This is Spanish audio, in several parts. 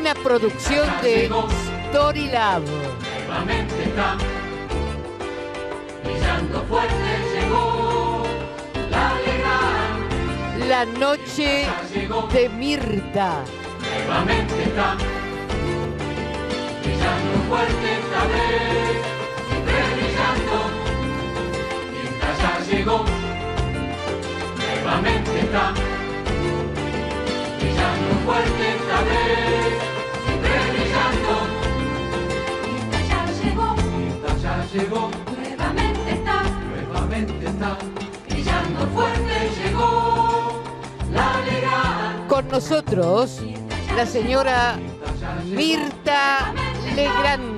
una producción de Tori Labo. Nuevamente está, brillando fuerte llegó la alegría. La noche de Mirta. Nuevamente está, brillando fuerte esta vez, siempre brillando. Mientras ya llegó, nuevamente está, brillando fuerte esta vez. llegó, nuevamente está, nuevamente está, brillando fuerte llegó la llegada. Con nosotros la señora Mirta Legrand.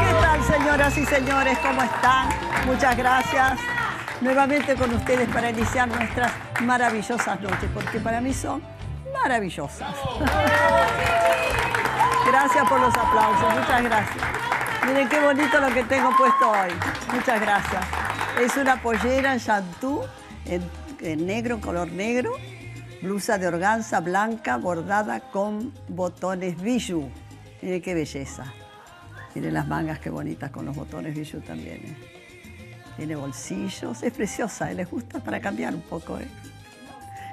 ¿Qué tal señoras y señores, ¿cómo están? Muchas gracias nuevamente con ustedes para iniciar nuestras maravillosas noches, porque para mí son maravillosas. Gracias por los aplausos, muchas gracias. Miren qué bonito lo que tengo puesto hoy. Muchas gracias. Es una pollera en chantú, en, negro, color negro, blusa de organza blanca bordada con botones bijou. Miren qué belleza. Miren las mangas qué bonitas con los botones bijou también. ¿eh? tiene bolsillos, es preciosa, ¿eh? les gusta para cambiar un poco. ¿eh?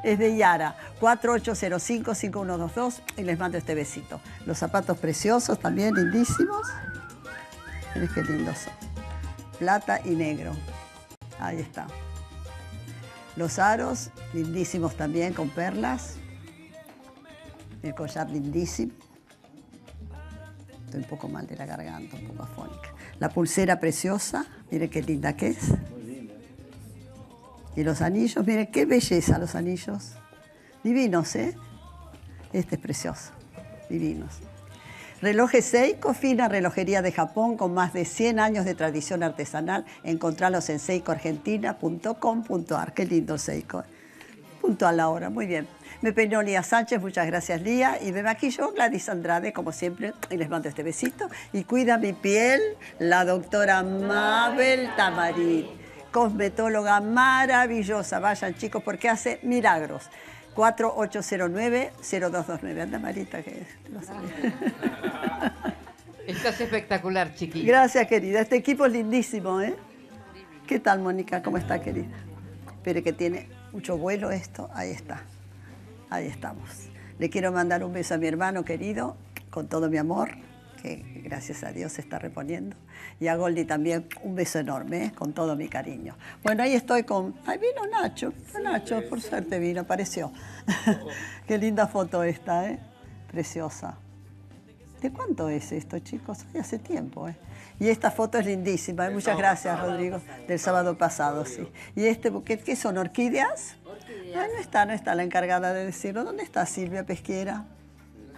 Es de Yara, 4805-5122 y les mando este besito. Los zapatos preciosos también, lindísimos. Miren qué lindos son. Plata y negro. Ahí está. Los aros, lindísimos también, con perlas. El collar lindísimo. Estoy un poco mal de la garganta, un poco afónica. La pulsera preciosa, mire qué linda que es. Y los anillos, mire qué belleza los anillos. Divinos, ¿eh? Este es precioso, divinos. Relojes Seiko, fina relojería de Japón con más de 100 años de tradición artesanal. Encontralos en seikoargentina.com.ar. Qué lindo Seiko. ¿eh? Punto a la hora, muy bien. Me peinó Lía Sánchez, muchas gracias Lía. Y me maquilló Gladys Andrade, como siempre, y les mando este besito. Y cuida mi piel la doctora Mabel Tamarit, cosmetóloga maravillosa. Vayan chicos, porque hace milagros. 4809-0229. Anda Marita, que lo sabía. Estás espectacular, chiquilla. Gracias, querida. Este equipo es lindísimo, ¿eh? ¿Qué tal, Mónica? ¿Cómo está, querida? Pero que tiene mucho vuelo esto. Ahí está ahí estamos. Le quiero mandar un beso a mi hermano querido, con todo mi amor, que gracias a Dios se está reponiendo. Y a Goldi también un beso enorme, ¿eh? con todo mi cariño. Bueno, ahí estoy con... Ahí vino Nacho, Nacho, por suerte vino, apareció. Qué linda foto esta, ¿eh? Preciosa. ¿De cuánto es esto, chicos? hace tiempo, ¿eh? Y esta foto es lindísima. ¿eh? Muchas gracias, Rodrigo. del sábado pasado, sí. Y este qué ¿qué son? ¿Orquídeas? Ah, no está, no está la encargada de decirlo. ¿Dónde está Silvia Pesquera?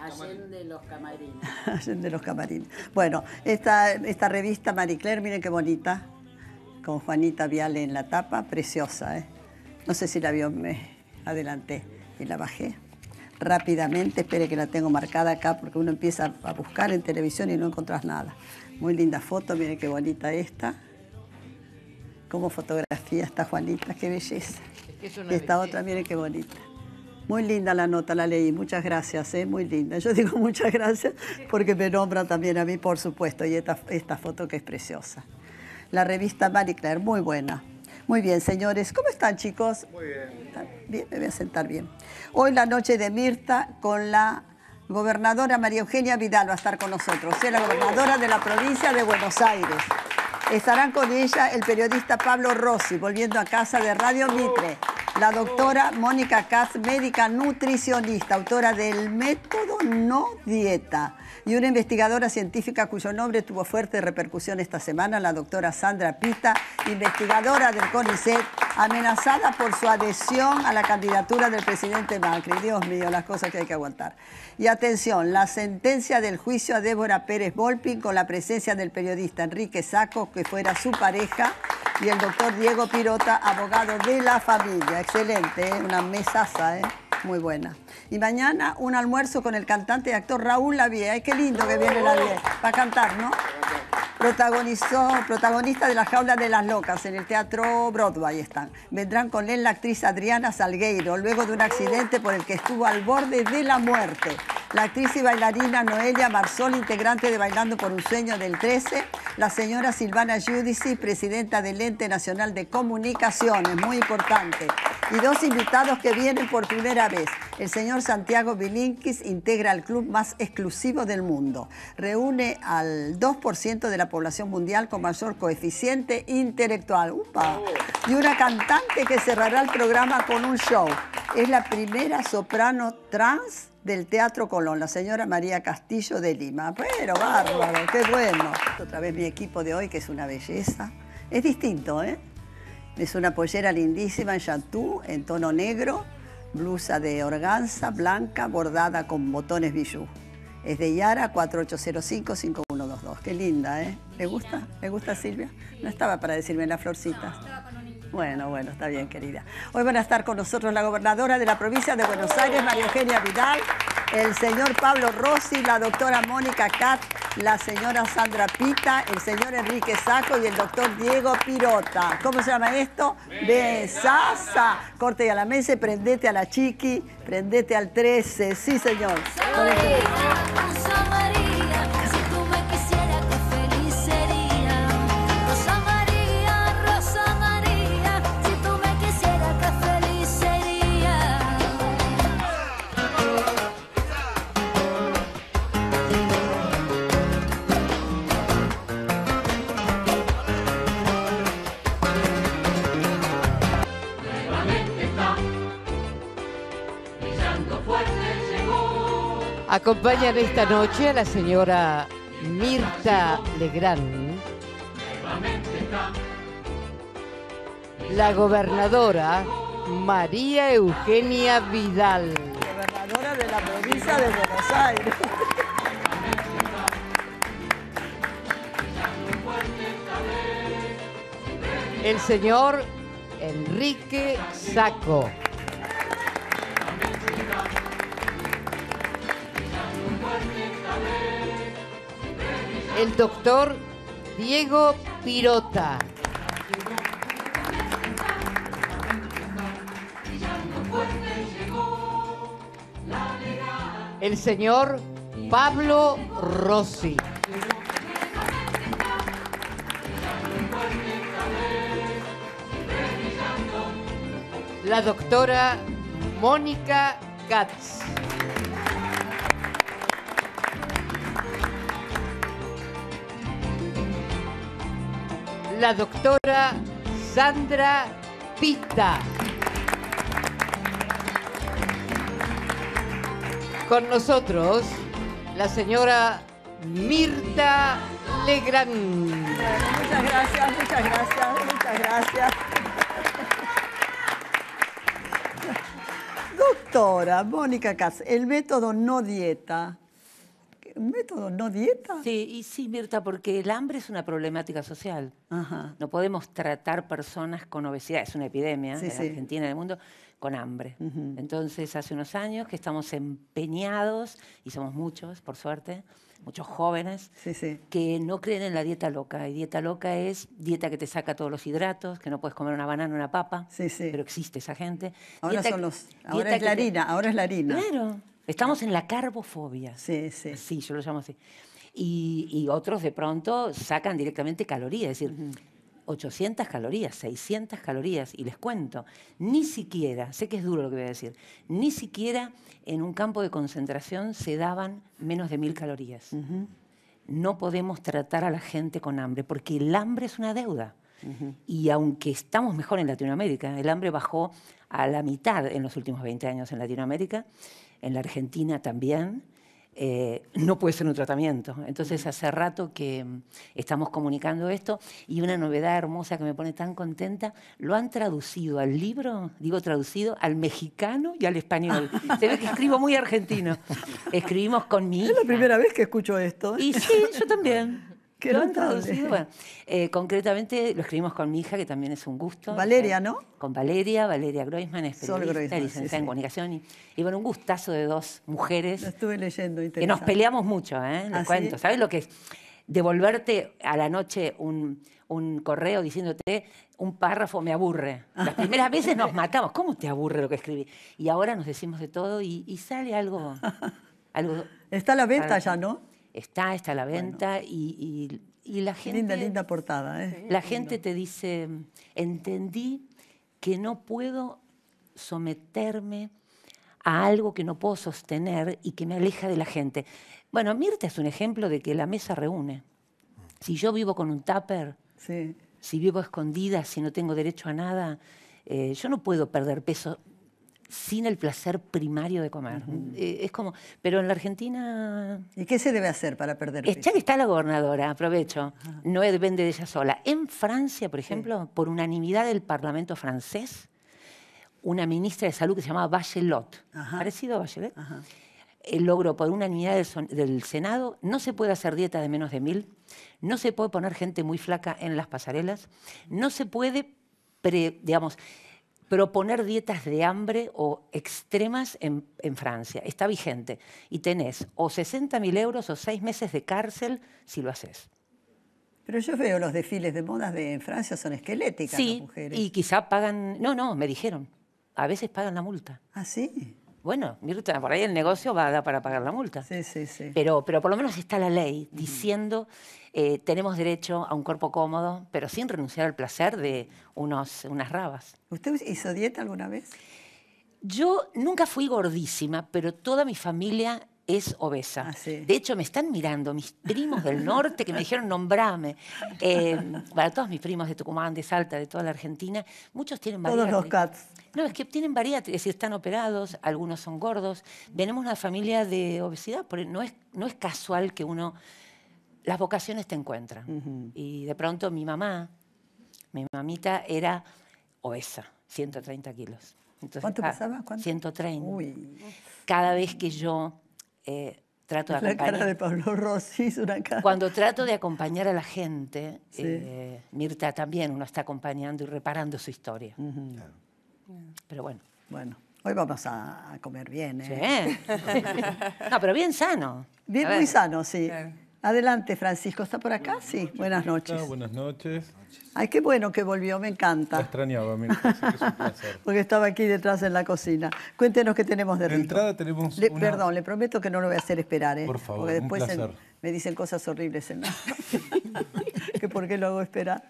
Allende los Camarines. de los Camarines. Bueno, esta, esta revista Marie Claire, miren qué bonita, con Juanita Viale en la tapa, preciosa. ¿eh? No sé si la vio, me adelanté y la bajé rápidamente. Espere que la tengo marcada acá porque uno empieza a buscar en televisión y no encontrás nada. Muy linda foto, miren qué bonita esta. Como fotografía está Juanita, qué belleza esta otra, miren qué bonita. Muy linda la nota, la leí, muchas gracias, ¿eh? muy linda. Yo digo muchas gracias porque me nombra también a mí, por supuesto, y esta, esta foto que es preciosa. La revista Marie Claire, muy buena. Muy bien, señores, ¿cómo están, chicos? Muy bien. me voy a sentar bien. Hoy la noche de Mirta con la gobernadora María Eugenia Vidal va a estar con nosotros, es la gobernadora de la provincia de Buenos Aires. Estarán con ella el periodista Pablo Rossi, volviendo a casa de Radio Mitre. La doctora Mónica Katz, médica nutricionista, autora del método no dieta y una investigadora científica cuyo nombre tuvo fuerte repercusión esta semana, la doctora Sandra Pita, investigadora del CONICET, amenazada por su adhesión a la candidatura del presidente Macri. Dios mío, las cosas que hay que aguantar. Y atención, la sentencia del juicio a Débora Pérez Volpin con la presencia del periodista Enrique Saco, que fuera su pareja, y el doctor Diego Pirota, abogado de la familia. Excelente, ¿eh? una mesaza, ¿eh? Muy buena. Y mañana un almuerzo con el cantante y actor Raúl Lavie. Ay, qué lindo que viene Lavie. Va a cantar, ¿no? Protagonizó, protagonista de La jaula de las locas en el Teatro Broadway están. Vendrán con él la actriz Adriana Salgueiro, luego de un accidente por el que estuvo al borde de la muerte. La actriz y bailarina Noelia Marsol, integrante de Bailando por un Sueño del 13. La señora Silvana Giudici, presidenta del Ente Nacional de Comunicaciones, muy importante y dos invitados que vienen por primera vez. El señor Santiago Bilinkis integra el club más exclusivo del mundo. Reúne al 2% de la población mundial con mayor coeficiente intelectual. ¡Upa! Y una cantante que cerrará el programa con un show. Es la primera soprano trans del Teatro Colón, la señora María Castillo de Lima. Pero bárbaro, qué bueno. Otra vez mi equipo de hoy, que es una belleza. Es distinto, ¿eh? Es una pollera lindísima en yatú, en tono negro, blusa de organza blanca bordada con botones bijú. Es de Yara 4805-5122. Qué linda, ¿eh? ¿Le gusta? ¿Le gusta Silvia? No estaba para decirme la florcita. Bueno, bueno, está bien, querida. Hoy van a estar con nosotros la gobernadora de la provincia de Buenos Aires, María Eugenia Vidal, el señor Pablo Rossi, la doctora Mónica Cat, la señora Sandra Pita, el señor Enrique Saco y el doctor Diego Pirota. ¿Cómo se llama esto? Besasa. Corte a la mesa prendete a la chiqui, prendete al 13. Sí, señor. Acompañan esta noche a la señora Mirta Legrand, la gobernadora María Eugenia Vidal. Gobernadora de la provincia de Buenos Aires. El señor Enrique Saco. el doctor Diego Pirota. El señor Pablo Rossi. La doctora Mónica Katz. la doctora Sandra Pita. Con nosotros, la señora Mirta Legrand. Muchas gracias, muchas gracias, muchas gracias. Doctora Mónica Cas el método no dieta método, no dieta. Sí, y sí, Mirta, porque el hambre es una problemática social. No podemos tratar personas con obesidad, es una epidemia en Argentina, en el mundo, con hambre. Entonces, hace unos años que estamos empeñados, y somos muchos, por suerte, muchos jóvenes, que no creen en la dieta loca. Y dieta loca es dieta que te saca todos los hidratos, que no puedes comer una banana, una papa, pero existe esa gente. Ahora, son los, ahora es la harina, ahora es la harina. Claro. Estamos en la carbofobia. Sí, sí. Sí, yo lo llamo así. Y, otros de pronto sacan directamente calorías, es decir, 800 calorías, 600 calorías, y les cuento, ni siquiera, sé que es duro lo que voy a decir, ni siquiera en un campo de concentración se daban menos de mil calorías. No podemos tratar a la gente con hambre, porque el hambre es una deuda. Y aunque estamos mejor en Latinoamérica, el hambre bajó a la mitad en los últimos 20 años en Latinoamérica, en la Argentina también, eh, no puede ser un tratamiento. Entonces hace rato que mm, estamos comunicando esto y una novedad hermosa que me pone tan contenta, lo han traducido al libro, digo traducido, al mexicano y al español. Se ve que escribo muy argentino. Escribimos con Es la primera vez que escucho esto. Y sí, yo también. Qué lo han traducido. Eh, concretamente lo escribimos con mi hija, que también es un gusto. Valeria, ¿no? Con Valeria, Valeria Groisman, especialista en comunicación. Y, bueno, un gustazo de dos mujeres. Lo estuve leyendo, Que nos peleamos mucho, ¿eh? ¿Ah, cuento. ¿Sabes lo que es? Devolverte a la noche un, correo diciéndote un párrafo me aburre. Las primeras veces nos matamos. ¿Cómo te aburre lo que escribí? Y ahora nos decimos de todo y, sale algo, algo. Está a la venta ya, ¿no? Está, está la venta y, la gente... Linda, linda portada. ¿eh? La gente te dice, entendí que no puedo someterme a algo que no puedo sostener y que me aleja de la gente. Bueno, Mirta es un ejemplo de que la mesa reúne. Si yo vivo con un tupper, si vivo escondida, si no tengo derecho a nada, eh, yo no puedo perder peso sin el placer primario de comer. Eh, es como, pero en la Argentina... ¿Y qué se debe hacer para perder peso? Ya que está la gobernadora, aprovecho, no depende de ella sola. En Francia, por ejemplo, por unanimidad del Parlamento francés, una ministra de salud que se llamaba Bachelot, parecido a Bachelet, eh, ...logró El logro por unanimidad del, Senado, no se puede hacer dieta de menos de mil, no se puede poner gente muy flaca en las pasarelas, no se puede, digamos, proponer dietas de hambre o extremas en, Francia. Está vigente. Y tenés o 60 mil euros o seis meses de cárcel si lo haces. Pero yo veo los desfiles de modas de en Francia, son esqueléticas las mujeres. Y quizá pagan, no, no, me dijeron, a veces pagan la multa. ¿Ah, sí? bueno, Mirta, por ahí el negocio va a dar para pagar la multa. Sí, sí, sí. Pero, pero por lo menos está la ley diciendo eh, tenemos derecho a un cuerpo cómodo, pero sin renunciar al placer de unos, unas rabas. ¿Usted hizo dieta alguna vez? Yo nunca fui gordísima, pero toda mi familia es obesa. Ah, de hecho, me están mirando mis primos del norte que me dijeron nombrame. Eh, para todos mis primos de Tucumán, de Salta, de toda la Argentina, muchos tienen varias Todos los cats. No, es que tienen varias es decir, están operados, algunos son gordos. Venimos una familia de obesidad, porque no es, no es casual que uno... Las vocaciones te encuentran. Y de pronto mi mamá, mi mamita era obesa, 130 kilos. Entonces, ¿Cuánto ah, pesaba? 130. Cada vez que yo eh, trato de la cara de Pablo Rossi es una cara. Cuando trato de acompañar a la gente, eh, Mirta también, uno está acompañando y reparando su historia. Pero bueno. Bueno, hoy vamos a comer bien, ¿eh? Sí. no, pero bien sano. Bien, muy sano, sí. Adelante, Francisco, ¿está por acá? sí, buenas noches. Buenas noches. Ay, qué bueno que volvió, me encanta. La extrañaba, me Porque estaba aquí detrás en la cocina. Cuéntenos qué tenemos de rico. De entrada tenemos Perdón, le prometo que no lo voy a hacer esperar, ¿eh? Por favor, Porque después un placer. me dicen cosas horribles en la... que por qué lo hago esperar.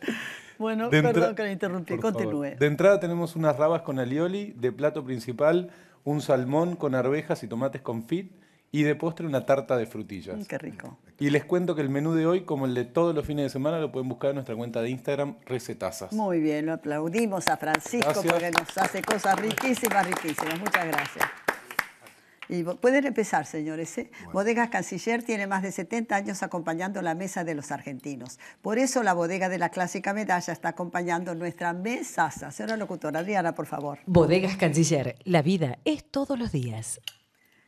Bueno, perdón que lo interrumpí, continúe. De entrada tenemos unas rabas con alioli, de plato principal un salmón con arvejas y tomates confit y de postre una tarta de frutillas. Mm, qué rico. Y les cuento que el menú de hoy, como el de todos los fines de semana, lo pueden buscar en nuestra cuenta de Instagram, Recetazas. Muy bien, lo aplaudimos a Francisco porque nos hace cosas riquísimas, riquísimas. Muchas gracias. Y pueden empezar, señores. ¿eh? Bodegas Canciller tiene más de 70 años acompañando la mesa de los argentinos. Por eso la bodega de la clásica medalla está acompañando nuestra mesa. Señora locutora, Adriana, por favor. Bodegas Canciller, la vida es todos los días.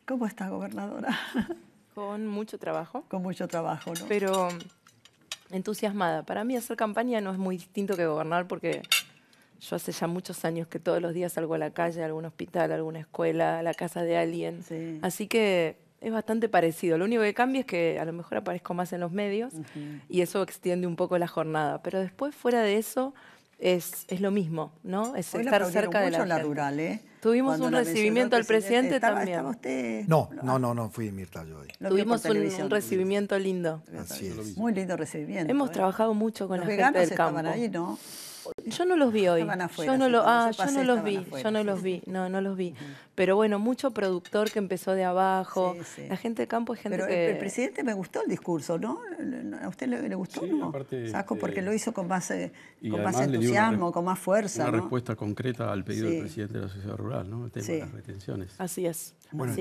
¿Cómo está, gobernadora? Con mucho trabajo. Con mucho trabajo, ¿no? Pero mm, entusiasmada. Para mí hacer campaña no es muy distinto que gobernar porque yo hace ya muchos años que todos los días salgo a la calle, a algún hospital, a alguna escuela, a la casa de alguien. Así que es bastante parecido. Lo único que cambia es que a lo mejor aparezco más en los medios y eso extiende un poco la jornada. Pero después, fuera de eso, es, lo mismo, ¿no? Es Hoy estar cerca mucho de la, la rural, ¿eh? Tuvimos un recibimiento al presidente, también. No, no, no, no fui Mirta yo Tuvimos un, recibimiento lindo. Así es. Muy lindo recibimiento. Hemos ¿eh? trabajado mucho con la gente del campo. Yo no los vi ah, hoy. Ah, yo no, los vi, yo no los vi, no, no los vi. Pero bueno, mucho productor que empezó de abajo. La gente de campo es gente Pero El, presidente me gustó el discurso, ¿no? ¿A usted le, gustó? no? Saco este, porque lo hizo con más, eh, con más entusiasmo, con más fuerza. Una respuesta concreta al pedido del presidente de la sociedad rural, ¿no? El tema de las retenciones. Así es. Bueno,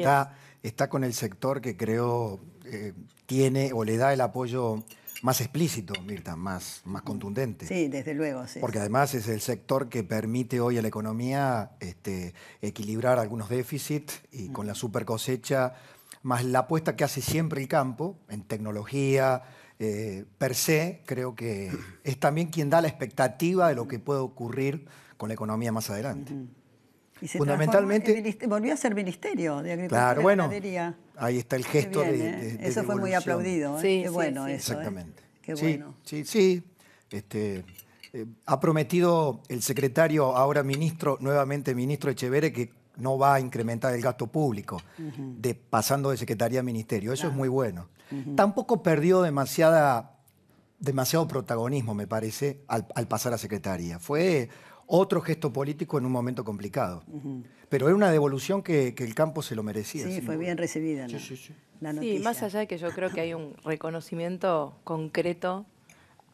está, con el sector que creo eh, tiene o le da el apoyo más explícito, Mirta, más, más contundente. Sí, desde luego, sí. Porque además es el sector que permite hoy a la economía este, equilibrar algunos déficits y mm. con la super cosecha, más la apuesta que hace siempre el campo en tecnología, eh, per se, creo que es también quien da la expectativa de lo que puede ocurrir con la economía más adelante fundamentalmente. volvió a ser ministerio de agricultura. Claro, bueno. Ahí está el gesto ¿eh? de, Eso fue muy aplaudido. ¿eh? Sí, Qué bueno sí. eso. ¿eh? Exactamente. Qué bueno. Sí, sí. Este, ha prometido el secretario, ahora ministro, nuevamente ministro Echevere, que no va a incrementar el gasto público, de, pasando de secretaría a ministerio. Eso es muy bueno. Tampoco perdió demasiada demasiado protagonismo, me parece, al, al, pasar a secretaría. Fue otro gesto político en un momento complicado. Pero era una devolución que, el campo se lo merecía. Sí, fue bien recibida. ¿no? Sí, sí, sí. sí, más allá de que yo creo que hay un reconocimiento concreto,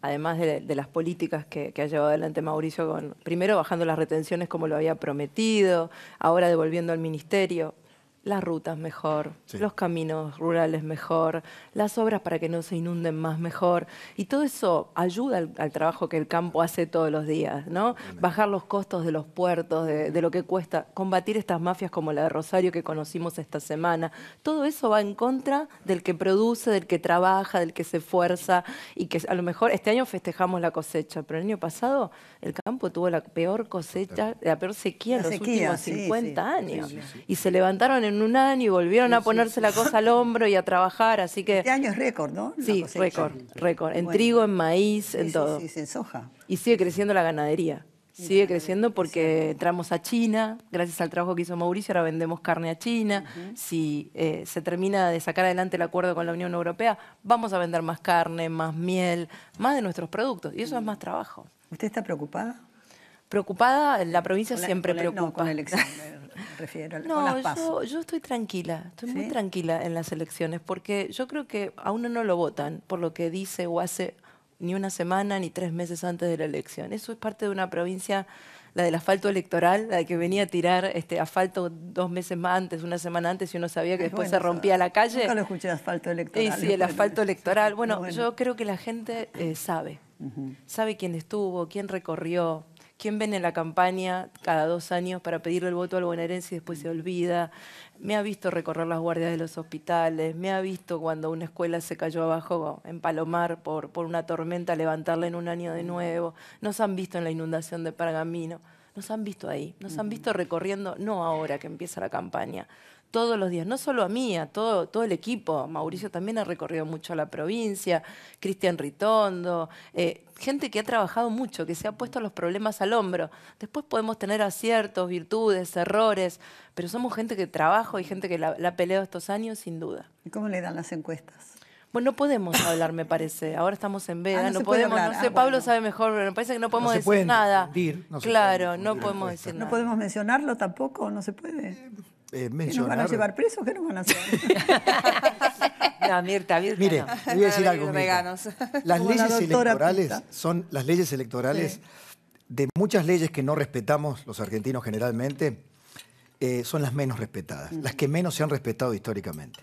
además de, las políticas que, que, ha llevado adelante Mauricio, con, primero bajando las retenciones como lo había prometido, ahora devolviendo al ministerio las rutas mejor, los caminos rurales mejor, las obras para que no se inunden más mejor. Y todo eso ayuda al, trabajo que el campo hace todos los días, ¿no? Bajar los costos de los puertos, de, lo que cuesta, combatir estas mafias como la de Rosario que conocimos esta semana. Todo eso va en contra del que produce, del que trabaja, del que se esfuerza y que a lo mejor este año festejamos la cosecha, pero el año pasado el campo tuvo la peor cosecha, la peor sequía en los últimos 50 años. Y se levantaron en un año y volvieron a ponerse la cosa al hombro y a trabajar, así que... Este año es récord, ¿no? sí, récord, récord. En trigo, en maíz, en todo. Sí, en soja. Y sigue creciendo la ganadería. Sigue creciendo porque entramos a China, gracias al trabajo que hizo Mauricio, ahora vendemos carne a China. Si eh, se termina de sacar adelante el acuerdo con la Unión Europea, vamos a vender más carne, más miel, más de nuestros productos. Y eso es más trabajo. ¿Usted está preocupada? Preocupada, la provincia siempre preocupa. No, con refiero, no, yo, estoy tranquila, estoy muy tranquila en las elecciones, porque yo creo que a uno no lo votan por lo que dice o hace ni una semana ni tres meses antes de la elección. Eso es parte de una provincia, la del asfalto electoral, la que venía a tirar este asfalto dos meses más antes, una semana antes, y uno sabía que después se rompía la calle. no lo escuché asfalto electoral. Sí, sí, el asfalto electoral. Bueno, yo creo que la gente eh, sabe. Sabe quién estuvo, quién recorrió, ¿Quién viene a la campaña cada dos años para pedirle el voto al bonaerense y después se olvida? Me ha visto recorrer las guardias de los hospitales, me ha visto cuando una escuela se cayó abajo en Palomar por, por una tormenta levantarla en un año de nuevo, nos han visto en la inundación de Pergamino, nos han visto ahí, nos han visto recorriendo, no ahora que empieza la campaña, todos los días, no solo a mí, a todo, el equipo. Mauricio también ha recorrido mucho la provincia, Cristian Ritondo, eh, gente que ha trabajado mucho, que se ha puesto los problemas al hombro. Después podemos tener aciertos, virtudes, errores, pero somos gente que trabaja y gente que la, ha peleado estos años sin duda. ¿Y cómo le dan las encuestas? Bueno, no podemos hablar, me parece. Ahora estamos en veda, ah, no, podemos, no sé, ah, Pablo sabe mejor, pero me parece que no podemos decir nada. claro, no podemos decir nada. ¿No podemos mencionarlo tampoco? ¿No se puede? eh, mencionar... nos van a llevar presos? ¿Qué nos van a hacer? no, Mirta, Mirta Mire, voy a decir algo, Las leyes electorales son las leyes electorales de muchas leyes que no respetamos los argentinos generalmente, eh, son las menos respetadas, mm. las que menos se han respetado históricamente.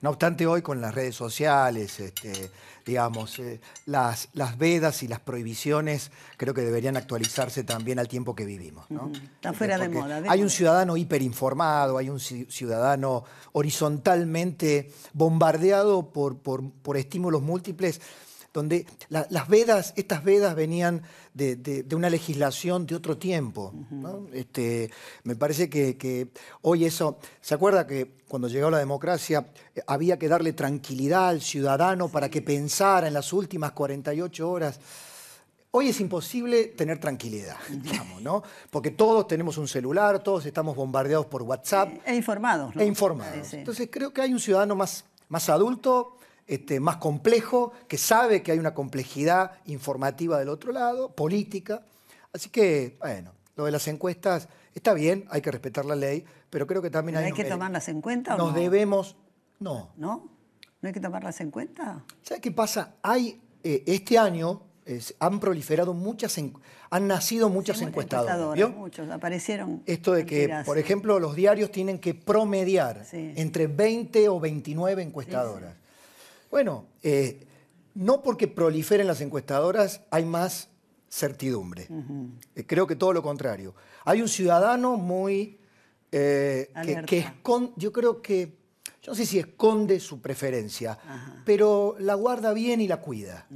No obstante, hoy con las redes sociales, este, digamos, eh, las, vedas y las prohibiciones creo que deberían actualizarse también al tiempo que vivimos. Está fuera de moda. hay un ciudadano hiperinformado, hay un ciudadano horizontalmente bombardeado por estímulos múltiples donde las vedas, estas vedas venían de, una legislación de otro tiempo. este, me parece que, hoy eso, ¿se acuerda que cuando llegó la democracia eh, había que darle tranquilidad al ciudadano para que pensara en las últimas 48 horas? Hoy es imposible tener tranquilidad, digamos, ¿no? Porque todos tenemos un celular, todos estamos bombardeados por WhatsApp. E informados, E informados. Entonces creo que hay un ciudadano más, más adulto, este, más complejo, que sabe que hay una complejidad informativa del otro lado, política. Así que, bueno, lo de las encuestas está bien, hay que respetar la ley, pero creo que también hay... ¿Hay que tomarlas en cuenta o Nos no? debemos... No. ¿No? ¿No hay que tomarlas en cuenta? ¿Sabes qué pasa? Hay, eh, este año han proliferado muchas, han nacido muchas encuestadoras. muchos, aparecieron. Esto de que, por ejemplo, los diarios tienen que promediar entre 20 o 29 encuestadoras. Bueno, eh, no porque proliferen las encuestadoras hay más certidumbre. Eh, creo que todo lo contrario. Hay un ciudadano muy... Eh, que, esconde, yo creo que... Yo no sé si esconde su preferencia, pero la guarda bien y la cuida.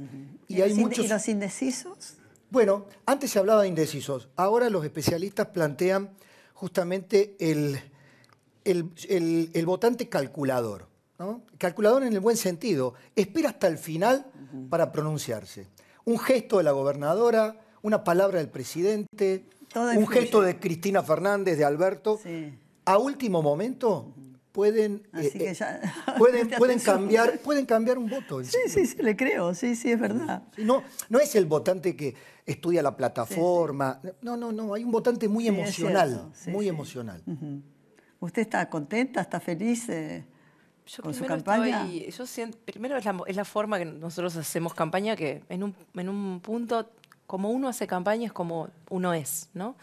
y, hay muchos... indecisos? Bueno, antes se hablaba de indecisos. Ahora los especialistas plantean justamente el votante calculador calculador en el buen sentido, espera hasta el final para pronunciarse. Un gesto de la gobernadora, una palabra del presidente, un gesto de Cristina Fernández, de Alberto, a último momento pueden, eh, eh, pueden, pueden, cambiar, pueden cambiar un voto. Sí, sí, le creo, sí, sí, es verdad. No, no es el votante que estudia la plataforma, no, no, no, hay un votante muy emocional, muy emocional. ¿Usted está contenta, está feliz? Eh? yo con su campaña? primero es la, forma que nosotros hacemos campaña, que en un, punto, como uno hace campaña es como uno es, ¿no?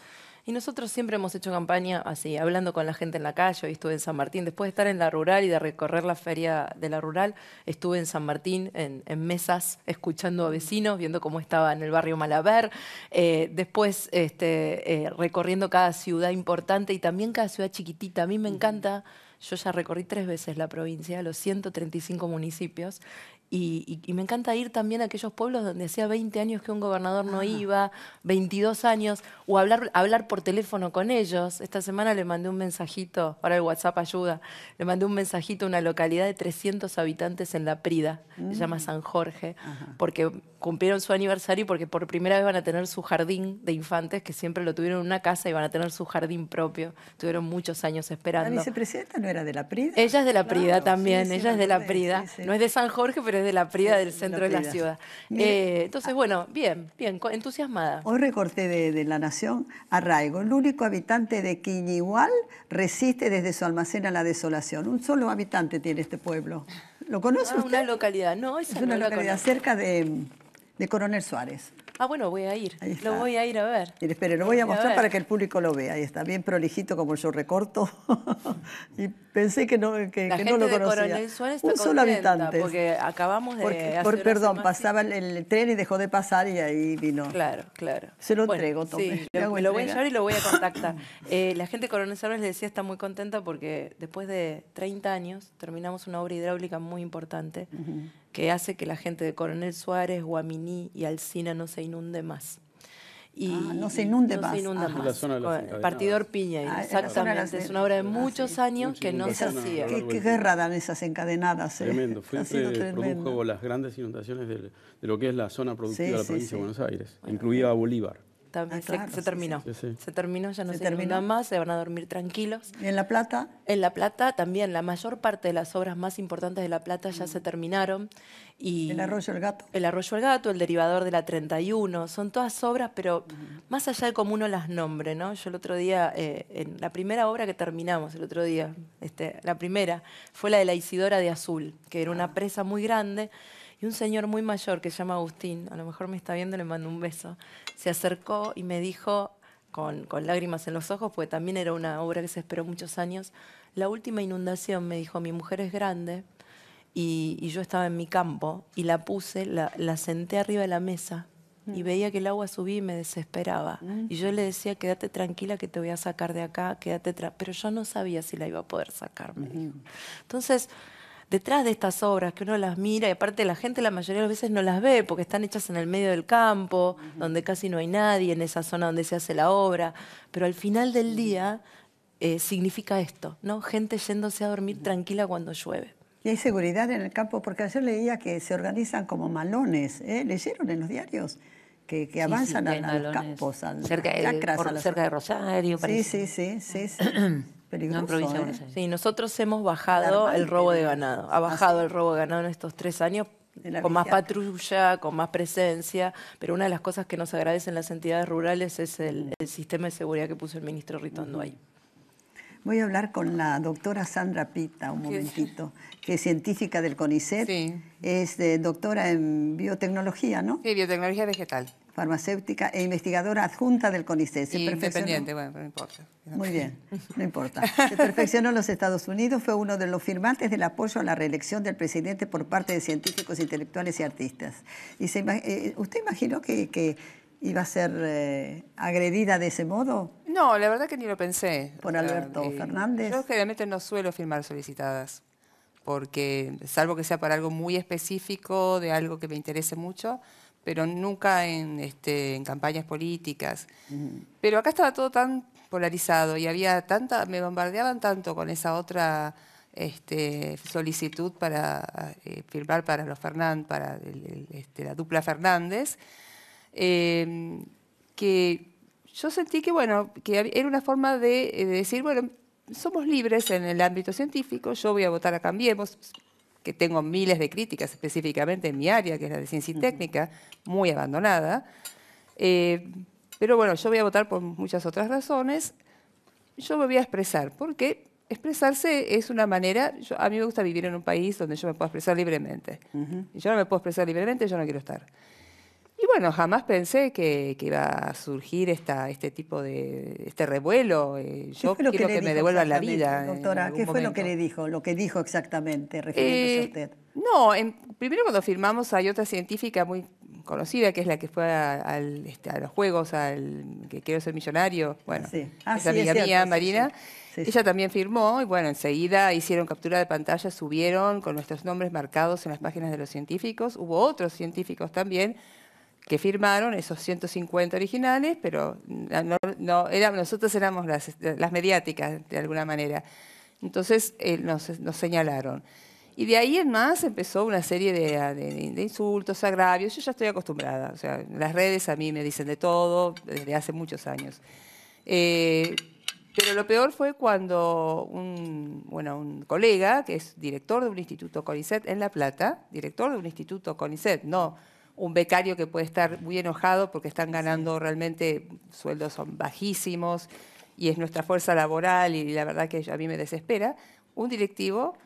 Y nosotros siempre hemos hecho campaña así, hablando con la gente en la calle. Hoy estuve en San Martín. Después de estar en la rural y de recorrer la feria de la rural, estuve en San Martín en, mesas, escuchando a mm. vecinos, viendo cómo estaba en el barrio Malaber. Eh, después este, eh, recorriendo cada ciudad importante y también cada ciudad chiquitita. A mí me encanta yo ya recorrí tres veces la provincia, los 135 municipios, y, me encanta ir también a aquellos pueblos donde hacía 20 años que un gobernador no ah. iba, 22 años, o hablar, hablar por teléfono con ellos. Esta semana le mandé un mensajito, ahora el WhatsApp ayuda, le mandé un mensajito a una localidad de 300 habitantes en La Prida, se mm. llama San Jorge, porque cumplieron su aniversario y porque por primera vez van a tener su jardín de infantes, que siempre lo tuvieron en una casa y van a tener su jardín propio. Tuvieron muchos años esperando. La ah, vicepresidenta no era de La Prida. Ella es de La Prida también, ella es de La Prida. no es de San Jorge, pero de la Prida, del centro de la ciudad. Eh, entonces, bueno, bien, bien, entusiasmada. Hoy recorté de, La Nación arraigo. El único habitante de Quiñigual resiste desde su almacén a la desolación. Un solo habitante tiene este pueblo. ¿Lo conoce ah, usted? Una localidad, no, es una localidad cerca de de Coronel Suárez. Ah, bueno, voy a ir. Lo voy a ir a ver. Mire, espere, lo voy a mostrar para que el público lo vea. Ahí está, bien prolijito como yo recorto. y pensé que no, que, lo Coronel Suárez está Un solo habitante. Porque acabamos de. hacer perdón, pasaba el, tren y dejó de pasar y ahí vino. Claro, claro. Se lo entrego, lo, voy a llevar y lo voy a contactar. Eh, la gente de Coronel Suárez le decía está muy contenta porque después de 30 años terminamos una obra hidráulica muy importante que hace que la gente de Coronel Suárez, Guaminí y Alsina no se inunde más. Y ah, no se inunde no Se inunda más. Partidor Piña, ah, exactamente. Es una obra de muchos años que no se hacía. Qué, guerra dan esas encadenadas. Tremendo. Eh. Fue que produjo las grandes inundaciones de, lo que es la zona productiva de la provincia de Buenos Aires. incluida incluía Bolívar. Ah, se, terminó. Se terminó, ya no se, terminó más, se van a dormir tranquilos. ¿Y en La Plata? En La Plata también, la mayor parte de las obras más importantes de La Plata ya se mm. terminaron. Y el Arroyo el Gato. El Arroyo el Gato, el Derivador de la 31, son todas obras, pero más allá de cómo uno las nombre, ¿no? Yo el otro día, eh, en la primera obra que terminamos el otro día, este, la primera, fue la de la Isidora de Azul, que era una ah. presa muy grande y un señor muy mayor que se llama Agustín, a lo mejor me está viendo, le mando un beso, se acercó y me dijo, con, lágrimas en los ojos, porque también era una obra que se esperó muchos años, la última inundación, me dijo, mi mujer es grande y, yo estaba en mi campo y la puse, la, senté arriba de la mesa y mm. veía que el agua subía y me desesperaba. Mm. Y yo le decía, quédate tranquila que te voy a sacar de acá, quédate tranquila. Pero yo no sabía si la iba a poder sacar, Entonces, detrás de estas obras que uno las mira, y aparte la gente la mayoría de las veces no las ve porque están hechas en el medio del campo, donde casi no hay nadie, en esa zona donde se hace la obra, pero al final del día eh, significa esto, ¿no? Gente yéndose a dormir tranquila cuando llueve. Y hay seguridad en el campo, porque ayer leía que se organizan como malones, ¿eh? ¿leyeron en los diarios? Que, avanzan al los campos, cerca de, cerca de Rosario, parece. sí, sí, sí. sí. ¿eh? sí, nosotros hemos bajado el robo de ganado. Ha bajado el robo de ganado en estos tres años con más patrulla, con más presencia, pero una de las cosas que nos agradecen las entidades rurales es el, sistema de seguridad que puso el ministro Ritondo ahí. Voy a hablar con la doctora Sandra Pita un momentito, que es científica del CONICET, es eh, doctora en biotecnología, ¿no? Sí, biotecnología vegetal farmacéutica e investigadora adjunta del CONICET. Independiente, bueno, no importa. Muy bien, no importa. Se perfeccionó en los Estados Unidos, fue uno de los firmantes del apoyo a la reelección del presidente por parte de científicos, intelectuales y artistas. Eh, ¿Usted imaginó que, iba a ser eh, agredida de ese modo? No, la verdad que ni lo pensé. ¿Por Alberto eh, Fernández? Yo generalmente no suelo firmar solicitadas, porque salvo que sea para algo muy específico, de algo que me interese mucho, pero nunca en, este, en campañas políticas. Pero acá estaba todo tan polarizado y había tanta, me bombardeaban tanto con esa otra este, solicitud para eh, firmar para los para este, la dupla Fernández, em, que yo sentí que bueno, que era una forma de, eh, de decir, bueno, somos libres en el ámbito científico, yo voy a votar a Cambiemos, que tengo miles de críticas específicamente en mi área, que es la de ciencia y técnica, muy abandonada. Eh, pero bueno, yo voy a votar por muchas otras razones. Yo me voy a expresar, porque expresarse es una manera, a mí me gusta vivir en un país donde yo me puedo expresar libremente. y Yo no me puedo expresar libremente, yo no quiero estar. Y bueno, jamás pensé que, iba a surgir esta, este tipo de este revuelo. Eh, yo quiero que, me devuelvan la vida. Doctora, ¿qué fue lo que le dijo? Lo que dijo exactamente, refiriéndose a eh, usted. No, en, primero cuando firmamos hay otra científica muy conocida, que es la que fue a, este, a los Juegos, al que quiero ser millonario, bueno, esa ah, amiga mía, Marina, ella también firmó y bueno, enseguida hicieron captura de pantalla, subieron con nuestros nombres marcados en las páginas de los científicos, hubo otros científicos también, que firmaron esos 150 originales, pero no, no nosotros éramos las, las, mediáticas de alguna manera. Entonces eh, nos, señalaron. Y de ahí en más empezó una serie de, de, insultos, agravios. Yo ya estoy acostumbrada. O sea, las redes a mí me dicen de todo desde hace muchos años. Eh, pero lo peor fue cuando un, bueno, un colega, que es director de un instituto CONICET en La Plata, director de un instituto CONICET, no un becario que puede estar muy enojado porque están ganando realmente sueldos son bajísimos y es nuestra fuerza laboral y la verdad que a mí me desespera, un directivo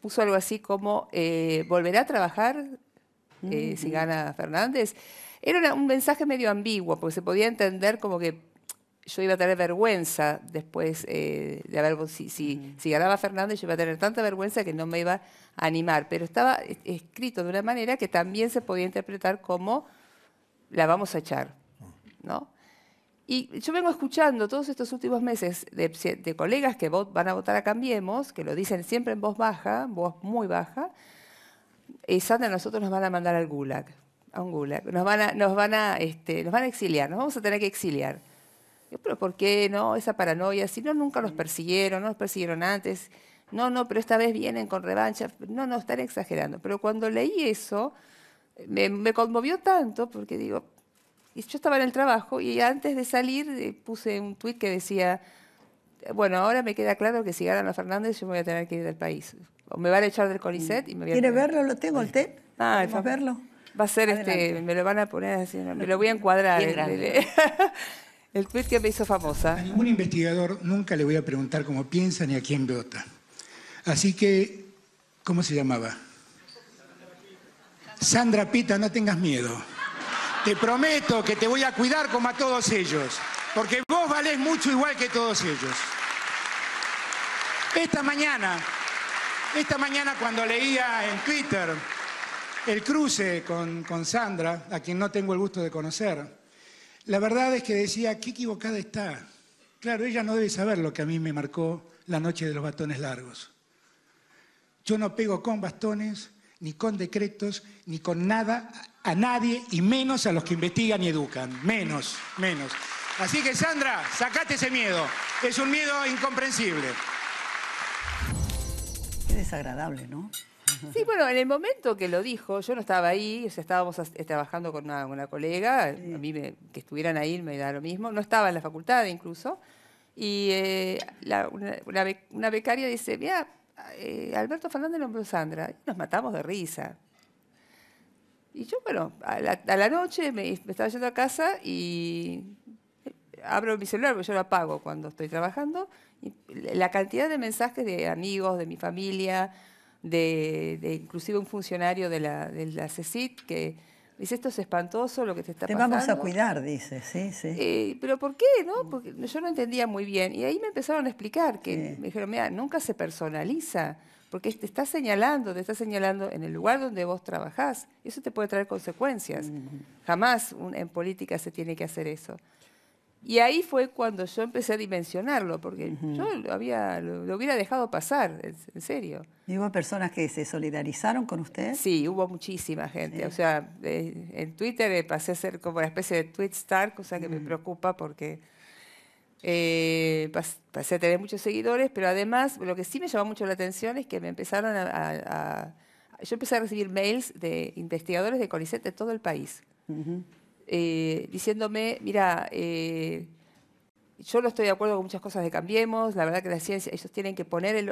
puso algo así como, eh, ¿volverá a trabajar eh, si mm. gana Fernández? Era un mensaje medio ambiguo, porque se podía entender como que yo iba a tener vergüenza después eh, de haber, si, si, ganaba Fernández, yo iba a tener tanta vergüenza que no me iba a animar. Pero estaba escrito de una manera que también se podía interpretar como la vamos a echar, ¿no? Y yo vengo escuchando todos estos últimos meses de, colegas que van a votar a Cambiemos, que lo dicen siempre en voz baja, voz muy baja, y Sandra, nosotros nos van a mandar al gulag, a un gulag, nos van a, nos van a, este, nos van a exiliar, nos vamos a tener que exiliar pero ¿por qué no? Esa paranoia, si no, nunca los mm. persiguieron, no los persiguieron antes. No, no, pero esta vez vienen con revancha. No, no, están exagerando. Pero cuando leí eso, me, conmovió tanto porque digo, yo estaba en el trabajo y antes de salir eh, puse un tuit que decía, bueno, ahora me queda claro que si ganan a Fernández yo me voy a tener que ir del país. O me van a echar del coliset y me voy a... ¿Quiere verlo? ¿Lo tengo el TED? Ah, a verlo? Va a ser este, me lo van a poner así, me lo voy a encuadrar. El tweet que me hizo famosa. A ningún investigador nunca le voy a preguntar cómo piensa ni a quién vota. Así que, ¿cómo se llamaba? Sandra Pita, no tengas miedo. Te prometo que te voy a cuidar como a todos ellos, porque vos valés mucho igual que todos ellos. Esta mañana, esta mañana cuando leía en Twitter el cruce con, con Sandra, a quien no tengo el gusto de conocer, la verdad es que decía, qué equivocada está. Claro, ella no debe saber lo que a mí me marcó la noche de los bastones largos. Yo no pego con bastones, ni con decretos, ni con nada a nadie, y menos a los que investigan y educan. Menos, menos. Así que Sandra, sacate ese miedo. Es un miedo incomprensible. Qué desagradable, ¿no? Sí, bueno, en el momento que lo dijo, yo no estaba ahí, estábamos trabajando con una, colega, a mí que estuvieran ahí me da lo mismo, no estaba en la facultad incluso, y eh, una, becaria dice, mira, eh, Alberto Fernández nombró Sandra, y nos matamos de risa. Y yo, bueno, a la, noche me, me, estaba yendo a casa y abro mi celular, porque yo lo apago cuando estoy trabajando, y la cantidad de mensajes de amigos, de mi familia, de, de inclusive un funcionario de la, CECIT que dice, esto es espantoso lo que te está pasando. Te vamos a cuidar, dice, sí, sí. Eh, pero ¿por qué? No? Porque yo no entendía muy bien. Y ahí me empezaron a explicar que me dijeron, mira, nunca se personaliza porque te está señalando, te está señalando en el lugar donde vos trabajás. Eso te puede traer consecuencias. Jamás en política se tiene que hacer eso. Y ahí fue cuando yo empecé a dimensionarlo, porque yo lo, había, lo, hubiera dejado pasar, en, serio. ¿Y hubo personas que se solidarizaron con usted? Sí, hubo muchísima gente. O sea, en Twitter eh, pasé a ser como una especie de tweet star, cosa que me mm. preocupa porque eh, pasé a tener muchos seguidores, pero además lo que sí me llamó mucho la atención es que me empezaron a... yo empecé a recibir mails de investigadores de CONICET de todo el país. Eh, diciéndome, mira, eh, yo no estoy de acuerdo con muchas cosas de Cambiemos, la verdad que la ciencia, ellos tienen que poner el,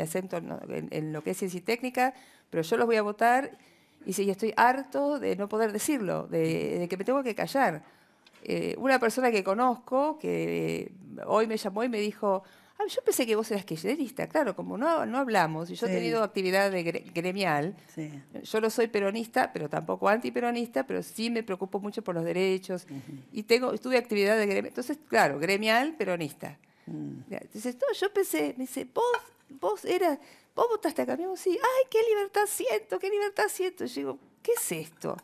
acento en, lo que es ciencia y técnica, pero yo los voy a votar y, estoy harto de no poder decirlo, de, que me tengo que callar. Eh, una persona que conozco, que hoy me llamó y me dijo, Ah, yo pensé que vos eras kirchnerista, claro, como no, no hablamos, y yo he tenido actividad de gremial, yo no soy peronista, pero tampoco antiperonista, pero sí me preocupo mucho por los derechos, y tengo, tuve actividad de gremial, entonces, claro, gremial, peronista. Mm. Entonces, yo pensé, me dice, vos, vos eras, vos votaste a Cambiemos, sí, ay, qué libertad siento, qué libertad siento. Yo digo, ¿qué es esto?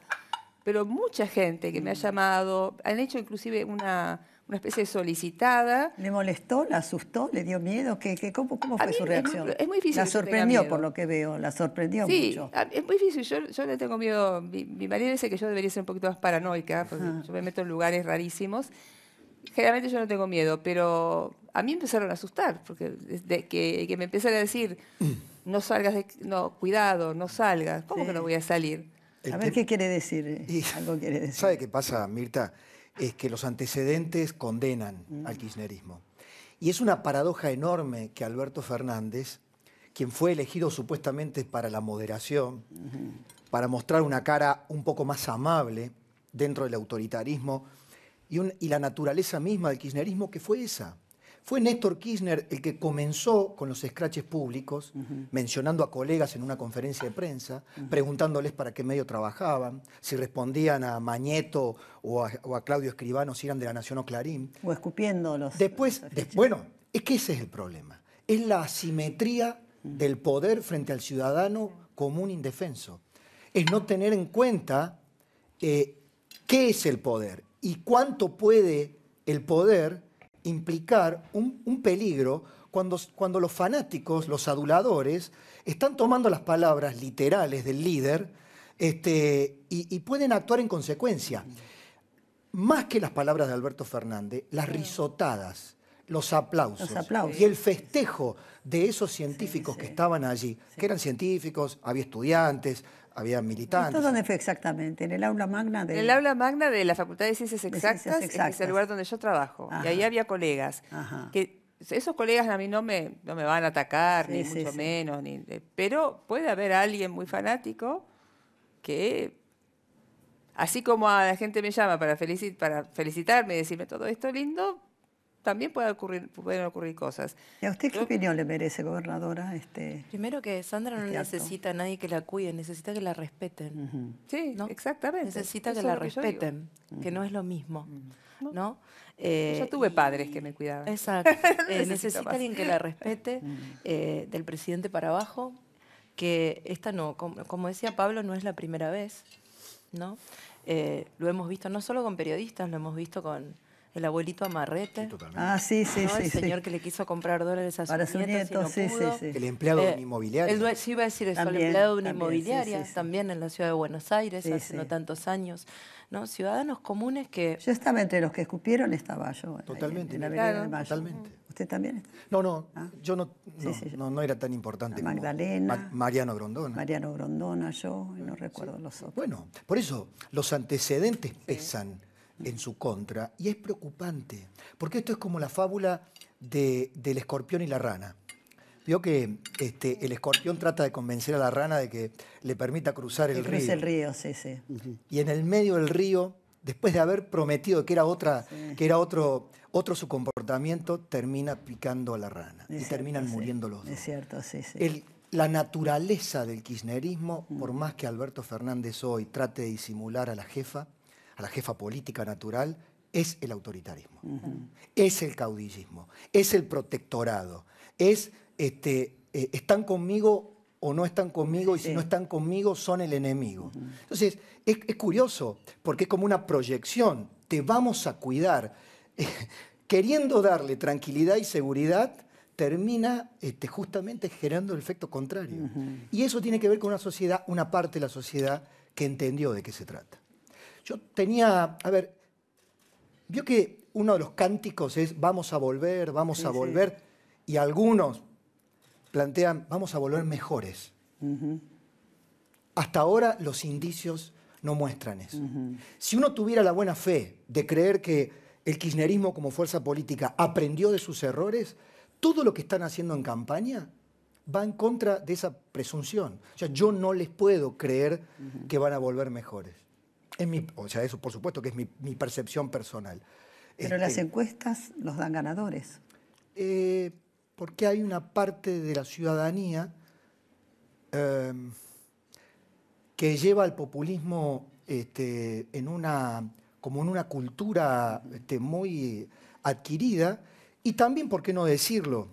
Pero mucha gente que me ha mm. llamado, han hecho inclusive una una especie de solicitada. ¿Le molestó? ¿La asustó? ¿Le dio miedo? ¿Qué, qué, cómo, cómo fue su reacción? Es, muy difícil. La sorprendió, por lo que veo, la sorprendió mucho. es muy difícil. Yo, yo le tengo miedo. Mi, marido dice que yo debería ser un poquito más paranoica, porque yo me meto en lugares rarísimos. Generalmente yo no tengo miedo, pero a mí empezaron a asustar, porque desde que, me empezaron a decir, mm. no salgas, no, cuidado, no salgas, ¿cómo que no voy a salir? A ver este, qué quiere decir. quiere decir. ¿Sabe qué pasa, Mirta? es que los antecedentes condenan mm. al kirchnerismo. Y es una paradoja enorme que Alberto Fernández, quien fue elegido supuestamente para la moderación, para mostrar una cara un poco más amable dentro del autoritarismo y, y la naturaleza misma del kirchnerismo que fue esa, fue Néstor Kirchner el que comenzó con los escraches públicos, mencionando a colegas en una conferencia de prensa, preguntándoles para qué medio trabajaban, si respondían a Mañeto o a, Claudio Escribano, si eran de la Nación o Clarín. O escupiéndolos. Después, bueno, es que ese es el problema. Es la asimetría del poder frente al ciudadano común indefenso. Es no tener en cuenta eh, qué es el poder y cuánto puede el poder implicar un, peligro cuando, los fanáticos, los aduladores, están tomando las palabras literales del líder este, y, pueden actuar en consecuencia. Más que las palabras de Alberto Fernández, las risotadas, los aplausos, y el festejo de esos científicos que estaban allí, que eran científicos, había estudiantes, había militantes. ¿Esto dónde fue exactamente? ¿En el aula magna de...? En el aula magna de la Facultad de Ciencias Exactas, en el lugar donde yo trabajo. Y ahí había colegas. Que esos colegas a mí no me, me van a atacar, ni mucho menos. Ni, pero puede haber alguien muy fanático que, así como a la gente me llama para, para felicitarme y decirme todo esto lindo, también pueden ocurrir, cosas. ¿Y a usted qué opinión le merece, gobernadora? Este, primero que Sandra no este necesita a nadie que la cuide, necesita que la respeten. Sí, exactamente. Necesita que la respeten, que no es lo mismo. ¿no? Yo eh, tuve padres que me cuidaban. Exacto. Eh, necesita alguien que la respete, eh, del presidente para abajo, que esta no, como, decía Pablo, no es la primera vez. ¿no? lo hemos visto no solo con periodistas, lo hemos visto con el abuelito Amarrete. ah, sí, sí, sí. El señor que le quiso comprar dólares a su, nieto, El empleado eh, de una inmobiliaria. sí, iba a decir eso, el empleado de una inmobiliaria, también en la ciudad de Buenos Aires, hace no tantos años. ¿no? Ciudadanos comunes que... Yo estaba entre los que escupieron, estaba yo. Eh, totalmente. Totalmente. ¿Usted también? No, no, ¿Ah? yo, no, no, era tan importante Magdalena, Mariano Grondona. Mariano Grondona, yo, no recuerdo los otros. Bueno, por eso los antecedentes pesan en su contra. Y es preocupante, porque esto es como la fábula del escorpión y la rana. Vio que este, el escorpión trata de convencer a la rana de que le permita cruzar el río. el río, sí, sí. Y en el medio del río, después de haber prometido que era, otra, que era otro, otro su comportamiento, termina picando a la rana. y terminan muriendo los dos. Es cierto, sí, sí. la naturaleza del kirchnerismo, por más que Alberto Fernández hoy trate de disimular a la jefa, a la jefa política natural, es el autoritarismo, es el caudillismo, es el protectorado, es, este, eh, están conmigo o no están conmigo y si no están conmigo son el enemigo. Entonces, es, curioso porque es como una proyección, te vamos a cuidar. Eh, queriendo darle tranquilidad y seguridad, termina este, justamente generando el efecto contrario. Y eso tiene que ver con una sociedad, una parte de la sociedad que entendió de qué se trata. Yo tenía, a ver, vio que uno de los cánticos es vamos a volver, vamos a volver, y algunos plantean vamos a volver mejores. Hasta ahora los indicios no muestran eso. Si uno tuviera la buena fe de creer que el kirchnerismo como fuerza política aprendió de sus errores, todo lo que están haciendo en campaña va en contra de esa presunción. O sea, yo no les puedo creer que van a volver mejores o sea, eso por supuesto que es mi, percepción personal. Pero las este, encuestas los dan ganadores. Eh, porque hay una parte de la ciudadanía em, que lleva al populismo este, en una, como en una cultura este, muy adquirida y también, ¿por qué no decirlo?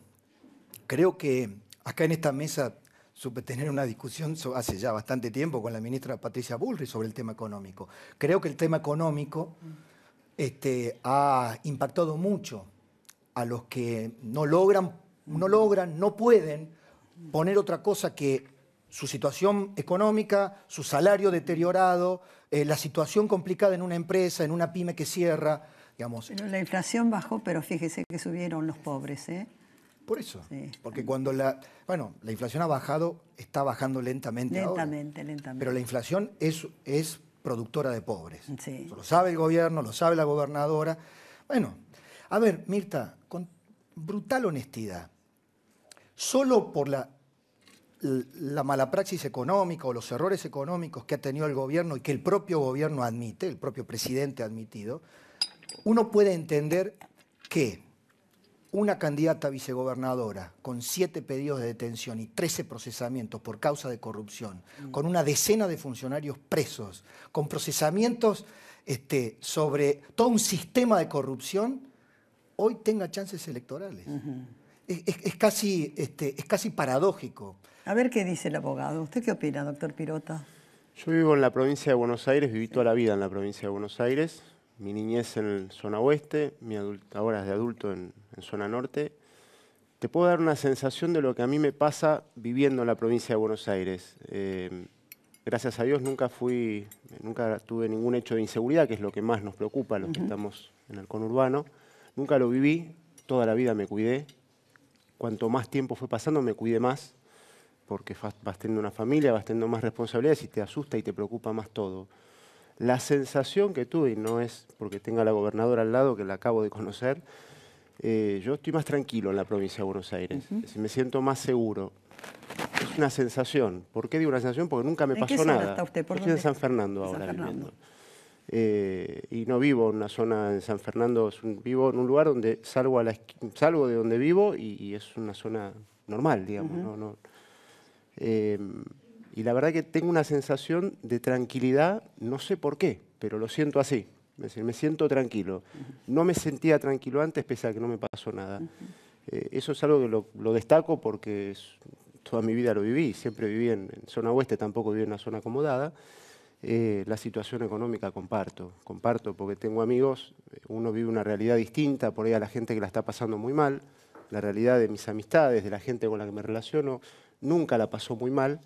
Creo que acá en esta mesa supe tener una discusión hace ya bastante tiempo con la ministra Patricia Bullrich sobre el tema económico. Creo que el tema económico este, ha impactado mucho a los que no logran, no logran, no pueden poner otra cosa que su situación económica, su salario deteriorado, eh, la situación complicada en una empresa, en una pyme que cierra, digamos. la inflación bajó, pero fíjese que subieron los pobres, ¿eh? Por eso. porque cuando la. Bueno, la inflación ha bajado, está bajando lentamente. Lentamente, ahora, lentamente. Pero la inflación es, es productora de pobres. lo sabe el gobierno, lo sabe la gobernadora. Bueno, a ver, Mirta, con brutal honestidad, solo por la, la mala praxis económica o los errores económicos que ha tenido el gobierno y que el propio gobierno admite, el propio presidente ha admitido, uno puede entender que una candidata vicegobernadora con siete pedidos de detención y trece procesamientos por causa de corrupción, mm. con una decena de funcionarios presos, con procesamientos este, sobre todo un sistema de corrupción, hoy tenga chances electorales. es, casi, este, es casi paradójico. A ver qué dice el abogado. ¿Usted qué opina, doctor Pirota? Yo vivo en la provincia de Buenos Aires, viví toda la vida en la provincia de Buenos Aires mi niñez en zona oeste, mi ahora es de adulto en, zona norte, te puedo dar una sensación de lo que a mí me pasa viviendo en la provincia de Buenos Aires. Eh, gracias a Dios nunca fui, nunca tuve ningún hecho de inseguridad, que es lo que más nos preocupa a los que estamos en el conurbano. Nunca lo viví, toda la vida me cuidé. Cuanto más tiempo fue pasando, me cuidé más, porque vas teniendo una familia, vas teniendo más responsabilidades y te asusta y te preocupa más todo. La sensación que tuve, y no es porque tenga la gobernadora al lado, que la acabo de conocer, eh, yo estoy más tranquilo en la provincia de Buenos Aires, me siento más seguro. Es una sensación. ¿Por qué digo una sensación? Porque nunca me pasó nada. Está usted? estoy en San Fernando ahora eh, y no vivo en una zona en San Fernando, vivo en un lugar donde salgo, a salgo de donde vivo y, es una zona normal, digamos. no, eh, y la verdad que tengo una sensación de tranquilidad, no sé por qué, pero lo siento así. Es decir, me siento tranquilo. No me sentía tranquilo antes, pese a que no me pasó nada. Eh, eso es algo que lo, destaco porque toda mi vida lo viví, siempre viví en, zona oeste, tampoco viví en una zona acomodada. Eh, la situación económica comparto, comparto porque tengo amigos, eh, uno vive una realidad distinta, por ahí a la gente que la está pasando muy mal, la realidad de mis amistades, de la gente con la que me relaciono, nunca la pasó muy mal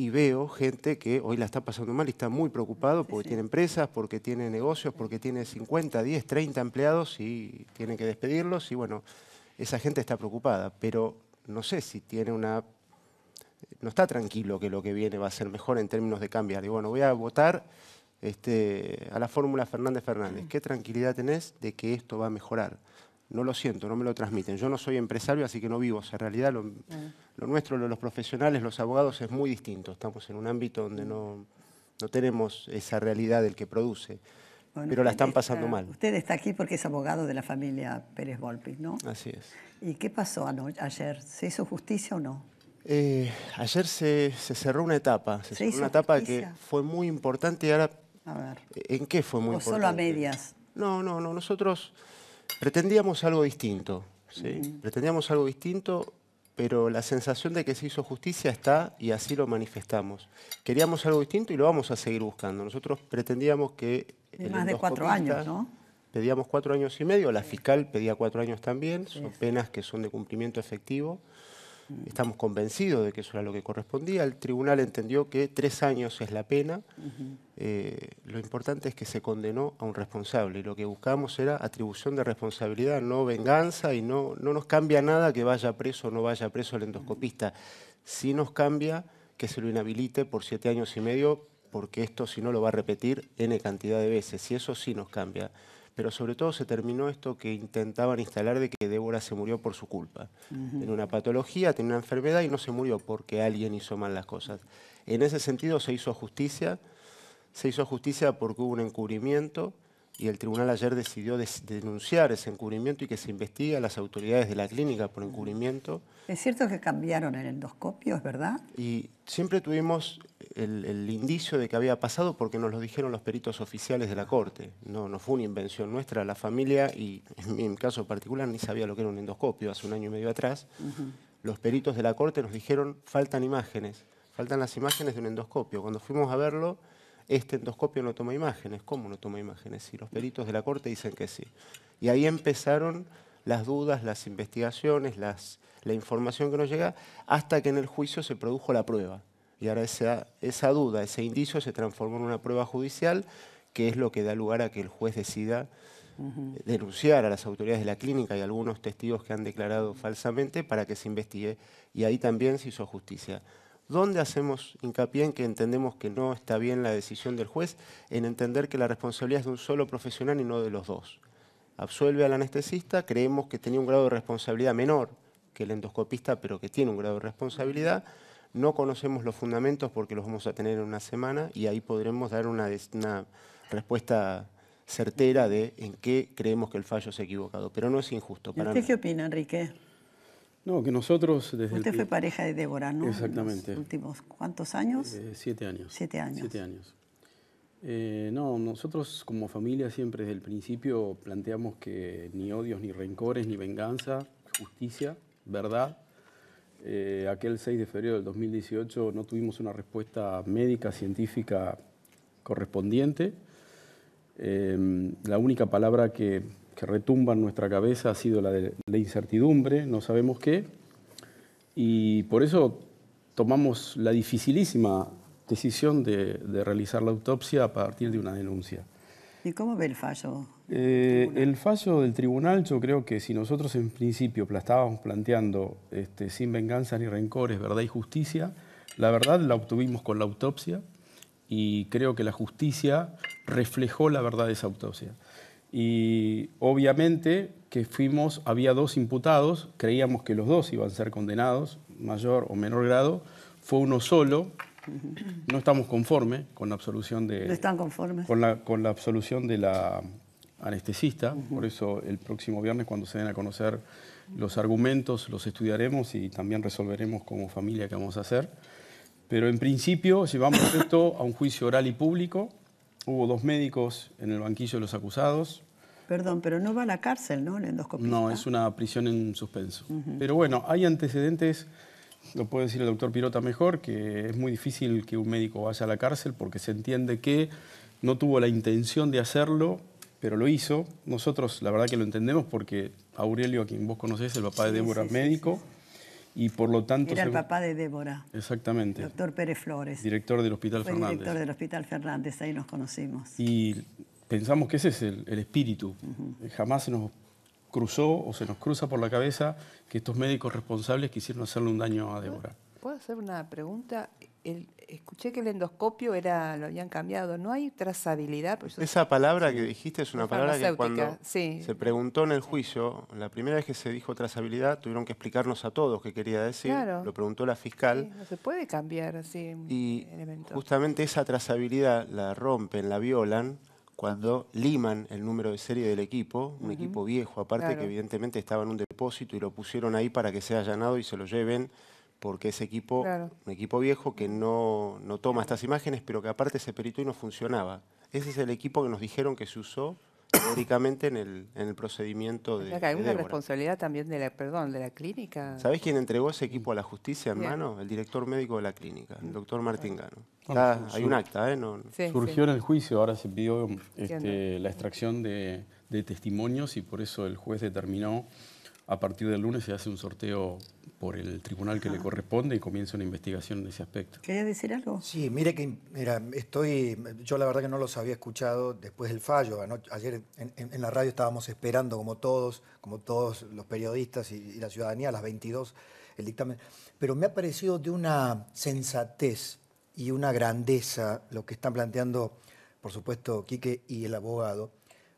y veo gente que hoy la está pasando mal y está muy preocupado porque tiene empresas, porque tiene negocios, porque tiene 50, 10, 30 empleados y tiene que despedirlos y bueno, esa gente está preocupada, pero no sé si tiene una... No está tranquilo que lo que viene va a ser mejor en términos de cambiar. Y bueno, voy a votar este, a la fórmula Fernández Fernández. ¿Qué tranquilidad tenés de que esto va a mejorar? no lo siento, no me lo transmiten. Yo no soy empresario, así que no vivo. O sea, en realidad lo, mm. nuestro, los profesionales, los abogados, es muy distinto. Estamos en un ámbito donde no, no tenemos esa realidad del que produce. pero la están eh, pasando mal. Usted está aquí porque es abogado de la familia Pérez Volpi, ¿no? Así es. ¿Y qué pasó ayer? ¿Se hizo justicia o no? Eh, ayer se, se, cerró una etapa, se, una etapa que fue muy importante y ahora... A ver. ¿En qué fue muy o importante? solo a medias? No, no, no. Nosotros pretendíamos algo distinto, Pretendíamos algo distinto, pero la sensación de que se hizo justicia está y así lo manifestamos. Queríamos algo distinto y lo vamos a seguir buscando. Nosotros pretendíamos que... De más de cuatro años, ¿no? Pedíamos cuatro años y medio, la fiscal pedía cuatro años también, son penas que son de cumplimiento efectivo. Estamos convencidos de que eso era lo que correspondía. El tribunal entendió que tres años es la pena. Eh, lo importante es que se condenó a un responsable y lo que buscamos era atribución de responsabilidad, no venganza y no, no nos cambia nada que vaya preso o no vaya preso el endoscopista. Sí nos cambia que se lo inhabilite por siete años y medio porque esto si no lo va a repetir n cantidad de veces y eso sí nos cambia pero sobre todo se terminó esto que intentaban instalar de que Débora se murió por su culpa. en una patología, tiene una enfermedad y no se murió porque alguien hizo mal las cosas. En ese sentido se hizo justicia, se hizo justicia porque hubo un encubrimiento, y el tribunal ayer decidió denunciar ese encubrimiento y que se investigue a las autoridades de la clínica por encubrimiento. Es cierto que cambiaron el endoscopio, ¿es verdad? Y siempre tuvimos el, indicio de que había pasado porque nos lo dijeron los peritos oficiales de la corte. No, no fue una invención nuestra, la familia, y en mi caso particular ni sabía lo que era un endoscopio hace un año y medio atrás. Los peritos de la corte nos dijeron, faltan imágenes, faltan las imágenes de un endoscopio. Cuando fuimos a verlo este endoscopio no toma imágenes. ¿Cómo no toma imágenes? Y los peritos de la corte dicen que sí. Y ahí empezaron las dudas, las investigaciones, las, la información que nos llega, hasta que en el juicio se produjo la prueba. Y ahora esa, duda, ese indicio se transformó en una prueba judicial, que es lo que da lugar a que el juez decida eh, denunciar a las autoridades de la clínica y algunos testigos que han declarado falsamente para que se investigue. Y ahí también se hizo justicia. ¿Dónde hacemos hincapié en que entendemos que no está bien la decisión del juez en entender que la responsabilidad es de un solo profesional y no de los dos? Absuelve al anestesista, creemos que tenía un grado de responsabilidad menor que el endoscopista, pero que tiene un grado de responsabilidad. No conocemos los fundamentos porque los vamos a tener en una semana y ahí podremos dar una, respuesta certera de en qué creemos que el fallo ha equivocado. Pero no es injusto. Para ¿Usted qué opina, Enrique? No, que nosotros desde... Usted fue pareja de Débora, ¿no? Exactamente. últimos, ¿cuántos años? Eh, siete años. Siete años. Siete años. Eh, no, nosotros como familia siempre desde el principio planteamos que ni odios, ni rencores, ni venganza, justicia, verdad. Eh, aquel 6 de febrero del 2018 no tuvimos una respuesta médica, científica correspondiente. Em, la única palabra que que retumba en nuestra cabeza ha sido la de la incertidumbre, no sabemos qué, y por eso tomamos la dificilísima decisión de, realizar la autopsia a partir de una denuncia. ¿Y cómo ve el fallo? Eh, el fallo del tribunal, yo creo que si nosotros en principio estábamos planteando este, sin venganza ni rencores, verdad y justicia, la verdad la obtuvimos con la autopsia y creo que la justicia reflejó la verdad de esa autopsia y obviamente que fuimos, había dos imputados, creíamos que los dos iban a ser condenados, mayor o menor grado, fue uno solo, no estamos conformes con la absolución de... están conformes. Con la, con la absolución de la anestesista, por eso el próximo viernes cuando se den a conocer los argumentos los estudiaremos y también resolveremos como familia qué vamos a hacer. Pero en principio llevamos esto a un juicio oral y público Hubo dos médicos en el banquillo de los acusados. Perdón, pero no va a la cárcel, ¿no? El endoscopista. No, es una prisión en suspenso. Pero bueno, hay antecedentes, lo puede decir el doctor Pirota mejor, que es muy difícil que un médico vaya a la cárcel porque se entiende que no tuvo la intención de hacerlo, pero lo hizo. Nosotros, la verdad que lo entendemos porque Aurelio, a quien vos conocés, el papá de Débora, médico y por lo tanto... Era el papá de Débora. Exactamente. Doctor Pérez Flores. Director del Hospital Fernández. Director del Hospital Fernández, ahí nos conocimos. Y pensamos que ese es el, espíritu. Jamás se nos cruzó o se nos cruza por la cabeza que estos médicos responsables quisieron hacerle un daño a Débora. ¿Puedo hacer una pregunta? escuché que el endoscopio era lo habían cambiado. No hay trazabilidad. Esa palabra que dijiste es una palabra que cuando se preguntó en el juicio, la primera vez que se dijo trazabilidad, tuvieron que explicarnos a todos qué quería decir. Lo preguntó la fiscal. no se puede cambiar así. Y justamente esa trazabilidad la rompen, la violan cuando liman el número de serie del equipo, un equipo viejo aparte que evidentemente estaba en un depósito y lo pusieron ahí para que sea allanado y se lo lleven porque ese equipo, un equipo viejo que no, toma estas imágenes, pero que aparte ese perito y no funcionaba. Ese es el equipo que nos dijeron que se usó teóricamente en el, procedimiento de. Acá hay una responsabilidad también de la, perdón, de la clínica. ¿Sabés quién entregó ese equipo a la justicia, hermano? El director médico de la clínica, el doctor Martín Gano. hay un acta, ¿eh? surgió en el juicio, ahora se pidió este, la extracción de testimonios y por eso el juez determinó a partir del lunes se hace un sorteo por el tribunal que le ah. corresponde y comienza una investigación en ese aspecto. ¿Quería decir algo? Sí, mire que mira, estoy, yo la verdad que no los había escuchado después del fallo. ayer en, la radio estábamos esperando, como todos, como todos los periodistas y, y la ciudadanía, a las 22 el dictamen. Pero me ha parecido de una sensatez y una grandeza lo que están planteando, por supuesto, Quique y el abogado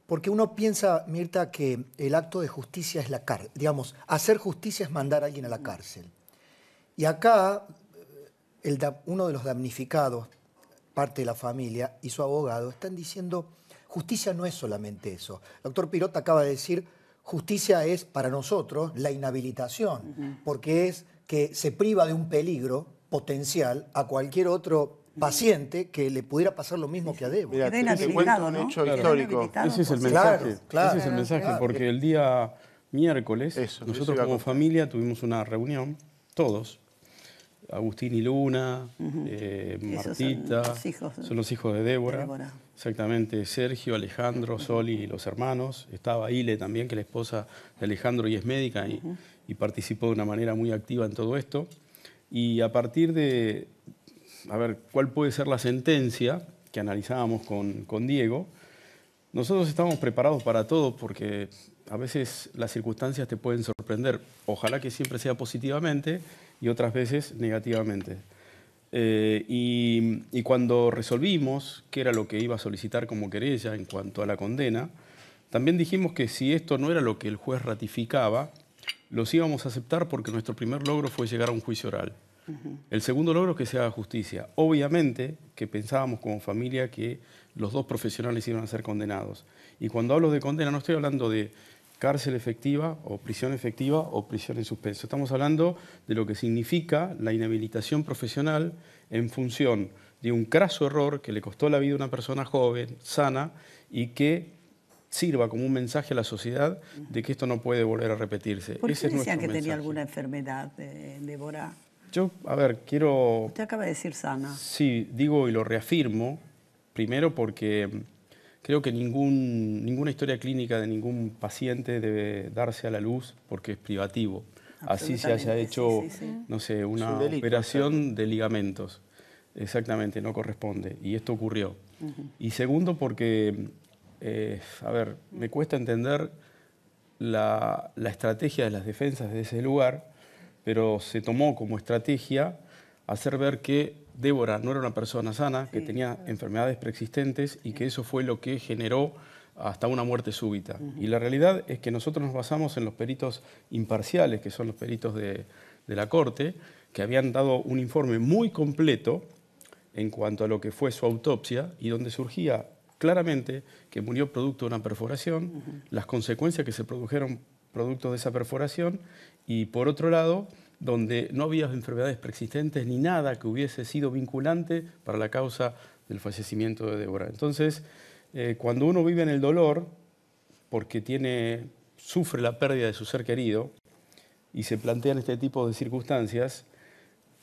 porque uno piensa, Mirta, que el acto de justicia es la cárcel. Digamos, hacer justicia es mandar a alguien a la cárcel. Y acá, eh, uno de los damnificados, parte de la familia y su abogado, están diciendo, justicia no es solamente eso. El doctor Pirota acaba de decir, justicia es para nosotros la inhabilitación, porque es que se priva de un peligro potencial a cualquier otro paciente que le pudiera pasar lo mismo que a Débora un hecho Ese es el mensaje, ese es el mensaje porque el día miércoles nosotros como familia tuvimos una reunión, todos, Agustín y Luna, eh, Martita, son los, hijos, de, Débora, exactamente, Sergio, Alejandro, Soli y los hermanos, estaba Ile también, que es la esposa de Alejandro y es médica y participó de una manera muy activa en todo esto. Y a partir de, a ver cuál puede ser la sentencia que analizábamos con, Diego, nosotros estamos preparados para todo porque a veces las circunstancias te pueden sorprender. Ojalá que siempre sea positivamente y otras veces negativamente. Eh, y, cuando resolvimos qué era lo que iba a solicitar como querella en cuanto a la condena, también dijimos que si esto no era lo que el juez ratificaba, los íbamos a aceptar porque nuestro primer logro fue llegar a un juicio oral. El segundo logro es que se haga justicia. Obviamente que pensábamos como familia que los dos profesionales iban a ser condenados. Y cuando hablo de condena no estoy hablando de cárcel efectiva o prisión efectiva o prisión en suspenso. Estamos hablando de lo que significa la inhabilitación profesional en función de un craso error que le costó la vida a una persona joven, sana, y que sirva como un mensaje a la sociedad de que esto no puede volver a repetirse. ¿Por qué decían que tenía alguna enfermedad, eh, Débora? Yo, a ver, quiero... Te acaba de decir sana. Sí, digo y lo reafirmo, primero porque creo que ningún, ninguna historia clínica de ningún paciente debe darse a la luz porque es privativo. Así se haya hecho, no sé, una operación de ligamentos. Exactamente, no corresponde. Y esto ocurrió. Y segundo, porque, eh, a ver, me cuesta entender la, la estrategia de las defensas de ese lugar pero se tomó como estrategia hacer ver que Débora no era una persona sana, que tenía enfermedades preexistentes y que eso fue lo que generó hasta una muerte súbita. Y la realidad es que nosotros nos basamos en los peritos imparciales, que son los peritos de, la Corte, que habían dado un informe muy completo en cuanto a lo que fue su autopsia y donde surgía claramente que murió producto de una perforación, las consecuencias que se produjeron producto de esa perforación y por otro lado, donde no había enfermedades preexistentes ni nada que hubiese sido vinculante para la causa del fallecimiento de Débora. Entonces, eh, cuando uno vive en el dolor, porque tiene, sufre la pérdida de su ser querido, y se plantean este tipo de circunstancias,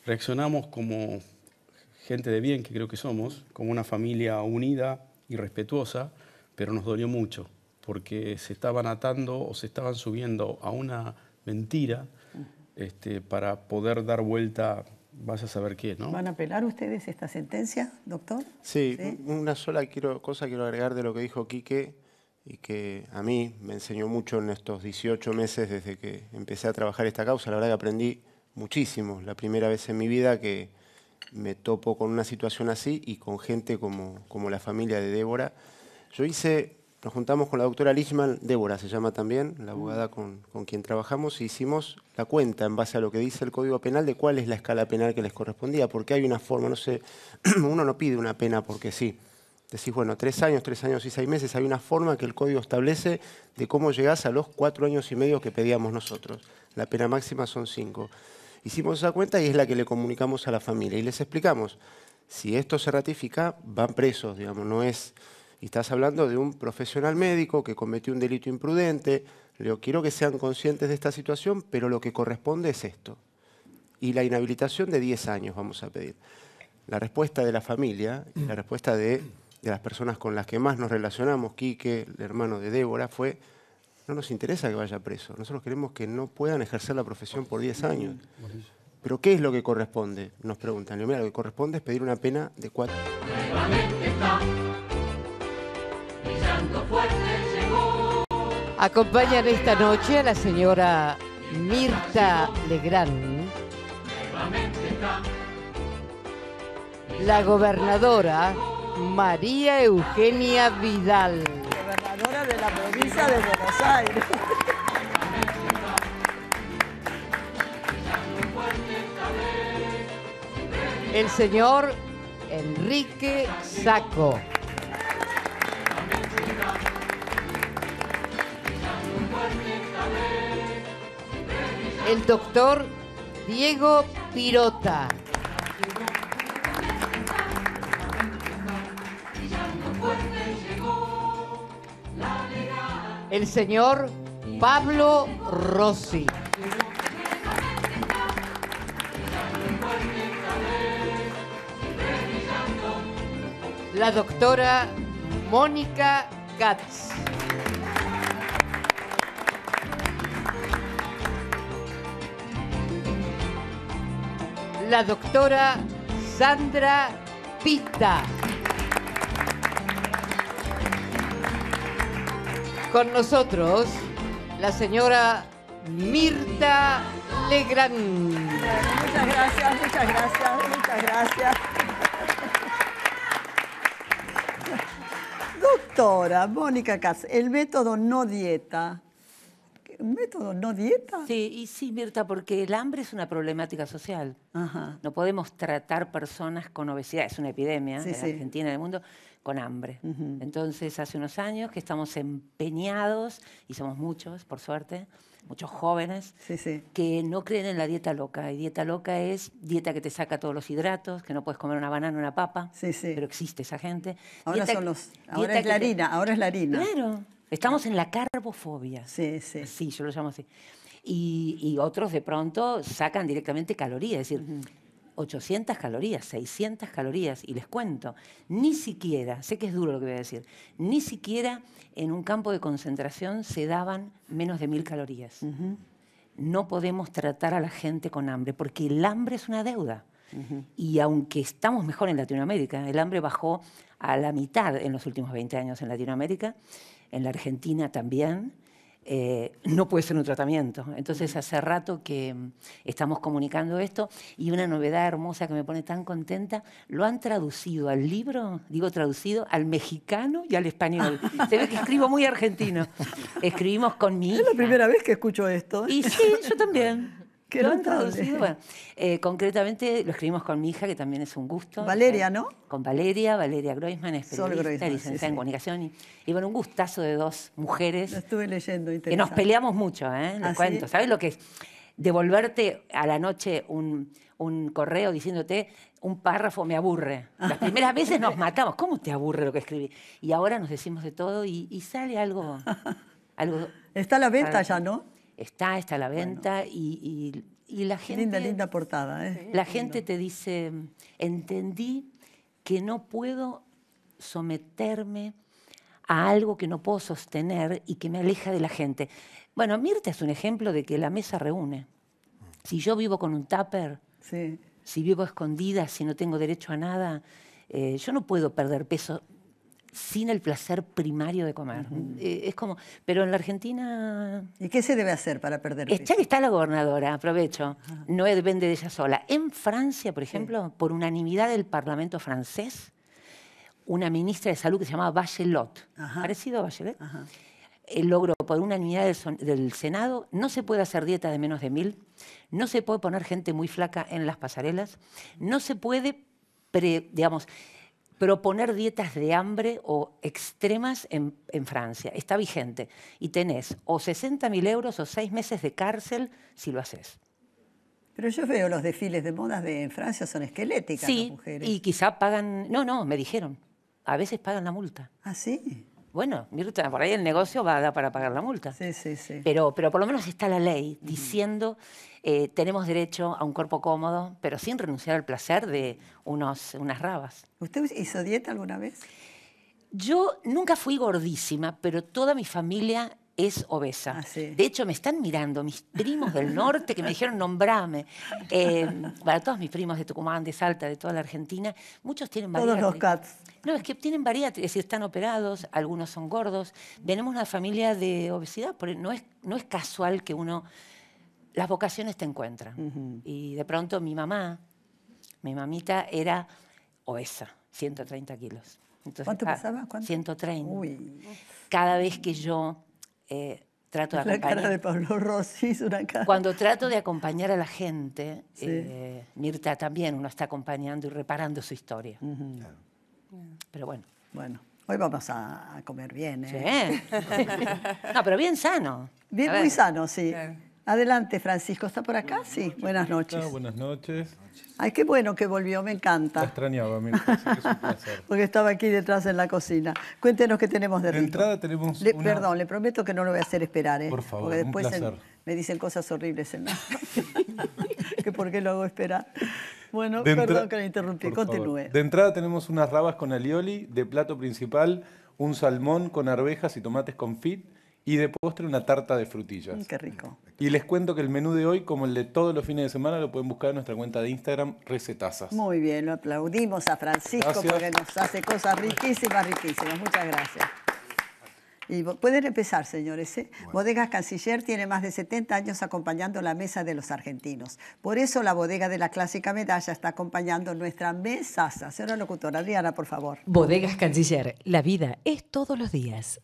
reaccionamos como gente de bien, que creo que somos, como una familia unida y respetuosa, pero nos dolió mucho, porque se estaban atando o se estaban subiendo a una mentira, este, para poder dar vuelta, vas a saber qué, ¿no? ¿Van a apelar ustedes esta sentencia, doctor? Sí, una sola cosa quiero agregar de lo que dijo Quique y que a mí me enseñó mucho en estos 18 meses desde que empecé a trabajar esta causa. La verdad que aprendí muchísimo. La primera vez en mi vida que me topo con una situación así y con gente como, como la familia de Débora. Yo hice nos juntamos con la doctora Lichman, Débora se llama también, la abogada con, quien trabajamos, y e hicimos la cuenta en base a lo que dice el Código Penal de cuál es la escala penal que les correspondía, porque hay una forma, no sé, uno no pide una pena porque sí. Decís, bueno, tres años, tres años y seis meses, hay una forma que el Código establece de cómo llegás a los cuatro años y medio que pedíamos nosotros. La pena máxima son cinco. Hicimos esa cuenta y es la que le comunicamos a la familia y les explicamos, si esto se ratifica, van presos, digamos, no es y estás hablando de un profesional médico que cometió un delito imprudente. Le quiero que sean conscientes de esta situación, pero lo que corresponde es esto. Y la inhabilitación de 10 años vamos a pedir. La respuesta de la familia, y la respuesta de, de las personas con las que más nos relacionamos, Quique, el hermano de Débora, fue, no nos interesa que vaya preso, nosotros queremos que no puedan ejercer la profesión por 10 años. ¿Pero qué es lo que corresponde? Nos preguntan. Mira, lo que corresponde es pedir una pena de cuatro. Acompañan esta noche a la señora Mirta Legrand, la gobernadora María Eugenia Vidal. Gobernadora de la provincia de Buenos Aires. El señor Enrique Saco. el doctor Diego Pirota. El señor Pablo Rossi. La doctora Mónica Katz. la doctora Sandra Pita. Con nosotros, la señora Mirta Legrand. Muchas gracias, muchas gracias, muchas gracias. Doctora Mónica Cas, el método no dieta método, no dieta. Sí, y sí, Mirta, porque el hambre es una problemática social. No podemos tratar personas con obesidad, es una epidemia en Argentina Argentina, en el mundo, con hambre. Entonces, hace unos años que estamos empeñados, y somos muchos, por suerte, muchos jóvenes, que no creen en la dieta loca. Y dieta loca es dieta que te saca todos los hidratos, que no puedes comer una banana, una papa, pero existe esa gente. Ahora, son los, ahora es la harina, ahora es la harina. Claro. Estamos en la carbofobia. Sí, sí. Sí, yo lo llamo así. Y, otros de pronto sacan directamente calorías, es decir, 800 calorías, 600 calorías, y les cuento, ni siquiera, sé que es duro lo que voy a decir, ni siquiera en un campo de concentración se daban menos de 1000 calorías. No podemos tratar a la gente con hambre, porque el hambre es una deuda. Y aunque estamos mejor en Latinoamérica, el hambre bajó a la mitad en los últimos 20 años en Latinoamérica, en la Argentina también, eh, no puede ser un tratamiento. Entonces hace rato que mm, estamos comunicando esto y una novedad hermosa que me pone tan contenta, lo han traducido al libro, digo traducido, al mexicano y al español. Se ve que escribo muy argentino. Escribimos con Es la primera vez que escucho esto. Y sí, yo también. Qué lo han traducido. Eh, concretamente lo escribimos con mi hija, que también es un gusto. Valeria, ¿no? Con Valeria, Valeria Groisman, es licenciada en comunicación. Y, bueno, un gustazo de dos mujeres. Lo estuve leyendo, interesante. Que nos peleamos mucho, ¿eh? ¿Ah, cuento. ¿Sabes lo que es? Devolverte a la noche un, correo diciéndote un párrafo me aburre. Las primeras veces nos matamos. ¿Cómo te aburre lo que escribí? Y ahora nos decimos de todo y, y sale algo, algo. Está a la venta ya, ¿no? está, está a la venta y, la gente... Linda, portada. ¿eh? La gente te dice, entendí que no puedo someterme a algo que no puedo sostener y que me aleja de la gente. Bueno, Mirta es un ejemplo de que la mesa reúne. Si yo vivo con un tupper, si vivo escondida, si no tengo derecho a nada, eh, yo no puedo perder peso sin el placer primario de comer. Eh, es como, pero en la Argentina... ¿Y qué se debe hacer para perder peso? está la gobernadora, aprovecho, no depende de ella sola. En Francia, por ejemplo, por unanimidad del Parlamento francés, una ministra de salud que se llamaba Bachelot, parecido a Bachelet, eh, logró por unanimidad del, Senado, no se puede hacer dieta de menos de mil, no se puede poner gente muy flaca en las pasarelas, no se puede, digamos, proponer dietas de hambre o extremas en, Francia. Está vigente. Y tenés o 60 mil euros o seis meses de cárcel si lo haces. Pero yo veo los desfiles de modas de Francia, son esqueléticas las mujeres. Y quizá pagan. No, no, me dijeron. A veces pagan la multa. ¿Ah, sí? bueno, por ahí el negocio va a dar para pagar la multa. Sí, sí, sí. Pero, pero por lo menos está la ley diciendo eh, tenemos derecho a un cuerpo cómodo, pero sin renunciar al placer de unos, unas rabas. ¿Usted hizo dieta alguna vez? Yo nunca fui gordísima, pero toda mi familia es obesa. Ah, de hecho, me están mirando mis primos del norte que me dijeron nombrame. Eh, para todos mis primos de Tucumán, de Salta, de toda la Argentina, muchos tienen bariátrica. Todos los cats. No, es que tienen varias es decir, están operados, algunos son gordos. Venimos una familia de obesidad, porque no es, no es casual que uno... Las vocaciones te encuentran. Y de pronto mi mamá, mi mamita era obesa, 130 kilos. Entonces, ¿Cuánto ah, pesaba? 130. Cada vez que yo eh, trato de la acompañar. cara de Pablo Rossi es una cara. Cuando trato de acompañar a la gente, eh, Mirta también, uno está acompañando y reparando su historia. Pero bueno. Bueno, hoy vamos a comer bien, ¿eh? Sí. no, pero bien sano. Bien, muy sano, sí. Adelante, Francisco, ¿está por acá? sí, buenas noches. Buenas noches. Ay, qué bueno que volvió, me encanta. Te extrañaba, me es un placer. Porque estaba aquí detrás en la cocina. Cuéntenos qué tenemos de rico. De entrada tenemos Perdón, le prometo que no lo voy a hacer esperar, ¿eh? Por favor, Porque después me dicen cosas horribles en la... que por qué lo hago esperar. Bueno, perdón que lo interrumpí, continúe. De entrada tenemos unas rabas con alioli, de plato principal, un salmón con arvejas y tomates confit, y de postre una tarta de frutillas. Mm, qué rico. Y les cuento que el menú de hoy, como el de todos los fines de semana, lo pueden buscar en nuestra cuenta de Instagram, Recetazas. Muy bien, lo aplaudimos a Francisco porque nos hace cosas riquísimas, riquísimas. Muchas gracias. Y pueden empezar, señores. ¿eh? Bodegas Canciller tiene más de 70 años acompañando la mesa de los argentinos. Por eso la bodega de la clásica medalla está acompañando nuestra mesa. Señora locutora, Adriana, por favor. Bodegas Canciller, la vida es todos los días.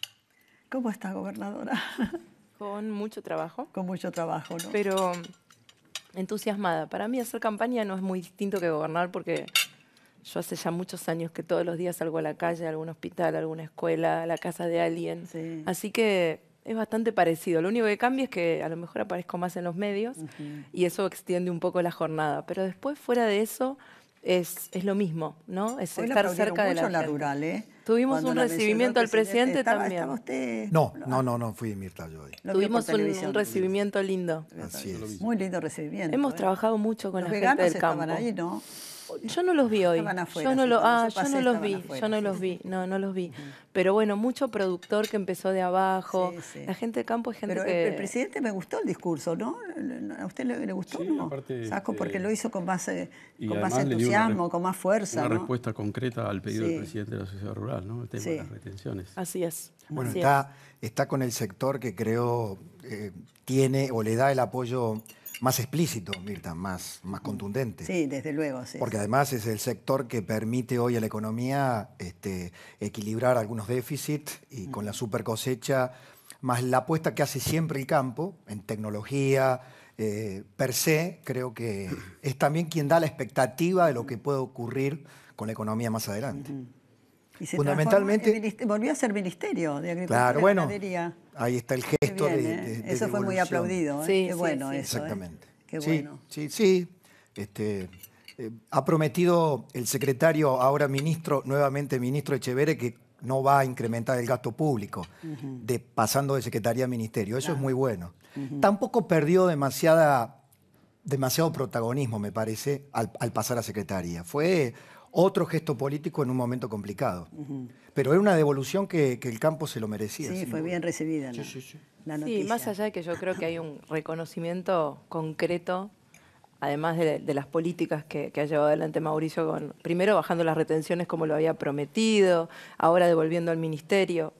¿Cómo está, gobernadora? Con mucho trabajo. Con mucho trabajo, ¿no? Pero entusiasmada. Para mí hacer campaña no es muy distinto que gobernar porque yo hace ya muchos años que todos los días salgo a la calle, a algún hospital, a alguna escuela, a la casa de alguien. Así que es bastante parecido. Lo único que cambia es que a lo mejor aparezco más en los medios y eso extiende un poco la jornada. Pero después, fuera de eso, es, lo mismo, ¿no? Es estar cerca de la, en la rural, ¿eh? Tuvimos un recibimiento al presidente, también. No, no, no, no fui Mirta yo hoy. Tuvimos un, recibimiento lindo. Así es. Muy lindo recibimiento. Hemos ¿eh? trabajado mucho con la gente del campo. ¿no? Yo no los vi hoy. yo no, ah, yo no los vi, yo no los vi, no, no los vi. Pero bueno, mucho productor que empezó de abajo. La gente de campo es gente el, presidente me gustó el discurso, ¿no? ¿A usted le, gustó? no, Saco eh, porque lo hizo con más, eh, con más entusiasmo, con más fuerza. Una respuesta concreta al pedido del presidente de la sociedad rural, ¿no? El tema de las retenciones. Así es. Bueno, está, con el sector que creo eh, tiene o le da el apoyo más explícito, Mirta, más, más contundente. Sí, desde luego, sí. Porque además es el sector que permite hoy a la economía este, equilibrar algunos déficits y con la super cosecha, más la apuesta que hace siempre el campo en tecnología, eh, per se, creo que es también quien da la expectativa de lo que puede ocurrir con la economía más adelante. Fundamentalmente, volvió a ser ministerio de Agricultura claro, y bueno, ahí está el gesto ¿eh? de, Eso fue muy aplaudido. ¿eh? Sí, Qué bueno eso. ¿eh? Exactamente. Qué bueno. Sí, sí. Este, ha prometido el secretario, ahora ministro, nuevamente ministro Echevere, que no va a incrementar el gasto público, de, pasando de secretaría a ministerio. Eso es muy bueno. Tampoco perdió demasiada, demasiado protagonismo, me parece, al, al pasar a secretaría. Fue otro gesto político en un momento complicado. Pero era una devolución que, el campo se lo merecía. Sí, fue bien recibida ¿no? sí, sí, sí. más allá de que yo creo que hay un reconocimiento concreto, además de, las políticas que, ha llevado adelante Mauricio, con, primero bajando las retenciones como lo había prometido, ahora devolviendo al ministerio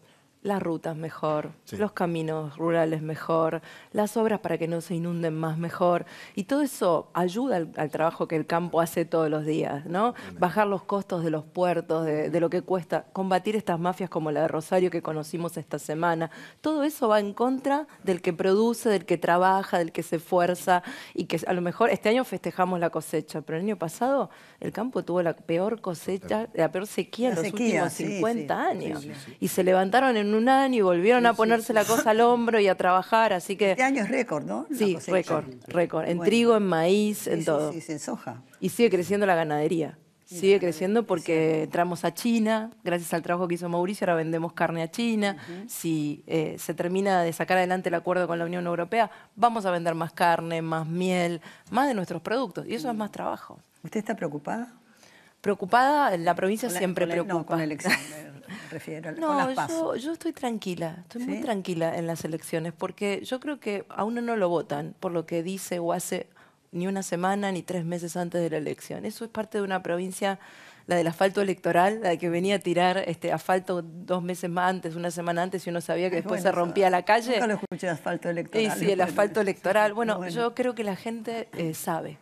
las rutas mejor, los caminos rurales mejor, las obras para que no se inunden más mejor. Y todo eso ayuda al, trabajo que el campo hace todos los días, ¿no? Bajar los costos de los puertos, de, lo que cuesta, combatir estas mafias como la de Rosario que conocimos esta semana. Todo eso va en contra del que produce, del que trabaja, del que se esfuerza y que a lo mejor este año festejamos la cosecha, pero el año pasado el campo tuvo la peor cosecha, la peor sequía en los últimos 50 años. Y se levantaron en un año y volvieron a ponerse la cosa al hombro y a trabajar, así que... Este año es récord, ¿no? sí, récord, récord. En trigo, en maíz, en todo. Sí, en soja. Y sigue creciendo la ganadería. Sigue creciendo porque entramos a China, gracias al trabajo que hizo Mauricio, ahora vendemos carne a China. Si eh, se termina de sacar adelante el acuerdo con la Unión Europea, vamos a vender más carne, más miel, más de nuestros productos. Y eso es más trabajo. ¿Usted está preocupada? Preocupada, la provincia siempre preocupa. con refiero, no, yo, estoy tranquila, estoy muy tranquila en las elecciones, porque yo creo que a uno no lo votan por lo que dice o hace ni una semana ni tres meses antes de la elección. Eso es parte de una provincia, la del asfalto electoral, la que venía a tirar este asfalto dos meses más antes, una semana antes, y uno sabía que después se rompía la calle. Nunca lo escuché, asfalto electoral. Y sí, el asfalto electoral. Bueno, yo creo que la gente eh, sabe,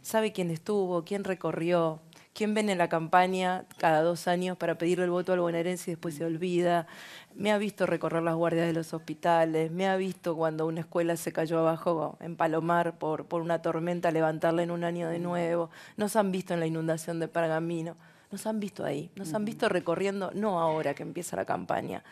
sabe quién estuvo, quién recorrió, ¿Quién viene en la campaña cada dos años para pedirle el voto al bonaerense y después se olvida? Me ha visto recorrer las guardias de los hospitales, me ha visto cuando una escuela se cayó abajo en Palomar por, por una tormenta levantarla en un año de nuevo, nos han visto en la inundación de Pergamino, nos han visto ahí, nos han visto recorriendo, no ahora que empieza la campaña,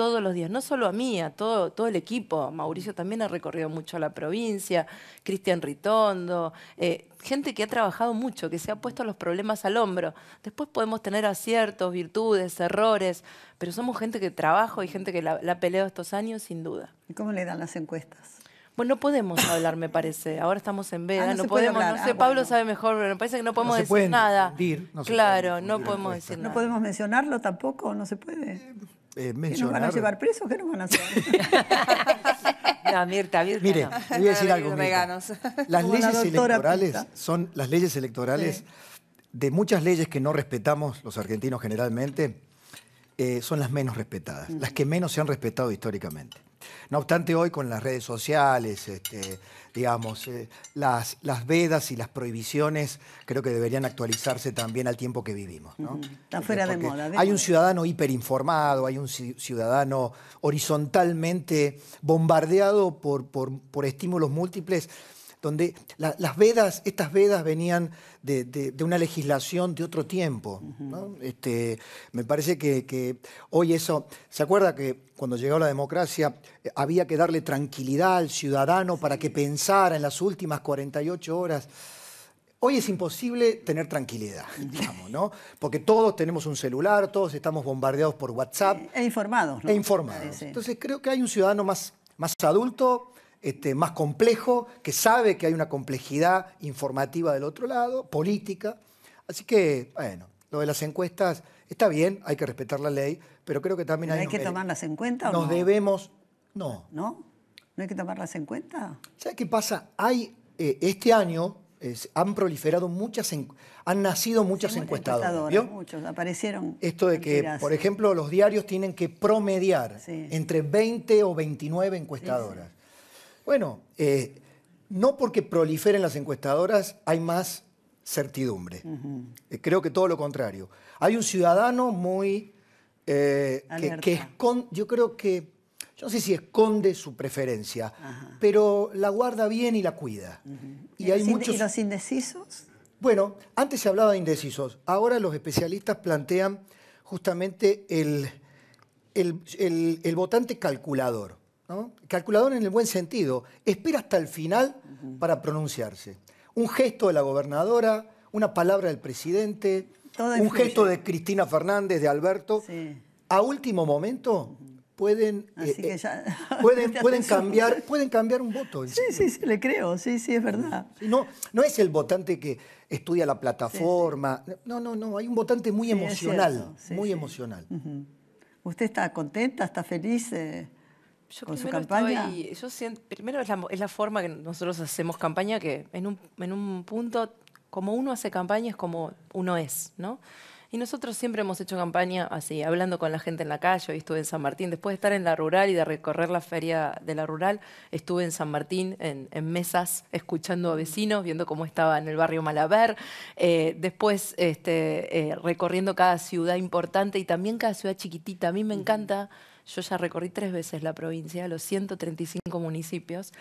todos los días, no solo a mí, a todo, todo el equipo. Mauricio también ha recorrido mucho la provincia, Cristian Ritondo, eh, gente que ha trabajado mucho, que se ha puesto los problemas al hombro. Después podemos tener aciertos, virtudes, errores, pero somos gente que trabaja y gente que la, ha peleado estos años, sin duda. ¿Y cómo le dan las encuestas? Bueno, no podemos hablar, me parece. Ahora estamos en ah, veda, no, podemos, no ah, sé, Pablo sabe mejor, pero me parece que no podemos no decir nada. claro, no podemos decir nada. No podemos mencionarlo tampoco, no se puede. Eh, eh, nos van a llevar presos? ¿Qué nos van a hacer? no, Mirta, Mirta Mire, voy a decir algo, Las leyes electorales son las leyes electorales de muchas leyes que no respetamos los argentinos generalmente. Eh, son las menos respetadas, las que menos se han respetado históricamente. No obstante, hoy con las redes sociales, este, digamos, eh, las, vedas y las prohibiciones creo que deberían actualizarse también al tiempo que vivimos. Está este, fuera de moda. hay un ciudadano hiperinformado, hay un ciudadano horizontalmente bombardeado por estímulos múltiples donde las vedas, estas vedas venían de, una legislación de otro tiempo. este, me parece que, hoy eso, ¿se acuerda que cuando llegó la democracia eh, había que darle tranquilidad al ciudadano para que pensara en las últimas 48 horas? Hoy es imposible tener tranquilidad, digamos, ¿no? Porque todos tenemos un celular, todos estamos bombardeados por WhatsApp. E informados, ¿no? E informados. Entonces creo que hay un ciudadano más, más adulto, este, más complejo, que sabe que hay una complejidad informativa del otro lado, política. Así que, bueno, lo de las encuestas está bien, hay que respetar la ley, pero creo que también hay... ¿Hay que tomarlas en cuenta? nos no? debemos... No. ¿No? ¿No hay que tomarlas en cuenta? ¿Sabes qué pasa? Hay, eh, este año, han proliferado muchas, han nacido muchas encuestadoras. Muchos, aparecieron. Esto de que, por ejemplo, los diarios tienen que promediar entre 20 o 29 encuestadoras. Bueno, eh, no porque proliferen las encuestadoras hay más certidumbre. Eh, creo que todo lo contrario. Hay un ciudadano muy... Eh, que, esconde, yo creo que, yo no sé si esconde su preferencia, pero la guarda bien y la cuida. y, hay muchos... los indecisos? Bueno, antes se hablaba de indecisos, ahora los especialistas plantean justamente el votante calculador calculador en el buen sentido, espera hasta el final para pronunciarse. Un gesto de la gobernadora, una palabra del presidente, un gesto de Cristina Fernández, de Alberto, a último momento pueden, eh, eh, pueden, pueden, cambiar, pueden cambiar un voto. Sí, sí, sí, le creo, sí, sí, es verdad. No, no es el votante que estudia la plataforma, no, no, no, hay un votante muy emocional, muy emocional. ¿Usted está contenta, está feliz? Eh? yo con su Estoy, primero es la, forma que nosotros hacemos campaña, que en un, punto, como uno hace campaña es como uno es, ¿no? Y nosotros siempre hemos hecho campaña así, hablando con la gente en la calle. Hoy estuve en San Martín, después de estar en la rural y de recorrer la feria de la rural, estuve en San Martín en, mesas, escuchando a vecinos, viendo cómo estaba en el barrio Malaber. Eh, después este, eh, recorriendo cada ciudad importante y también cada ciudad chiquitita. A mí me encanta yo ya recorrí tres veces la provincia, los 135 municipios,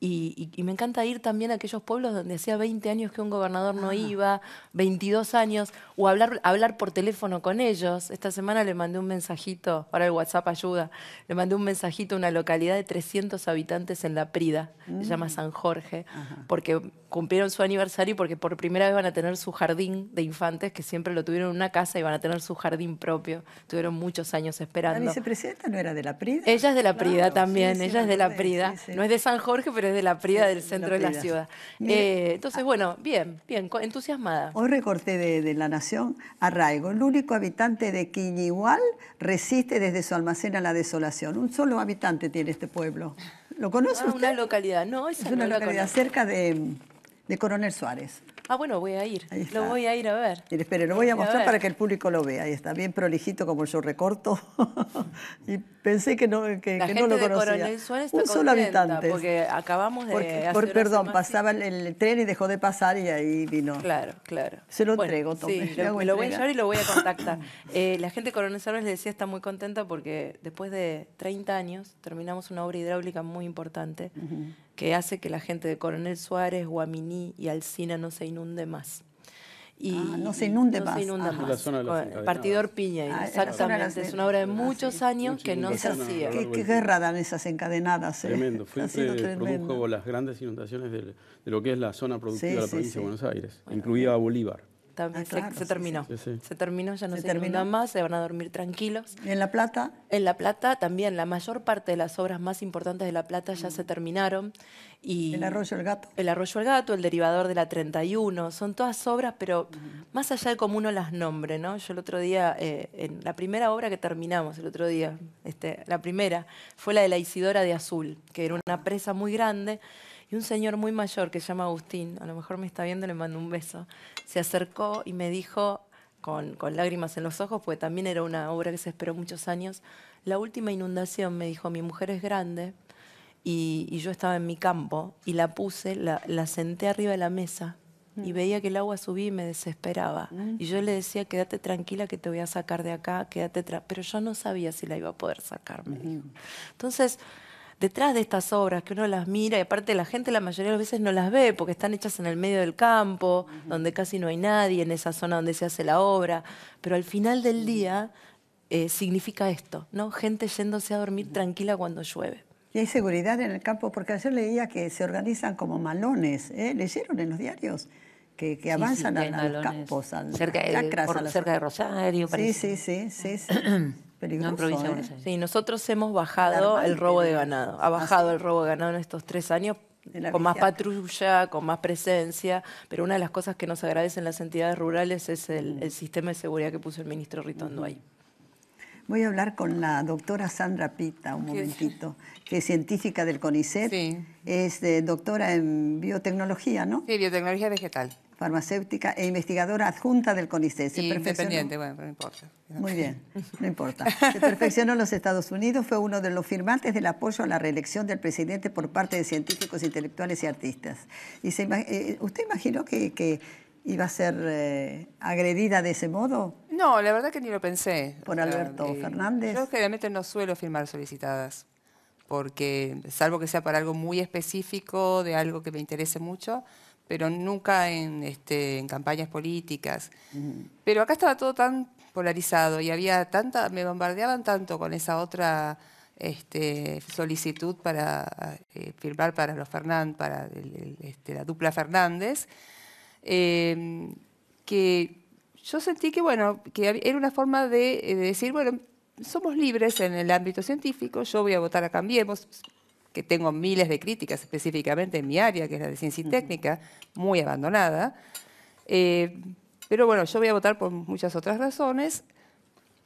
y, me encanta ir también a aquellos pueblos donde hacía 20 años que un gobernador no ah. iba, 22 años, o hablar, hablar por teléfono con ellos. Esta semana le mandé un mensajito, ahora el WhatsApp ayuda, le mandé un mensajito a una localidad de 300 habitantes en La Prida, se mm. llama San Jorge, porque cumplieron su aniversario y porque por primera vez van a tener su jardín de infantes, que siempre lo tuvieron en una casa y van a tener su jardín propio. Tuvieron muchos años esperando. La ah, vicepresidenta no era de La Prida. Ella es de La Prida también, ella es de La Prida. no es de San Jorge, pero de la Prida del centro de la ciudad. Eh, entonces, bueno, bien, bien, entusiasmada. Hoy recorté de, La Nación Arraigo. El único habitante de Quiñigual resiste desde su almacén a la desolación. Un solo habitante tiene este pueblo. ¿Lo conoce ah, Una localidad, no, es una localidad cerca de de Coronel Suárez. Ah, bueno, voy a ir. Lo voy a ir a ver. Y espere, lo voy a mostrar para que el público lo vea. Ahí está, bien prolijito como yo recorto. y pensé que no, que, lo de Coronel Suárez está Un solo habitante. Porque acabamos de. hacer perdón, pasaba el, tren y dejó de pasar y ahí vino. Claro, claro. Se lo entrego, Tom. Sí, lo, voy a llevar y lo voy a contactar. Eh, la gente de Coronel Suárez le decía está muy contenta porque después de 30 años terminamos una obra hidráulica muy importante que hace que la gente de Coronel Suárez, Guaminí y Alsina no se inunde más. Y ah, no se inunde no más. Se inunde más. Partidor Piña, ah, exactamente. Es una obra de muchos años que no se hacía. Qué, guerra dan esas encadenadas. ¿eh? Tremendo. Fue este produjo las grandes inundaciones de, lo que es la zona productiva de la provincia de Buenos Aires. incluida Bolívar. Ah, se, terminó. Se terminó, ya no se, se terminó más, se van a dormir tranquilos. en La Plata? En La Plata también, la mayor parte de las obras más importantes de La Plata ya mm. se terminaron. Y el Arroyo el Gato. El Arroyo el Gato, el Derivador de la 31, son todas obras, pero más allá de cómo uno las nombre, ¿no? Yo el otro día, eh, la primera obra que terminamos el otro día, este, la primera, fue la de la Isidora de Azul, que era una presa muy grande y un señor muy mayor que se llama Agustín, a lo mejor me está viendo, le mando un beso, se acercó y me dijo, con, lágrimas en los ojos, porque también era una obra que se esperó muchos años, la última inundación, me dijo, mi mujer es grande y, yo estaba en mi campo y la puse, la, senté arriba de la mesa y mm. veía que el agua subía y me desesperaba. Mm. Y yo le decía, quédate tranquila que te voy a sacar de acá, quédate tranquila. Pero yo no sabía si la iba a poder sacar, me dijo. Mm. Entonces, detrás de estas obras que uno las mira y aparte la gente la mayoría de las veces no las ve porque están hechas en el medio del campo, donde casi no hay nadie, en esa zona donde se hace la obra, pero al final del día eh, significa esto, ¿no? Gente yéndose a dormir tranquila cuando llueve. Y hay seguridad en el campo, porque ayer leía que se organizan como malones, ¿eh? ¿leyeron en los diarios? Que, avanzan a, los campos, cerca de, cerca de Rosario. Parece. Sí, sí, sí, sí. ¿eh? nosotros hemos bajado el robo de ganado. Ha bajado el robo de ganado en estos tres años con más patrulla, con más presencia, pero una de las cosas que nos agradecen las entidades rurales es el, mm. sistema de seguridad que puso el ministro Ritondo ahí. Voy a hablar con la doctora Sandra Pita un momentito, que es científica del CONICET, es eh, doctora en biotecnología, ¿no? Sí, biotecnología vegetal farmacéutica e investigadora adjunta del CONICET. Independiente, bueno, no importa. Muy bien, no importa. Se perfeccionó en los Estados Unidos, fue uno de los firmantes del apoyo a la reelección del presidente por parte de científicos, intelectuales y artistas. Y eh, eh, ¿Usted imaginó que, iba a ser eh, agredida de ese modo? No, la verdad que ni lo pensé. ¿Por Alberto Fernández? Yo generalmente no suelo firmar solicitadas, porque salvo que sea para algo muy específico, de algo que me interese mucho, pero nunca en, este, campañas políticas. Pero acá estaba todo tan polarizado y había tanta, me bombardeaban tanto con esa otra este, solicitud para eh, firmar para los para este, la dupla Fernández, em, que yo sentí que bueno, que era una forma de, eh, de decir, bueno, somos libres en el ámbito científico, yo voy a votar a Cambiemos, tengo miles de críticas específicamente en mi área, que es la de ciencia y técnica, muy abandonada. Eh, pero bueno, yo voy a votar por muchas otras razones.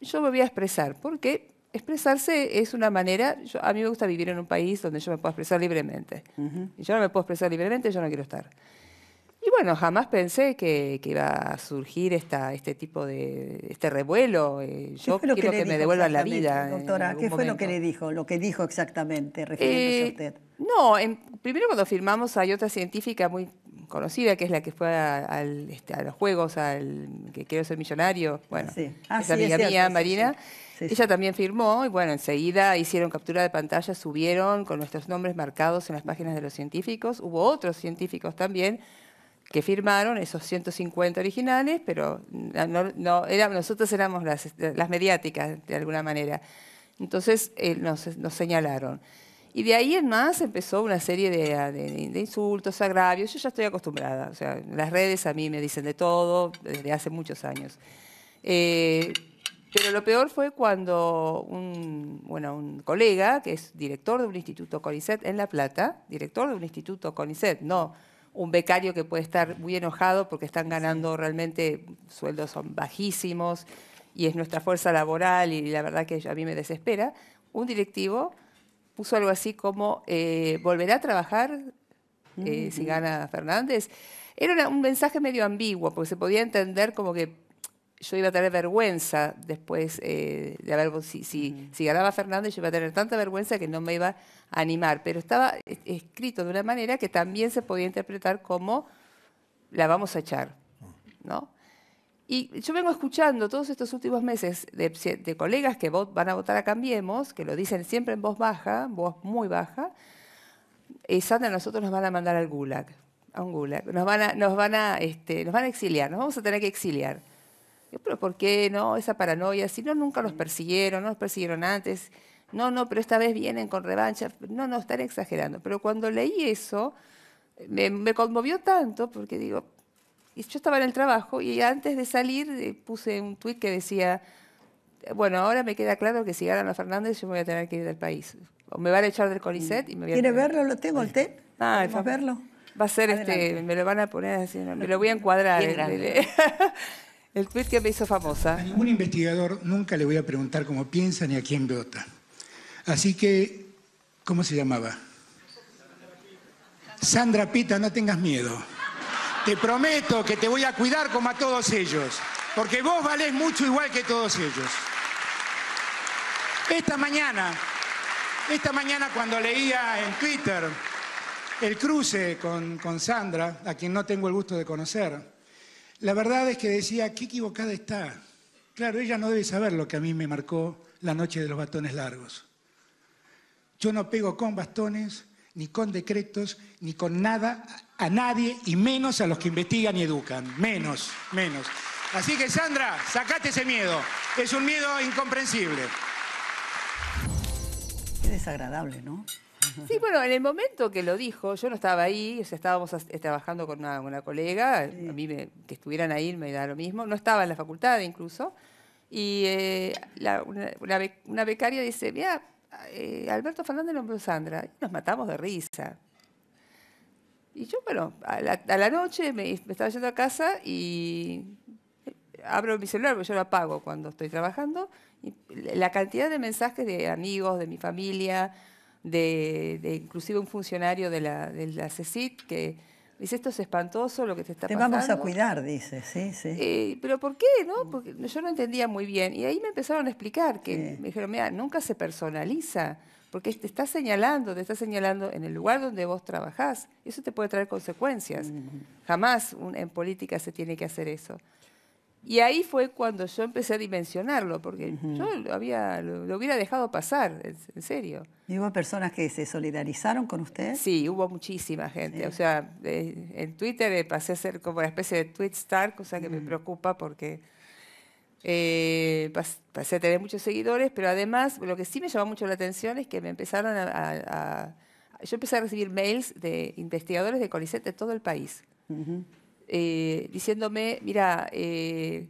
Yo me voy a expresar, porque expresarse es una manera, a mí me gusta vivir en un país donde yo me puedo expresar libremente. Y yo no me puedo expresar libremente, yo no quiero estar bueno, jamás pensé que, iba a surgir esta, este tipo de este revuelo. Eh, yo quiero que, me devuelvan la vida. ¿qué fue lo que le dijo? Lo que dijo exactamente, refiriéndose a eh, usted. No, en, primero cuando firmamos hay otra científica muy conocida, que es la que fue a, este, los Juegos, al que quiero ser millonario, bueno, sí. Ah, esa amiga mía, Marina. Ella también firmó y bueno, enseguida hicieron captura de pantalla, subieron con nuestros nombres marcados en las páginas de los científicos. Hubo otros científicos también que firmaron esos 150 originales, pero no, nosotros éramos este, las, mediáticas de alguna manera. Entonces eh, nos, señalaron. Y de ahí en más empezó una serie de, insultos, agravios. Yo ya estoy acostumbrada. O sea, las redes a mí me dicen de todo desde hace muchos años. Eh, pero lo peor fue cuando un, bueno, un colega, que es director de un instituto CONICET en La Plata, director de un instituto CONICET, no un becario que puede estar muy enojado porque están ganando realmente sueldos son bajísimos y es nuestra fuerza laboral y la verdad que a mí me desespera, un directivo puso algo así como, eh, ¿volverá a trabajar eh, si mm. gana Fernández? Era un mensaje medio ambiguo, porque se podía entender como que yo iba a tener vergüenza después eh, de haber... Si, si, si, ganaba Fernández, yo iba a tener tanta vergüenza que no me iba a animar. Pero estaba escrito de una manera que también se podía interpretar como la vamos a echar, mm. ¿no? Y yo vengo escuchando todos estos últimos meses de, colegas que van a votar a Cambiemos, que lo dicen siempre en voz baja, voz muy baja, y eh, Sandra, nosotros nos van a mandar al gulag, a un gulag, nos van a, nos van a, este, nos van a exiliar, nos vamos a tener que exiliar pero ¿por qué no? Esa paranoia, si no, nunca los persiguieron, no los persiguieron antes, no, no, pero esta vez vienen con revancha, no, no, están exagerando. Pero cuando leí eso, me, conmovió tanto porque digo, yo estaba en el trabajo y antes de salir eh, puse un tuit que decía, bueno, ahora me queda claro que si ganan a Fernández yo me voy a tener que ir del país. O me van a echar del mm. coliset y me voy a... ¿Quiere verlo? ¿Lo tengo el té? Ah, a verlo. Va a ser este, me lo van a poner así, me lo voy a encuadrar. El tweet que me hizo famosa. A ningún investigador nunca le voy a preguntar cómo piensa ni a quién vota. Así que, ¿cómo se llamaba? Sandra Pita, no tengas miedo. Te prometo que te voy a cuidar como a todos ellos, porque vos valés mucho igual que todos ellos. Esta mañana, esta mañana cuando leía en Twitter el cruce con Sandra, a quien no tengo el gusto de conocer, la verdad es que decía, qué equivocada está. Claro, ella no debe saber lo que a mí me marcó la noche de los bastones largos. Yo no pego con bastones, ni con decretos, ni con nada a nadie, y menos a los que investigan y educan. Menos, menos. Así que Sandra, sacate ese miedo. Es un miedo incomprensible. Qué desagradable, ¿no? Sí, bueno, en el momento que lo dijo, yo no estaba ahí, estábamos eh, trabajando con una, colega, a mí que estuvieran ahí me da lo mismo, no estaba en la facultad incluso, y eh, una, becaria dice, mira, eh, Alberto Fernández nombró Sandra, y nos matamos de risa. Y yo, bueno, a la, noche me, me, estaba yendo a casa y abro mi celular, porque yo lo apago cuando estoy trabajando, y la cantidad de mensajes de amigos, de mi familia, de, inclusive un funcionario de la, de CECIT que dice, esto es espantoso lo que te está pasando. Te vamos a cuidar, dice, sí, sí. Eh, pero ¿por qué? No? Porque yo no entendía muy bien. Y ahí me empezaron a explicar que me dijeron, mira, nunca se personaliza, porque te está señalando, te está señalando en el lugar donde vos trabajás. Eso te puede traer consecuencias. Jamás en política se tiene que hacer eso. Y ahí fue cuando yo empecé a dimensionarlo, porque yo lo, había, lo, hubiera dejado pasar, en, serio. ¿Y hubo personas que se solidarizaron con usted? Sí, hubo muchísima gente. O sea, en Twitter eh, pasé a ser como una especie de tweet star, cosa que me preocupa porque eh, pasé a tener muchos seguidores, pero además lo que sí me llamó mucho la atención es que me empezaron a, yo empecé a recibir mails de investigadores de Coliseo de todo el país. Uh eh, diciéndome, mira, eh,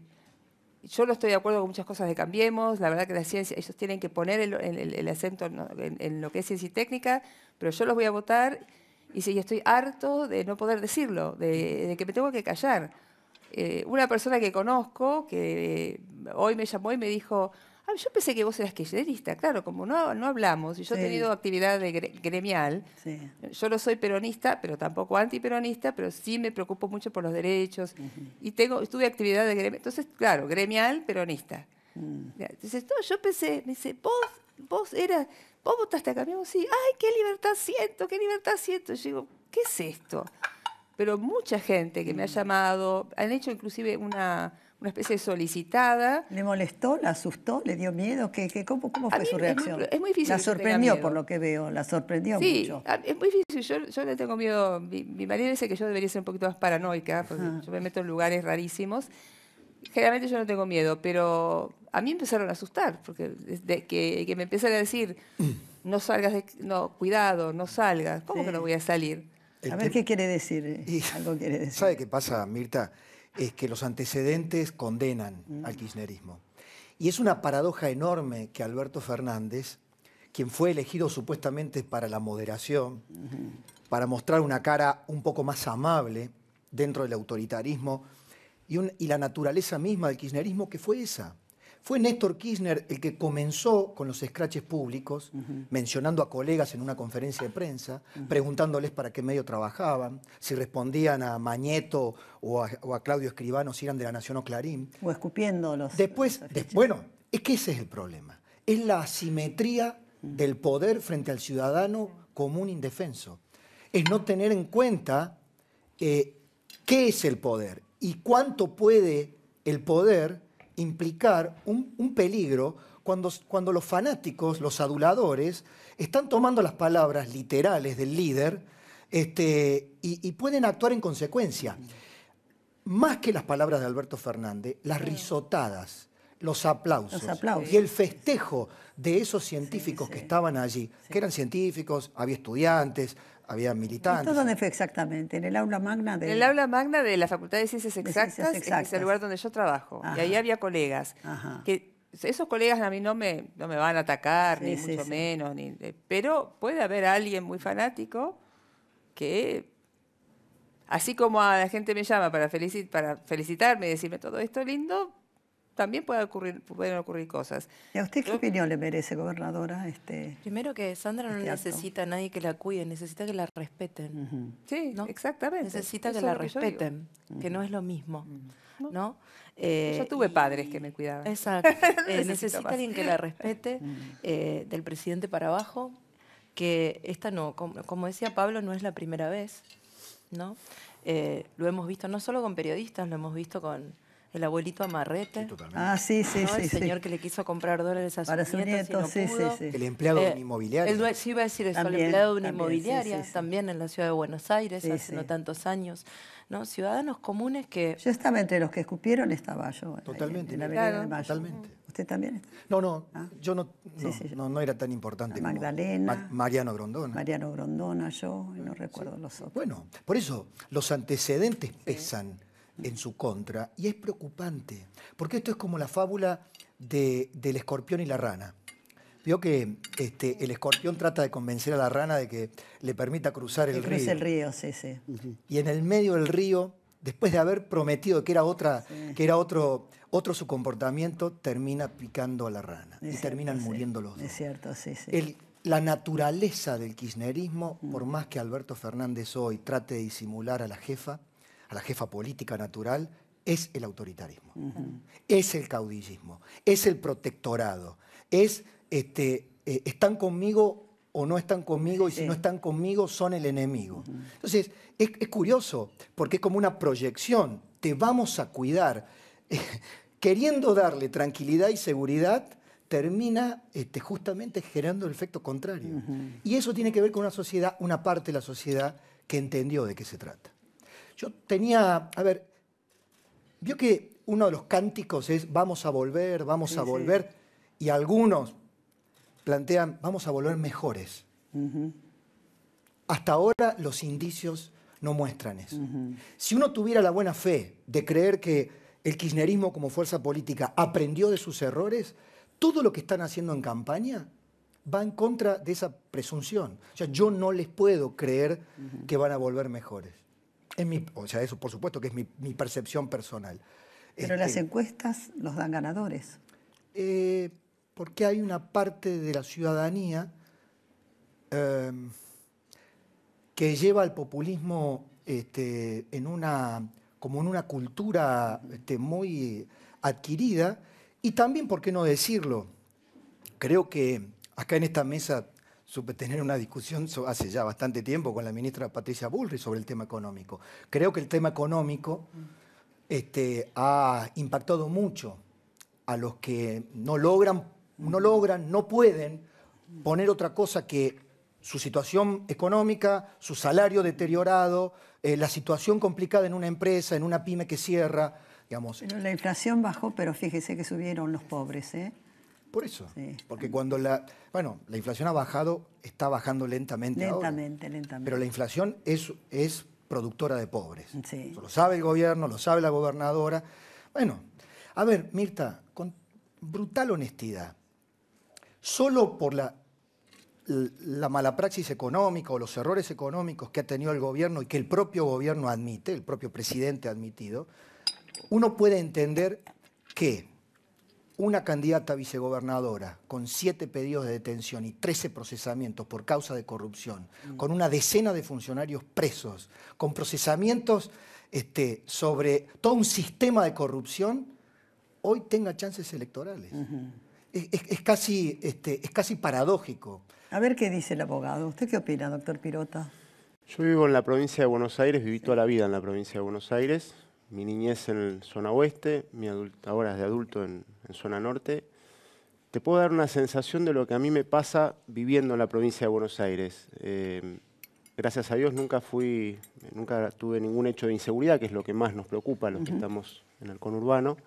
yo no estoy de acuerdo con muchas cosas de Cambiemos, la verdad que la ciencia, ellos tienen que poner el, acento en, lo que es ciencia y técnica, pero yo los voy a votar y, estoy harto de no poder decirlo, de, que me tengo que callar. Eh, una persona que conozco, que hoy me llamó y me dijo, Ah, yo pensé que vos eras kirchnerista, claro, como no, no hablamos, y yo he tenido actividad de gremial, yo no soy peronista, pero tampoco antiperonista, pero sí me preocupo mucho por los derechos, y tengo, tuve actividad de gremial, entonces, claro, gremial, peronista. Mm. Entonces, yo pensé, me dice, vos, vos eras, vos votaste a Cambiemos, sí, ay, qué libertad siento, qué libertad siento. Yo digo, ¿qué es esto? Pero mucha gente que me ha mm. llamado, han hecho inclusive una una especie de solicitada. ¿Le molestó? ¿La asustó? ¿Le dio miedo? ¿Qué, qué, cómo, fue su reacción? Es, muy difícil. La sorprendió, por lo que veo, la sorprendió sí, mucho. Es muy difícil. Yo, yo le tengo miedo. Mi, marido dice que yo debería ser un poquito más paranoica, porque yo me meto en lugares rarísimos. Generalmente yo no tengo miedo, pero a mí empezaron a asustar, porque desde que, que me empezaron a decir, mm. no salgas, no, cuidado, no salgas, ¿cómo que no voy a salir? a ver qué quiere decir. Algo quiere decir. ¿Sabe qué pasa, Mirta? es que los antecedentes condenan mm. al kirchnerismo. Y es una paradoja enorme que Alberto Fernández, quien fue elegido supuestamente para la moderación, para mostrar una cara un poco más amable dentro del autoritarismo y, y la naturaleza misma del kirchnerismo que fue esa, fue Néstor Kirchner el que comenzó con los escraches públicos, mencionando a colegas en una conferencia de prensa, preguntándoles para qué medio trabajaban, si respondían a Mañeto o a, Claudio Escribano, si eran de la Nación o Clarín. O escupiéndolos. Después, bueno, es que ese es el problema. Es la asimetría del poder frente al ciudadano común indefenso. Es no tener en cuenta eh, qué es el poder y cuánto puede el poder implicar un, peligro cuando, cuando los fanáticos, los aduladores, están tomando las palabras literales del líder este, y, pueden actuar en consecuencia. Más que las palabras de Alberto Fernández, las risotadas, los aplausos, y el festejo de esos científicos que estaban allí, que eran científicos, había estudiantes, había militantes. ¿Esto dónde fue exactamente? ¿En el aula magna de...? En el aula magna de la Facultad de Ciencias Exactas, en este es el lugar donde yo trabajo. Y ahí había colegas. Que esos colegas a mí no me, me van a atacar, ni mucho menos. Ni, eh, pero puede haber alguien muy fanático que... Así como a la gente me llama para, para felicitarme y decirme todo esto lindo, también puede ocurrir, pueden ocurrir cosas. ¿Y a usted qué opinión le merece, gobernadora? Este, Primero que Sandra no este necesita a nadie que la cuide, necesita que la respeten. Sí, exactamente. Necesita que la respeten, que no es lo mismo. ¿no? Eh, yo tuve padres que me cuidaban. Exacto. Eh, necesita alguien que la respete, eh, del presidente para abajo, que esta no, como, como, decía Pablo, no es la primera vez. ¿no? lo hemos visto no solo con periodistas, lo hemos visto con el abuelito Amarrete. ah, sí, sí, sí. El señor que le quiso comprar dólares a Para su, nieto, El empleado eh, de una inmobiliaria. sí, iba a decir eso, el empleado de una inmobiliaria, también en la ciudad de Buenos Aires, hace no tantos años. ¿no? Ciudadanos comunes que... Yo estaba entre los que escupieron, estaba yo. Totalmente. Totalmente. ¿Usted también? No, no, ah. yo, no, no, no, era tan importante. Magdalena. Mariano Grondona. Mariano Grondona, yo, no eh, recuerdo los otros. Bueno, por eso los antecedentes pesan en su contra. Y es preocupante, porque esto es como la fábula del escorpión y la rana. Vio que este, el escorpión trata de convencer a la rana de que le permita cruzar el río. el río, Y en el medio del río, después de haber prometido que era, otra, que era otro, otro su comportamiento, termina picando a la rana. y terminan muriendo los dos. cierto, la naturaleza del kirchnerismo, por mm. más que Alberto Fernández hoy trate de disimular a la jefa, a la jefa política natural, es el autoritarismo, es el caudillismo, es el protectorado, es, este, eh, están conmigo o no están conmigo y si no están conmigo son el enemigo. Entonces, es, curioso porque es como una proyección, te vamos a cuidar. queriendo darle tranquilidad y seguridad, termina este, justamente generando el efecto contrario. Y eso tiene que ver con una sociedad, una parte de la sociedad que entendió de qué se trata. Yo tenía, a ver, vio que uno de los cánticos es vamos a volver, vamos a volver, y algunos plantean vamos a volver mejores. Hasta ahora los indicios no muestran eso. Si uno tuviera la buena fe de creer que el kirchnerismo como fuerza política aprendió de sus errores, todo lo que están haciendo en campaña va en contra de esa presunción. O sea, yo no les puedo creer que van a volver mejores o sea, eso por supuesto que es mi, percepción personal. Pero las este, encuestas los dan ganadores. Eh, porque hay una parte de la ciudadanía em, que lleva al populismo este, en una, como en una cultura este, muy adquirida y también, ¿por qué no decirlo? Creo que acá en esta mesa supe tener una discusión hace ya bastante tiempo con la ministra Patricia Bullrich sobre el tema económico. Creo que el tema económico este, ha impactado mucho a los que no logran, no logran, no pueden poner otra cosa que su situación económica, su salario deteriorado, eh, la situación complicada en una empresa, en una pyme que cierra, digamos. la inflación bajó, pero fíjese que subieron los pobres, ¿eh? Por eso. porque cuando la. Bueno, la inflación ha bajado, está bajando lentamente. Lentamente, ahora, lentamente. Pero la inflación es, es productora de pobres. Sí. lo sabe el gobierno, lo sabe la gobernadora. Bueno, a ver, Mirta, con brutal honestidad, solo por la, la mala praxis económica o los errores económicos que ha tenido el gobierno y que el propio gobierno admite, el propio presidente ha admitido, uno puede entender que una candidata vicegobernadora con siete pedidos de detención y trece procesamientos por causa de corrupción, mm. con una decena de funcionarios presos, con procesamientos este, sobre todo un sistema de corrupción, hoy tenga chances electorales. es, casi, este, es casi paradójico. A ver qué dice el abogado. ¿Usted qué opina, doctor Pirota? Yo vivo en la provincia de Buenos Aires, viví toda la vida en la provincia de Buenos Aires mi niñez en zona oeste, mi ahora es de adulto en, zona norte, te puedo dar una sensación de lo que a mí me pasa viviendo en la provincia de Buenos Aires. Em, gracias a Dios nunca fui, nunca tuve ningún hecho de inseguridad, que es lo que más nos preocupa a los que estamos en el conurbano.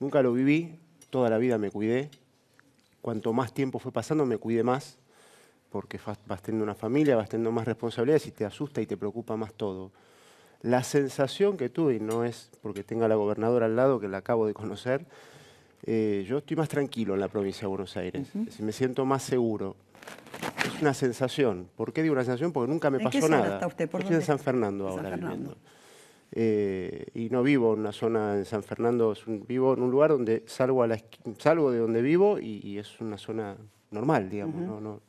Nunca lo viví, toda la vida me cuidé. Cuanto más tiempo fue pasando, me cuidé más, porque vas teniendo una familia, vas teniendo más responsabilidades y te asusta y te preocupa más todo. La sensación que tuve, y no es porque tenga a la gobernadora al lado, que la acabo de conocer, eh, yo estoy más tranquilo en la provincia de Buenos Aires, me siento más seguro. Es una sensación. ¿Por qué digo una sensación? Porque nunca me pasó nada. Está usted? estoy en San Fernando ahora eh, y no vivo en una zona en San Fernando, vivo en un lugar donde salgo, a la salgo de donde vivo y, es una zona normal, digamos. no,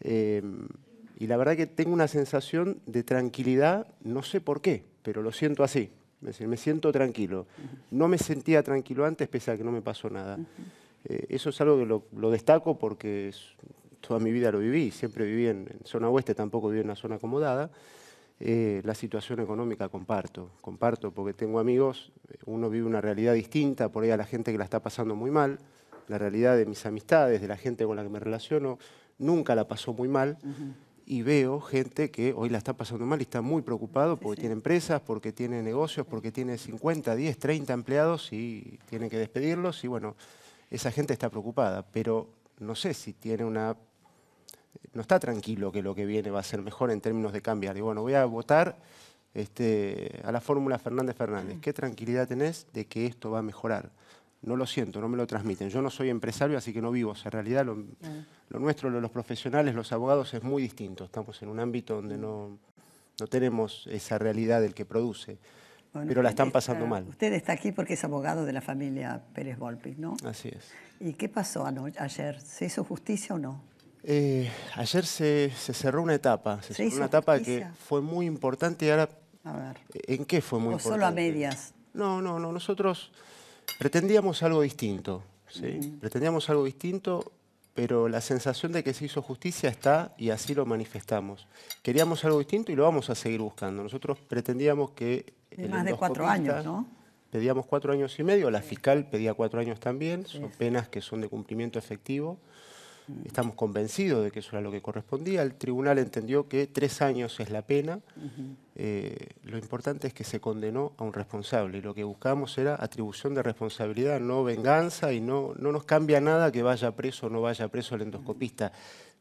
eh, y la verdad que tengo una sensación de tranquilidad, no sé por qué, pero lo siento así. me siento tranquilo. No me sentía tranquilo antes, pese a que no me pasó nada. Eh, eso es algo que lo, destaco porque toda mi vida lo viví. Siempre viví en, zona oeste, tampoco viví en una zona acomodada. Eh, la situación económica comparto, comparto porque tengo amigos, eh, uno vive una realidad distinta, por ahí a la gente que la está pasando muy mal, la realidad de mis amistades, de la gente con la que me relaciono, nunca la pasó muy mal y veo gente que hoy la está pasando mal y está muy preocupado porque tiene empresas, porque tiene negocios, porque tiene 50, 10, 30 empleados y tiene que despedirlos y bueno, esa gente está preocupada, pero no sé si tiene una... No está tranquilo que lo que viene va a ser mejor en términos de cambiar. Y bueno, voy a votar este, a la fórmula Fernández Fernández. ¿Qué tranquilidad tenés de que esto va a mejorar? no lo siento, no me lo transmiten. Yo no soy empresario, así que no vivo. en realidad lo, nuestro, los profesionales, los abogados, es muy distinto. Estamos en un ámbito donde no, no tenemos esa realidad del que produce. pero la están pasando mal. Usted está aquí porque es abogado de la familia Pérez Volpi, ¿no? Así es. ¿Y qué pasó ayer? ¿Se hizo justicia o no? Eh, ayer se, cerró una etapa, se, cerró una etapa que fue muy importante y ahora... A ver. ¿En qué fue muy importante? O solo a medias. No, no, no. Nosotros pretendíamos algo distinto, ¿sí? pretendíamos algo distinto, pero la sensación de que se hizo justicia está y así lo manifestamos. Queríamos algo distinto y lo vamos a seguir buscando. Nosotros pretendíamos que... en más de cuatro años, ¿no? Pedíamos cuatro años y medio, la fiscal pedía cuatro años también, son penas que son de cumplimiento efectivo estamos convencidos de que eso era lo que correspondía. El tribunal entendió que tres años es la pena. Eh, lo importante es que se condenó a un responsable y lo que buscamos era atribución de responsabilidad, no venganza y no, no nos cambia nada que vaya preso o no vaya preso el endoscopista.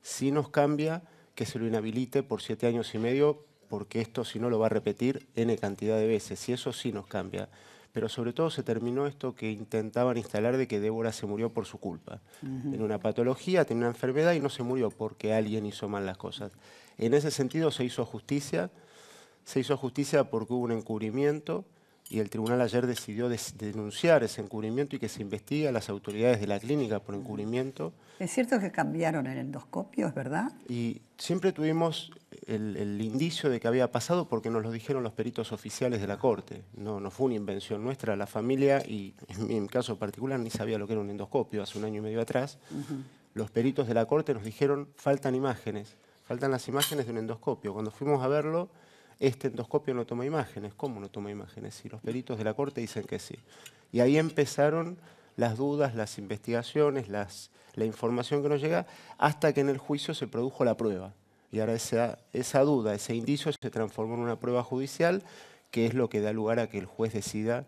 Sí nos cambia que se lo inhabilite por siete años y medio porque esto si no lo va a repetir N cantidad de veces y eso sí nos cambia pero sobre todo se terminó esto que intentaban instalar de que Débora se murió por su culpa. En una patología, tiene una enfermedad y no se murió porque alguien hizo mal las cosas. En ese sentido se hizo justicia, se hizo justicia porque hubo un encubrimiento, y el tribunal ayer decidió denunciar ese encubrimiento y que se investigue a las autoridades de la clínica por encubrimiento. Es cierto que cambiaron el endoscopio, ¿es verdad? Y siempre tuvimos el, indicio de que había pasado porque nos lo dijeron los peritos oficiales de la corte. No, no fue una invención nuestra, la familia, y en mi caso particular ni sabía lo que era un endoscopio hace un año y medio atrás. Los peritos de la corte nos dijeron, faltan imágenes, faltan las imágenes de un endoscopio. Cuando fuimos a verlo este endoscopio no toma imágenes. ¿Cómo no toma imágenes? Y los peritos de la corte dicen que sí. Y ahí empezaron las dudas, las investigaciones, las, la información que nos llega, hasta que en el juicio se produjo la prueba. Y ahora esa, duda, ese indicio se transformó en una prueba judicial, que es lo que da lugar a que el juez decida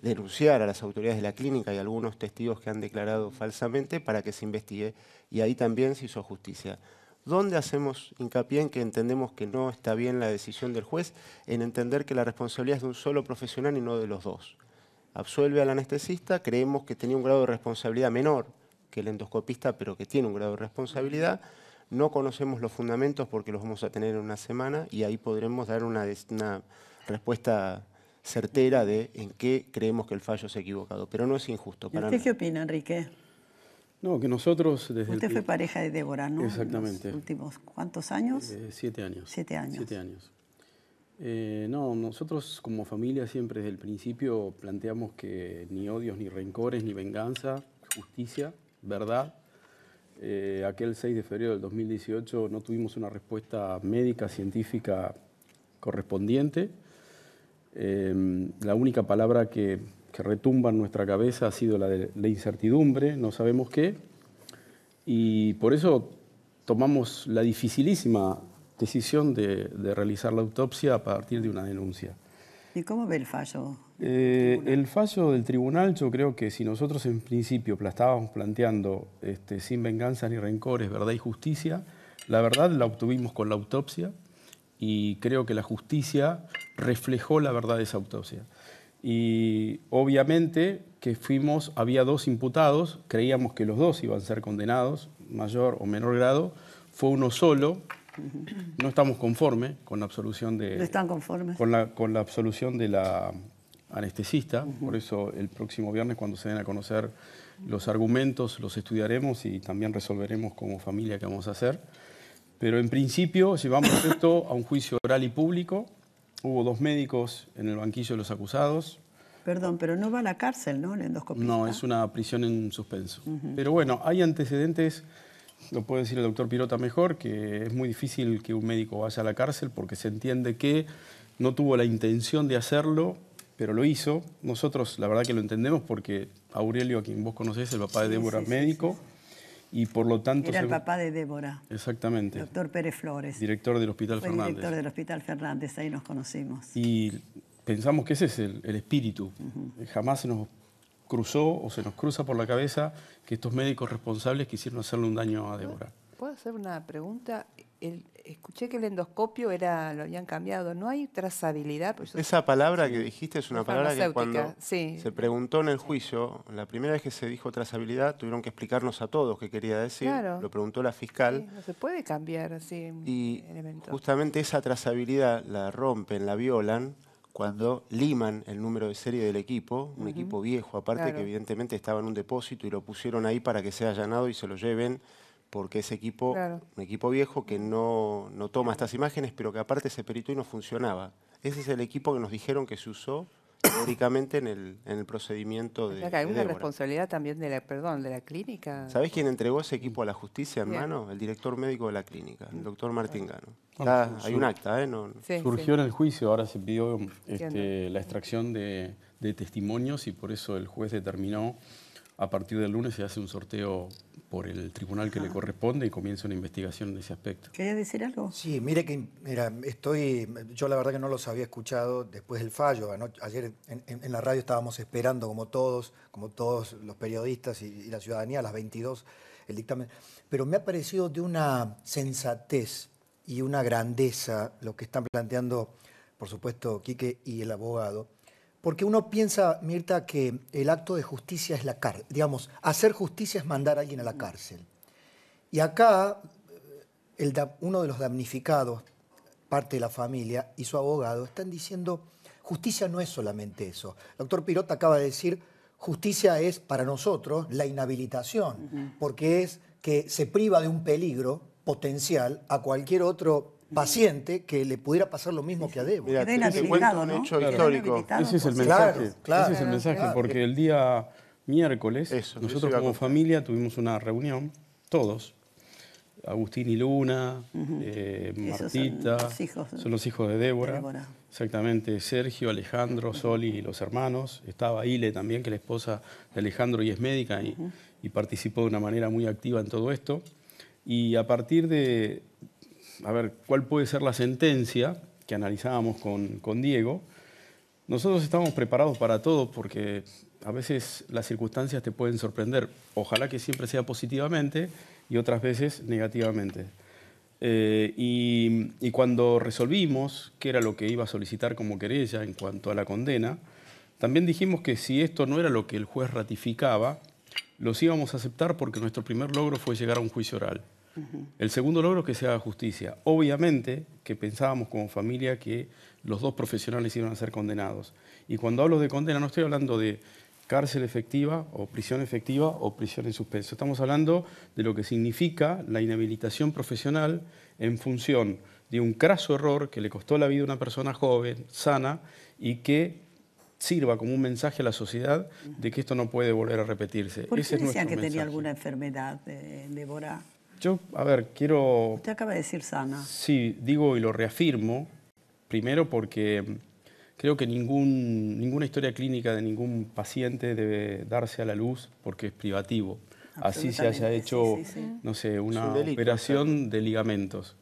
denunciar a las autoridades de la clínica y a algunos testigos que han declarado falsamente para que se investigue. Y ahí también se hizo justicia. ¿Dónde hacemos hincapié en que entendemos que no está bien la decisión del juez? En entender que la responsabilidad es de un solo profesional y no de los dos. Absuelve al anestesista, creemos que tenía un grado de responsabilidad menor que el endoscopista, pero que tiene un grado de responsabilidad. No conocemos los fundamentos porque los vamos a tener en una semana y ahí podremos dar una, respuesta certera de en qué creemos que el fallo es equivocado. Pero no es injusto. ¿Usted qué opina, Enrique? No, que nosotros desde... Usted fue pareja de Débora, ¿no? Exactamente. últimos, ¿cuántos eh, años? siete años. Siete años. años. Eh, no, nosotros como familia siempre desde el principio planteamos que ni odios, ni rencores, ni venganza, justicia, verdad. Eh, aquel 6 de febrero del 2018 no tuvimos una respuesta médica, científica correspondiente. Em, la única palabra que que retumba en nuestra cabeza ha sido la de la incertidumbre, no sabemos qué, y por eso tomamos la dificilísima decisión de, realizar la autopsia a partir de una denuncia. ¿Y cómo ve el fallo? Eh, el fallo del tribunal, yo creo que si nosotros en principio estábamos planteando este, sin venganza ni rencores, verdad y justicia, la verdad la obtuvimos con la autopsia y creo que la justicia reflejó la verdad de esa autopsia y obviamente que fuimos, había dos imputados, creíamos que los dos iban a ser condenados, mayor o menor grado, fue uno solo, no estamos conformes con la absolución de... Con la, absolución de la anestesista, por eso el próximo viernes cuando se den a conocer los argumentos los estudiaremos y también resolveremos como familia qué vamos a hacer. Pero en principio llevamos esto a un juicio oral y público, Hubo dos médicos en el banquillo de los acusados. Perdón, pero no va a la cárcel, ¿no? dos No, es una prisión en suspenso. Pero bueno, hay antecedentes, lo puede decir el doctor Pirota mejor, que es muy difícil que un médico vaya a la cárcel porque se entiende que no tuvo la intención de hacerlo, pero lo hizo. Nosotros, la verdad que lo entendemos porque Aurelio, a quien vos conocés, el papá de Débora, médico y por lo tanto... Era el papá de Débora. Exactamente. Doctor Pérez Flores. Director del Hospital Fue Fernández. Director del Hospital Fernández, ahí nos conocimos. Y pensamos que ese es el, espíritu. Jamás se nos cruzó o se nos cruza por la cabeza que estos médicos responsables quisieron hacerle un daño a Débora. ¿Puedo hacer una pregunta? escuché que el endoscopio era lo habían cambiado. No hay trazabilidad. Pues Esa palabra que dijiste es una palabra que cuando se preguntó en el juicio, la primera vez que se dijo trazabilidad, tuvieron que explicarnos a todos qué quería decir. Lo preguntó la fiscal. no se puede cambiar así. Y justamente esa trazabilidad la rompen, la violan cuando liman el número de serie del equipo, un equipo viejo aparte que evidentemente estaba en un depósito y lo pusieron ahí para que sea allanado y se lo lleven porque ese equipo, un equipo viejo que no, toma estas imágenes, pero que aparte ese peritó y no funcionaba. Ese es el equipo que nos dijeron que se usó teóricamente en el, procedimiento de. hay una responsabilidad también de la, perdón, de la clínica. ¿Sabés quién entregó ese equipo a la justicia, hermano? El director médico de la clínica, el doctor Martín Gano. Ah, hay un acta, ¿eh? Surgió en el juicio, ahora se pidió este, la extracción de testimonios y por eso el juez determinó a partir del lunes se hace un sorteo por el tribunal que le ah. corresponde y comienza una investigación en ese aspecto. ¿Quería decir algo? Sí, mire que estoy, yo la verdad que no los había escuchado después del fallo. ayer en, la radio estábamos esperando, como todos, como todos los periodistas y, y la ciudadanía, a las 22 el dictamen. Pero me ha parecido de una sensatez y una grandeza lo que están planteando, por supuesto, Quique y el abogado porque uno piensa, Mirta, que el acto de justicia es la cárcel. Digamos, hacer justicia es mandar a alguien a la cárcel. Y acá, el, uno de los damnificados, parte de la familia y su abogado, están diciendo, justicia no es solamente eso. El doctor Pirota acaba de decir, justicia es para nosotros la inhabilitación, porque es que se priva de un peligro potencial a cualquier otro paciente que le pudiera pasar lo mismo que a Débora histórico. Ese es el mensaje, ese es el mensaje porque el día miércoles nosotros como familia tuvimos una reunión, todos, Agustín y Luna, eh, Martita, son los, hijos, de Débora. Exactamente, Sergio, Alejandro, Soli y los hermanos. Estaba Ile también, que es la esposa de Alejandro y es médica y, participó de una manera muy activa en todo esto. Y a partir de, a ver, cuál puede ser la sentencia que analizábamos con, Diego, nosotros estamos preparados para todo porque a veces las circunstancias te pueden sorprender. Ojalá que siempre sea positivamente y otras veces negativamente. Eh, y, y, cuando resolvimos qué era lo que iba a solicitar como querella en cuanto a la condena, también dijimos que si esto no era lo que el juez ratificaba, los íbamos a aceptar porque nuestro primer logro fue llegar a un juicio oral. El segundo logro que se haga justicia. Obviamente que pensábamos como familia que los dos profesionales iban a ser condenados. Y cuando hablo de condena no estoy hablando de cárcel efectiva o prisión efectiva o prisión en suspenso. Estamos hablando de lo que significa la inhabilitación profesional en función de un craso error que le costó la vida a una persona joven, sana, y que sirva como un mensaje a la sociedad de que esto no puede volver a repetirse. ¿Por decían que tenía alguna enfermedad, eh, Débora? Yo, a ver, quiero... Te acaba de decir sana. Sí, digo y lo reafirmo, primero porque creo que ninguna historia clínica de ningún paciente debe darse a la luz porque es privativo. Así se haya hecho, no sé, una operación de ligamentos.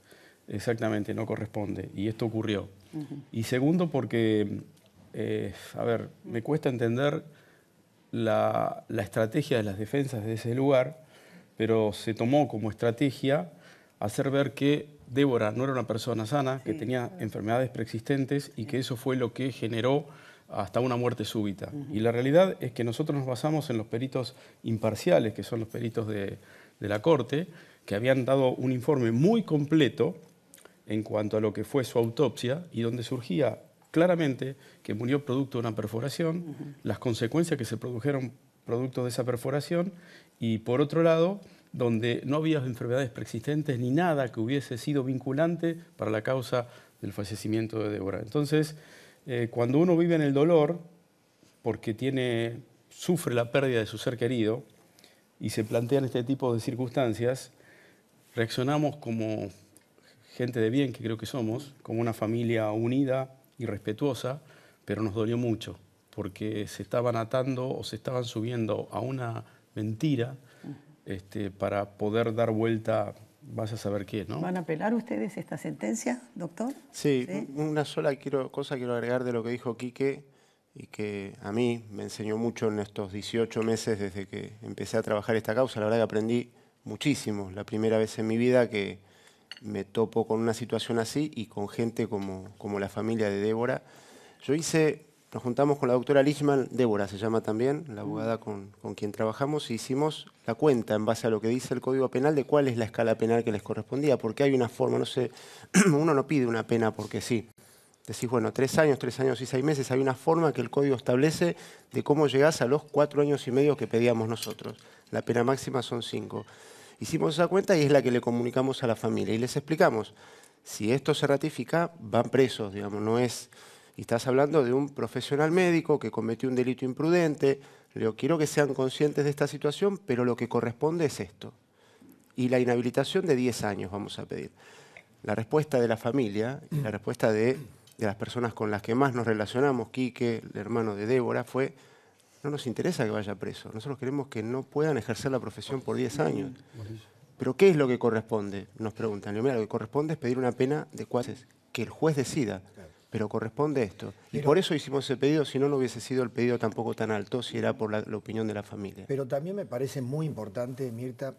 Exactamente, no corresponde. Y esto ocurrió. Y segundo porque, eh, a ver, me cuesta entender la, la estrategia de las defensas de ese lugar pero se tomó como estrategia hacer ver que Débora no era una persona sana, que tenía enfermedades preexistentes y que eso fue lo que generó hasta una muerte súbita. Y la realidad es que nosotros nos basamos en los peritos imparciales, que son los peritos de, la Corte, que habían dado un informe muy completo en cuanto a lo que fue su autopsia y donde surgía claramente que murió producto de una perforación, las consecuencias que se produjeron producto de esa perforación y por otro lado, donde no había enfermedades preexistentes ni nada que hubiese sido vinculante para la causa del fallecimiento de Débora. Entonces, eh, cuando uno vive en el dolor, porque tiene, sufre la pérdida de su ser querido, y se plantean este tipo de circunstancias, reaccionamos como gente de bien, que creo que somos, como una familia unida y respetuosa, pero nos dolió mucho, porque se estaban atando o se estaban subiendo a una mentira, este, para poder dar vuelta, vas a saber quién, ¿no? ¿Van a apelar ustedes esta sentencia, doctor? Sí, una sola quiero, cosa quiero agregar de lo que dijo Quique y que a mí me enseñó mucho en estos 18 meses desde que empecé a trabajar esta causa. La verdad que aprendí muchísimo. La primera vez en mi vida que me topo con una situación así y con gente como, como la familia de Débora. Yo hice nos juntamos con la doctora Lichman, Débora se llama también, la abogada mm. con, quien trabajamos, y e hicimos la cuenta en base a lo que dice el Código Penal de cuál es la escala penal que les correspondía, porque hay una forma, no sé, uno no pide una pena porque sí. Decís, bueno, tres años, tres años y seis meses, hay una forma que el Código establece de cómo llegás a los cuatro años y medio que pedíamos nosotros. La pena máxima son cinco. Hicimos esa cuenta y es la que le comunicamos a la familia y les explicamos, si esto se ratifica, van presos, digamos, no es... Y estás hablando de un profesional médico que cometió un delito imprudente. Le quiero que sean conscientes de esta situación, pero lo que corresponde es esto. Y la inhabilitación de 10 años vamos a pedir. La respuesta de la familia, y la respuesta de, las personas con las que más nos relacionamos, Quique, el hermano de Débora, fue no nos interesa que vaya preso. Nosotros queremos que no puedan ejercer la profesión por 10 años. Pero ¿qué es lo que corresponde? Nos preguntan. digo, mira, lo que corresponde es pedir una pena de cuaces, que el juez decida pero corresponde esto. y por eso hicimos ese pedido, si no, no hubiese sido el pedido tampoco tan alto, si era por la, opinión de la familia. Pero también me parece muy importante, Mirta,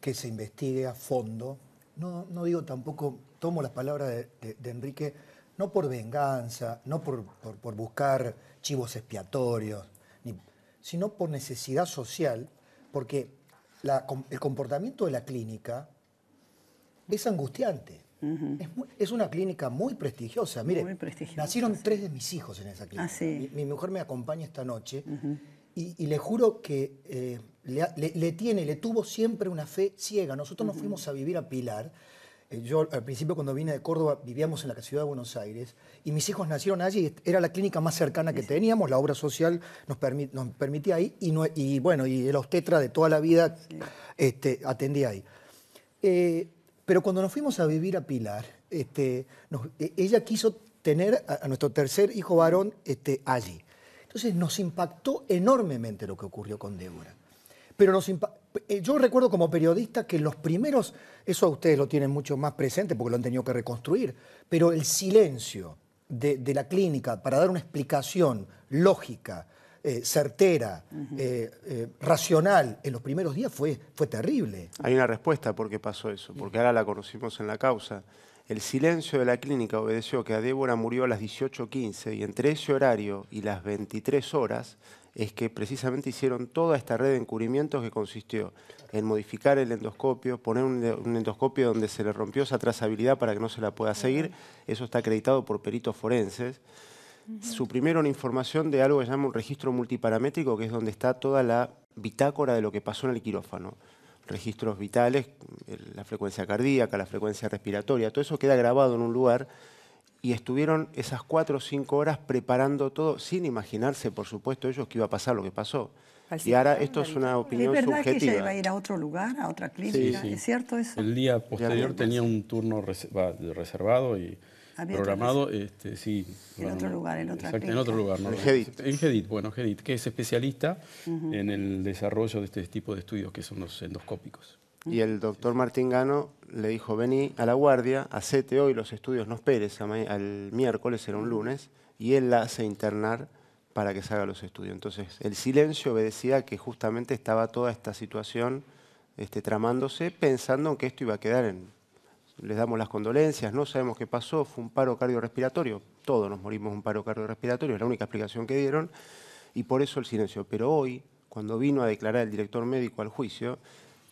que se investigue a fondo. No, no digo tampoco, tomo las palabras de, Enrique, no por venganza, no por, por, buscar chivos expiatorios, sino por necesidad social, porque el comportamiento de la clínica es angustiante es, una clínica muy prestigiosa. Mire, nacieron tres de mis hijos en esa clínica. Ah, mi, mujer me acompaña esta noche y, le juro que eh, le, tiene, le tuvo siempre una fe ciega. Nosotros nos fuimos a vivir a Pilar. Eh, yo al principio cuando vine de Córdoba vivíamos en la ciudad de Buenos Aires y mis hijos nacieron allí, era la clínica más cercana que teníamos, la obra social nos, permitía ahí y, bueno, y el obstetra de toda la vida este, atendía ahí. Eh, pero cuando nos fuimos a vivir a Pilar, este, e, ella quiso tener a, nuestro tercer hijo varón este, allí. Entonces nos impactó enormemente lo que ocurrió con Débora. Pero nos eh, yo recuerdo como periodista que los primeros, eso a ustedes lo tienen mucho más presente porque lo han tenido que reconstruir, pero el silencio de la clínica para dar una explicación lógica eh, certera, eh, eh, racional en los primeros días fue, fue terrible. Hay una respuesta por qué pasó eso, porque ahora la conocimos en la causa. El silencio de la clínica obedeció que a Débora murió a las 18.15 y entre ese horario y las 23 horas es que precisamente hicieron toda esta red de encubrimientos que consistió en modificar el endoscopio, poner un, endoscopio donde se le rompió esa trazabilidad para que no se la pueda seguir. Eso está acreditado por peritos forenses suprimieron información de algo que se llama un registro multiparamétrico, que es donde está toda la bitácora de lo que pasó en el quirófano. Registros vitales, la frecuencia cardíaca, la frecuencia respiratoria, todo eso queda grabado en un lugar y estuvieron esas cuatro o cinco horas preparando todo, sin imaginarse, por supuesto, ellos que iba a pasar lo que pasó. y ahora esto es una opinión subjetiva. ¿Es verdad que ella iba a ir a otro lugar, a otra clínica? ¿Es cierto eso? El día posterior tenía un turno reservado y programado, este, En otro lugar, en otra otro lugar, GEDIT. bueno, GEDIT, que es especialista en el desarrollo de este tipo de estudios que son los endoscópicos. Y el doctor Martín Gano le dijo, vení a la guardia, hacete hoy los estudios, no esperes, al miércoles era un lunes, y él la hace internar para que se haga los estudios. Entonces, el silencio obedecía que justamente estaba toda esta situación este, tramándose, pensando que esto iba a quedar en, les damos las condolencias, no sabemos qué pasó, fue un paro cardiorrespiratorio, todos nos morimos un paro cardiorrespiratorio, es la única explicación que dieron, y por eso el silencio. Pero hoy, cuando vino a declarar el director médico al juicio,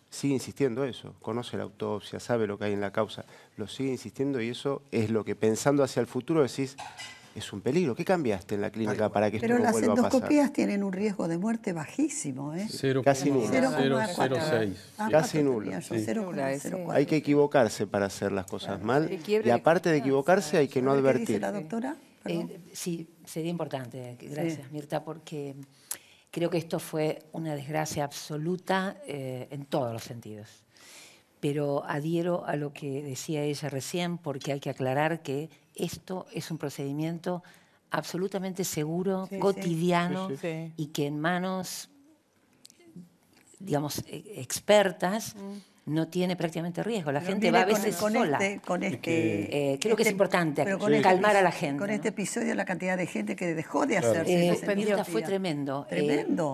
sigue insistiendo eso, conoce la autopsia, sabe lo que hay en la causa, lo sigue insistiendo y eso es lo que pensando hacia el futuro decís, es un peligro. ¿Qué cambiaste en la clínica para que esto no vuelva a pasar? Pero las endoscopías tienen un riesgo de muerte bajísimo, ¿eh? Casi nulo. Ah, Casi nulo. hay que equivocarse para hacer las cosas mal. Y aparte de equivocarse hay que no advertir. la doctora? Eh, sí, sería importante. Gracias, Mirta, porque creo que esto fue una desgracia absoluta eh, en todos los sentidos. Pero adhiero a lo que decía ella recién, porque hay que aclarar que esto es un procedimiento absolutamente seguro, cotidiano y que en manos, digamos, e-, expertas. Mm no tiene prácticamente riesgo. La gente va a veces con, sola. Este, con este, eh, creo que es este importante calmar a la gente. Con este episodio la cantidad de gente que dejó de hacerse. el eh, fue eh, tremendo.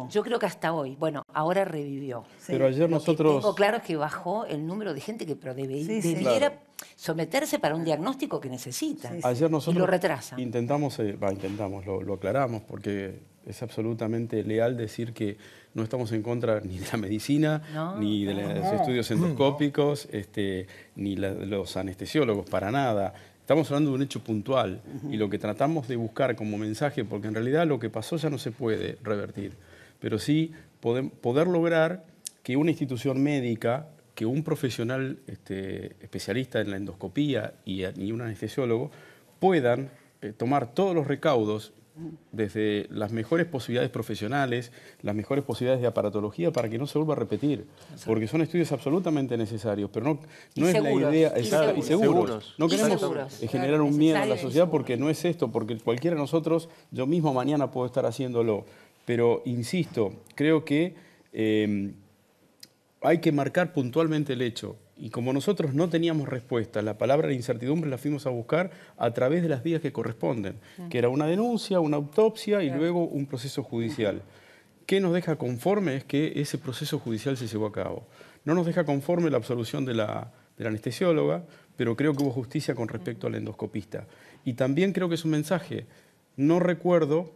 yo creo que hasta hoy, bueno, ahora revivió. Pero ayer nosotros... tengo claro que bajó el número de gente que debiera someterse para un diagnóstico que necesita. Ayer nosotros y lo retrasa. intentamos, intentamos, lo aclaramos porque es absolutamente leal decir que no estamos en contra ni de la medicina, ni de los estudios mm. endoscópicos, este, ni de los anestesiólogos, para nada. Estamos hablando de un hecho puntual y lo que tratamos de buscar como mensaje, porque en realidad lo que pasó ya no se puede revertir, pero sí poder, lograr que una institución médica, que un profesional este, especialista en la endoscopía y, un anestesiólogo puedan eh, tomar todos los recaudos desde las mejores posibilidades profesionales, las mejores posibilidades de aparatología para que no se vuelva a repetir, porque son estudios absolutamente necesarios, pero no, no es la idea, y, seguros, No queremos generar un miedo a la sociedad porque no es esto, porque cualquiera de nosotros, yo mismo mañana puedo estar haciéndolo, pero insisto, creo que eh, hay que marcar puntualmente el hecho, y como nosotros no teníamos respuesta, la palabra de incertidumbre la fuimos a buscar a través de las vías que corresponden, que era una denuncia, una autopsia y luego un proceso judicial. ¿Qué nos deja conforme es que ese proceso judicial se llevó a cabo? No nos deja conforme la absolución de la, anestesióloga, pero creo que hubo justicia con respecto al endoscopista. Y también creo que es un mensaje. No recuerdo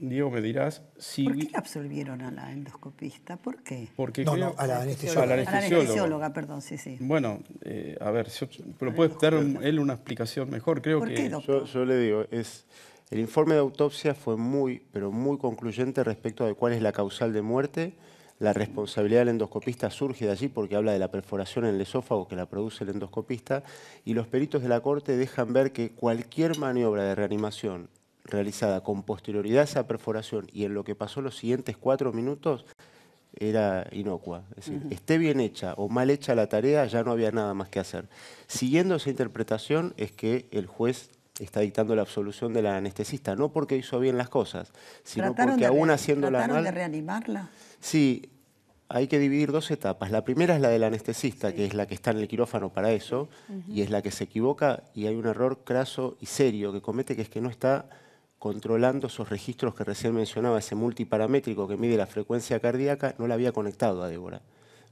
Diego, me dirás si... ¿Por qué la absolvieron a la endoscopista? ¿Por qué? Porque no, no, a la anestesióloga. A la anestesióloga, perdón, sí, sí. Bueno, eh, a ver, yo, pero dar él una explicación mejor, creo que... yo, yo, le digo, es, el informe de autopsia fue muy, pero muy concluyente respecto de cuál es la causal de muerte. La responsabilidad del endoscopista surge de allí porque habla de la perforación en el esófago que la produce el endoscopista y los peritos de la Corte dejan ver que cualquier maniobra de reanimación realizada con posterioridad a esa perforación y en lo que pasó los siguientes cuatro minutos era inocua. Es decir, esté bien hecha o mal hecha la tarea, ya no había nada más que hacer. Siguiendo esa interpretación es que el juez está dictando la absolución de la anestesista, no porque hizo bien las cosas, sino porque aún haciéndola mal... de reanimarla? Sí, hay que dividir dos etapas. La primera es la del anestesista, que es la que está en el quirófano para eso, y es la que se equivoca y hay un error craso y serio que comete, que es que no está controlando esos registros que recién mencionaba, ese multiparamétrico que mide la frecuencia cardíaca, no la había conectado a Débora.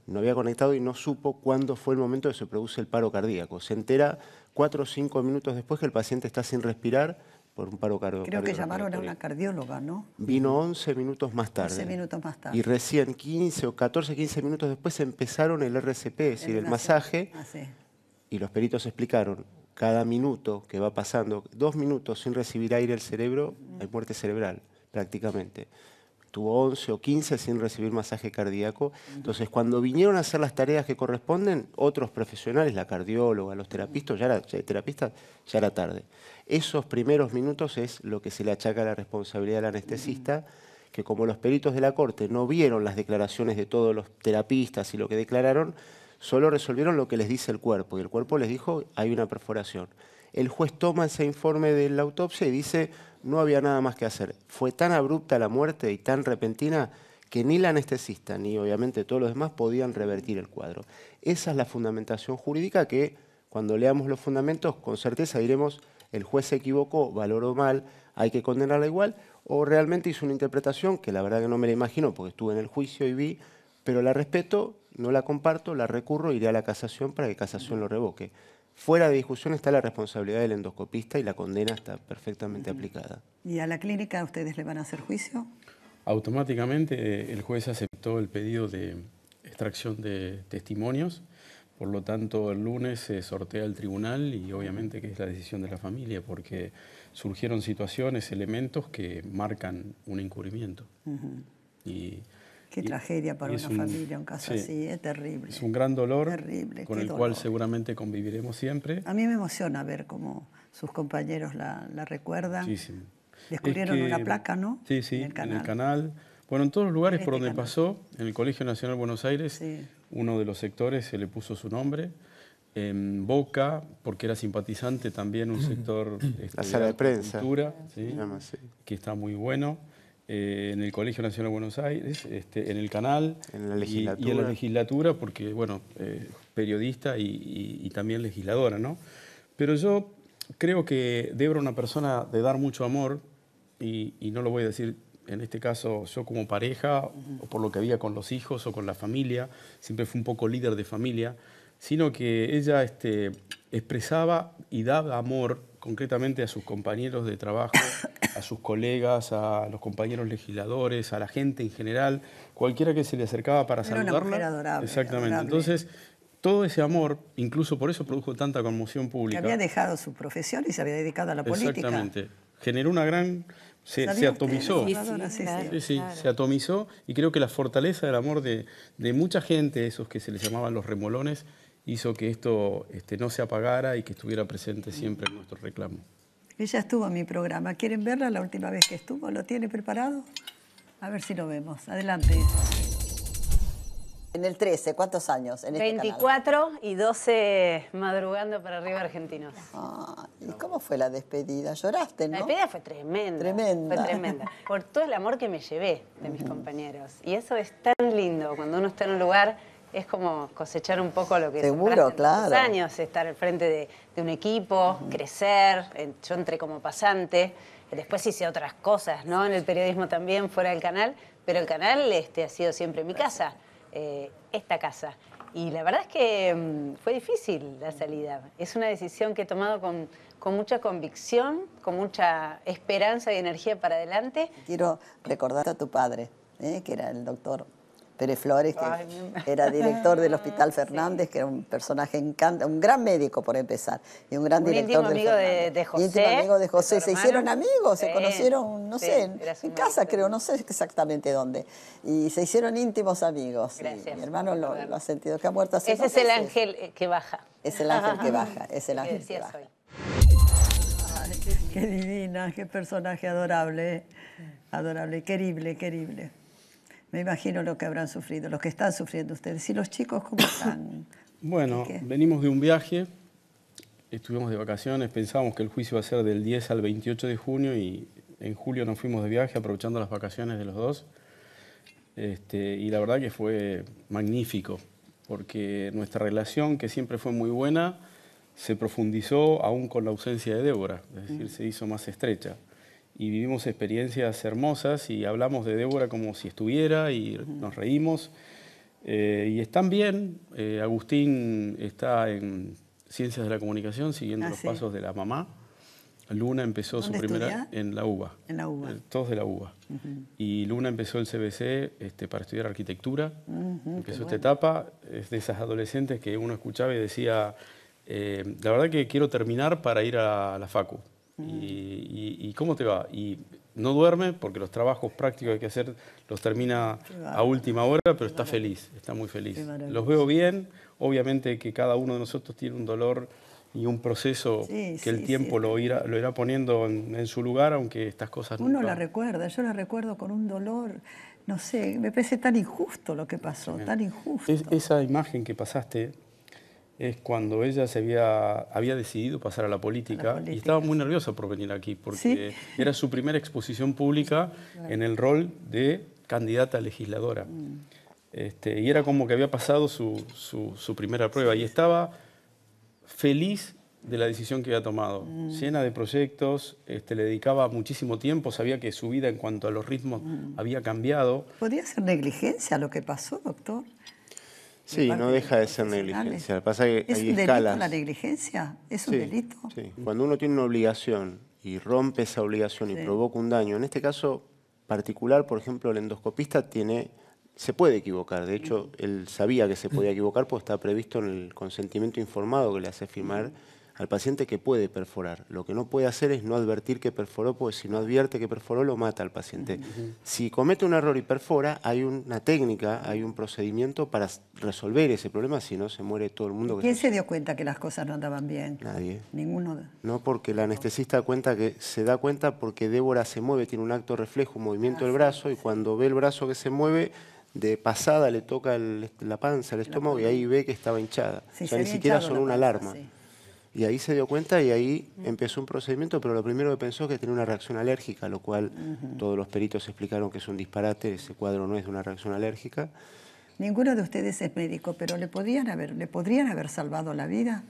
No había conectado y no supo cuándo fue el momento que se produce el paro cardíaco. Se entera cuatro o cinco minutos después que el paciente está sin respirar por un paro cardíaco. Creo que llamaron a una cardióloga, ¿no? Vino 11 minutos más tarde. 11 minutos más tarde. Y recién 15 o 14, 15 minutos después empezaron el RCP, es decir, el, masaje. Ah, y los peritos explicaron, cada minuto que va pasando, dos minutos sin recibir aire el cerebro, hay muerte cerebral prácticamente. Tuvo 11 o 15 sin recibir masaje cardíaco. Entonces, cuando vinieron a hacer las tareas que corresponden, otros profesionales, la cardióloga, los terapistas, ya era, ya era tarde. Esos primeros minutos es lo que se le achaca la responsabilidad al anestesista que como los peritos de la Corte no vieron las declaraciones de todos los terapistas y lo que declararon, Solo resolvieron lo que les dice el cuerpo y el cuerpo les dijo hay una perforación. El juez toma ese informe de la autopsia y dice no había nada más que hacer. Fue tan abrupta la muerte y tan repentina que ni la anestesista ni obviamente todos los demás podían revertir el cuadro. Esa es la fundamentación jurídica que cuando leamos los fundamentos con certeza diremos el juez se equivocó, valoró mal, hay que condenarla igual, o realmente hizo una interpretación que la verdad que no me la imagino porque estuve en el juicio y vi pero la respeto, no la comparto, la recurro, iré a la casación para que casación lo revoque. Fuera de discusión está la responsabilidad del endoscopista y la condena está perfectamente aplicada. ¿Y a la clínica ustedes le van a hacer juicio? Automáticamente eh, el juez aceptó el pedido de extracción de testimonios, por lo tanto el lunes se sortea el tribunal y obviamente que es la decisión de la familia porque surgieron situaciones, elementos que marcan un encubrimiento. Y Qué tragedia para una familia, un caso así, es terrible. Es un gran dolor con el cual seguramente conviviremos siempre. A mí me emociona ver cómo sus compañeros la, recuerdan. Descubrieron una placa, ¿no? Sí, sí, en el canal. Bueno, en todos los lugares por este donde pasó, en el Colegio Nacional Buenos Aires, uno de los sectores se le puso su nombre. En Boca, porque era simpatizante también un sector... la este, sala de prensa. Cultura, Que está muy bueno. Eh, en el Colegio Nacional de Buenos Aires, este, en el canal Y, en la legislatura, porque, bueno, eh, periodista y, también legisladora, ¿no? Pero yo creo que Debra una persona de dar mucho amor, y, no lo voy a decir en este caso yo como pareja, o por lo que había con los hijos o con la familia, siempre fue un poco líder de familia, sino que ella este, expresaba y daba amor concretamente a sus compañeros de trabajo. a sus colegas, a los compañeros legisladores, a la gente en general, cualquiera que se le acercaba para Era saludarla. adorable, Exactamente. Entonces, todo ese amor, incluso por eso produjo tanta conmoción pública. Que había dejado su profesión y se había dedicado a la política. Exactamente. Generó una gran se, atomizó. Sí, sí, se atomizó y creo que la fortaleza del amor de, mucha gente, esos que se les llamaban los remolones, hizo que esto este, no se apagara y que estuviera presente siempre en nuestro reclamo. Ella estuvo en mi programa. ¿Quieren verla la última vez que estuvo? ¿Lo tiene preparado? A ver si lo vemos. Adelante. En el 13, ¿cuántos años? En 24 este y 12 madrugando para arriba argentinos. ¿Y cómo fue la despedida? Lloraste, ¿no? La despedida fue tremenda. Tremenda. Fue tremenda. Por todo el amor que me llevé de mis compañeros. Y eso es tan lindo. Cuando uno está en un lugar, es como cosechar un poco lo que Seguro, claro. años, estar al frente de, de un equipo, crecer, eh, yo entré como pasante, después hice otras cosas, ¿no? En el periodismo también, fuera del canal, pero el canal este, ha sido siempre mi casa, eh, esta casa. Y la verdad es que mm, fue difícil la salida. Es una decisión que he tomado con, con mucha convicción, con mucha esperanza y energía para adelante. Quiero recordar a tu padre, eh, que era el doctor Pérez Flores, que era director del Hospital Fernández, que era un personaje encanta, un gran médico por empezar, y un gran director del amigo de, de, José. Íntimo amigo de José, se hicieron amigos, se conocieron, no sé, en, casa creo, no sé exactamente dónde, y se hicieron íntimos amigos. Gracias, mi hermano lo, ha sentido, que ha muerto hace Ese es el ángel que baja. Es el ángel que baja, es el ángel que baja. qué divina, qué personaje adorable, adorable, querible, querible. Me imagino lo que habrán sufrido, los que están sufriendo ustedes. ¿Y los chicos cómo están? Bueno, venimos de un viaje, estuvimos de vacaciones, pensábamos que el juicio iba a ser del 10 al 28 de junio y en julio nos fuimos de viaje aprovechando las vacaciones de los dos. Este, y la verdad que fue magnífico, porque nuestra relación, que siempre fue muy buena, se profundizó aún con la ausencia de Débora, es decir, mm. se hizo más estrecha y vivimos experiencias hermosas y hablamos de Débora como si estuviera y nos reímos. Eh, y están bien, eh, Agustín está en Ciencias de la Comunicación siguiendo ah, los pasos de la mamá. Luna empezó su primera en la UBA. En la UBA. Eh, todos de la UBA. Y Luna empezó el CBC este, para estudiar arquitectura. empezó esta etapa. Es de esas adolescentes que uno escuchaba y decía, la verdad que quiero terminar para ir a la facu. Mm. y, cómo te va. Y no duerme porque los trabajos prácticos que hay que hacer los termina a última hora, pero está feliz, está muy feliz. Los veo bien, obviamente que cada uno de nosotros tiene un dolor y un proceso que el tiempo Lo, irá, poniendo en, su lugar, aunque estas cosas... Uno la recuerda, yo la recuerdo con un dolor, no sé, me parece tan injusto lo que pasó, tan injusto. esa imagen que pasaste es cuando ella se había, había decidido pasar a la política, y estaba muy nerviosa por venir aquí, porque era su primera exposición pública en el rol de candidata legisladora. Mm. Este, y era como que había pasado su, primera prueba y estaba feliz de la decisión que había tomado, mm. llena de proyectos, este, le dedicaba muchísimo tiempo, sabía que su vida en cuanto a los ritmos mm. había cambiado. ¿Podría ser negligencia lo que pasó, doctor? Sí, no deja de, ser negligencia. Pasa ¿Es un delito la negligencia? ¿Es un delito? Sí, cuando uno tiene una obligación y rompe esa obligación y provoca un daño, en este caso particular, por ejemplo, el endoscopista tiene, se puede equivocar. De hecho, él sabía que se podía equivocar porque está previsto en el consentimiento informado que le hace firmar al paciente que puede perforar. Lo que no puede hacer es no advertir que perforó, porque si no advierte que perforó, lo mata al paciente. Si comete un error y perfora, hay una técnica, hay un procedimiento para resolver ese problema, si no se muere todo el mundo. ¿Quién se dio cuenta que las cosas no andaban bien? Nadie. Ninguno. No, porque el anestesista cuenta que se da cuenta porque Débora se mueve, tiene un acto reflejo, un movimiento del ah, brazo, y cuando ve el brazo que se mueve, de pasada le toca la panza, el estómago, y ahí ve que estaba hinchada. ...ya o sea, ni siquiera son una alarma. Y ahí se dio cuenta y ahí empezó un procedimiento, pero lo primero que pensó es que tenía una reacción alérgica, lo cual todos los peritos explicaron que es un disparate, ese cuadro no es de una reacción alérgica. Ninguno de ustedes es médico, pero ¿le, podían haber, ¿le podrían haber salvado la vida?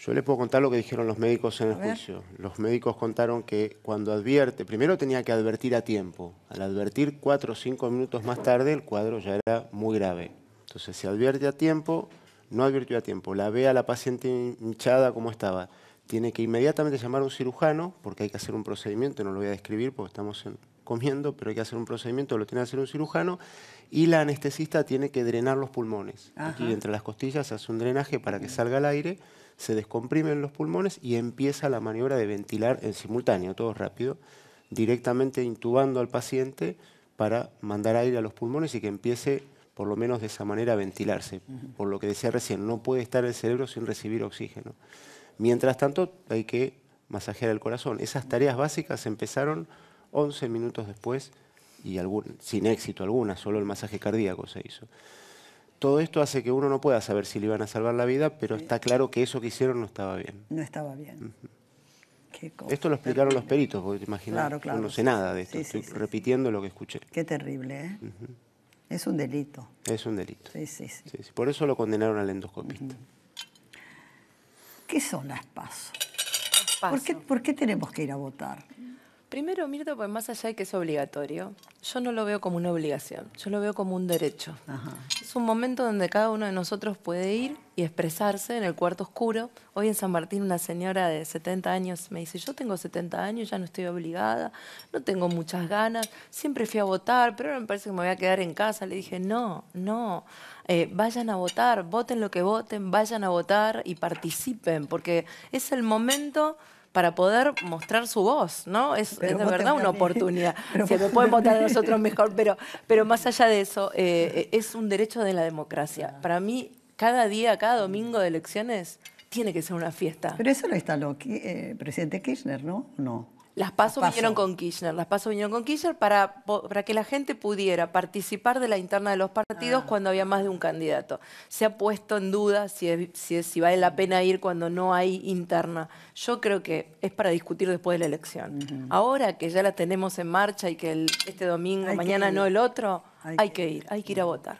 Yo les puedo contar lo que dijeron los médicos en el juicio. Los médicos contaron que cuando advierte, primero tenía que advertir a tiempo. Al advertir cuatro o cinco minutos más tarde, el cuadro ya era muy grave. Entonces, se advierte a tiempo, no advirtió a tiempo, la ve a la paciente hinchada como estaba, tiene que inmediatamente llamar a un cirujano, porque hay que hacer un procedimiento, no lo voy a describir porque estamos comiendo, pero hay que hacer un procedimiento, lo tiene que hacer un cirujano, y la anestesista tiene que drenar los pulmones. Aquí entre las costillas hace un drenaje para que salga el aire, se descomprimen los pulmones y empieza la maniobra de ventilar en simultáneo, todo rápido, directamente intubando al paciente para mandar aire a los pulmones y que empiece por lo menos de esa manera, ventilarse. Por lo que decía recién, no puede estar el cerebro sin recibir oxígeno. Mientras tanto, hay que masajear el corazón. Esas tareas básicas empezaron 11 minutos después y sin éxito alguna, solo el masaje cardíaco se hizo. Todo esto hace que uno no pueda saber si le iban a salvar la vida, pero está claro que eso que hicieron no estaba bien. No estaba bien. Esto lo explicaron los peritos, porque te imaginas, claro, no sé nada de esto, estoy repitiendo lo que escuché. Qué terrible, ¿eh? Es un delito. Es un delito. Sí, sí, sí. Por eso lo condenaron al endoscopista. ¿Qué son las pasos? ¿Por qué tenemos que ir a votar? Primero, Mirta, pues más allá de que es obligatorio, yo no lo veo como una obligación, yo lo veo como un derecho. Es un momento donde cada uno de nosotros puede ir y expresarse en el cuarto oscuro. Hoy en San Martín una señora de 70 años me dice, yo tengo 70 años, ya no estoy obligada, no tengo muchas ganas, siempre fui a votar, pero ahora me parece que me voy a quedar en casa. Le dije, no, no, eh, vayan a votar, voten lo que voten, vayan a votar y participen, porque es el momento para poder mostrar su voz, ¿no? Es, de verdad una oportunidad. Se me pueden votar a nosotros mejor, pero, pero más allá de eso, eh, es un derecho de la democracia. Ah. Para mí, cada día, cada domingo de elecciones, tiene que ser una fiesta. Pero eso lo instaló eh, presidente Kirchner, ¿no? No. Las PASO, vinieron con Kirchner, las PASO vinieron con para, para que la gente pudiera participar de la interna de los partidos ah. cuando había más de un candidato. Se ha puesto en duda si, si, vale la pena ir cuando no hay interna. Yo creo que es para discutir después de la elección. Ahora que ya la tenemos en marcha y que este domingo, mañana no el otro, hay, que ir, hay que ir a votar.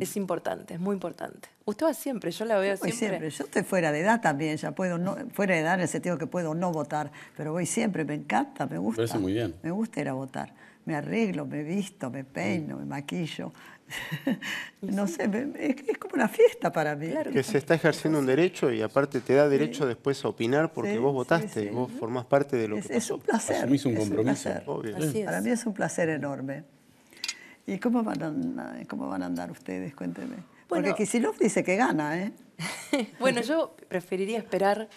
Es importante, es muy importante. Usted va siempre, yo la veo voy siempre. Yo estoy fuera de edad también, ya puedo, no, fuera de edad en el sentido que puedo no votar, pero voy siempre, me encanta, me gusta. Me Me gusta ir a votar. Me arreglo, me visto, me peino, me maquillo. no sé, es, como una fiesta para mí. Que se está ejerciendo un derecho y aparte te da derecho después a opinar porque vos votaste, vos formás parte de lo que pasó. Es un placer. un Es un placer. Para mí es un placer enorme. ¿Y cómo van a andar, cómo van a andar ustedes? Cuénteme. Porque Kisilov dice que gana, ¿eh? bueno, yo preferiría esperar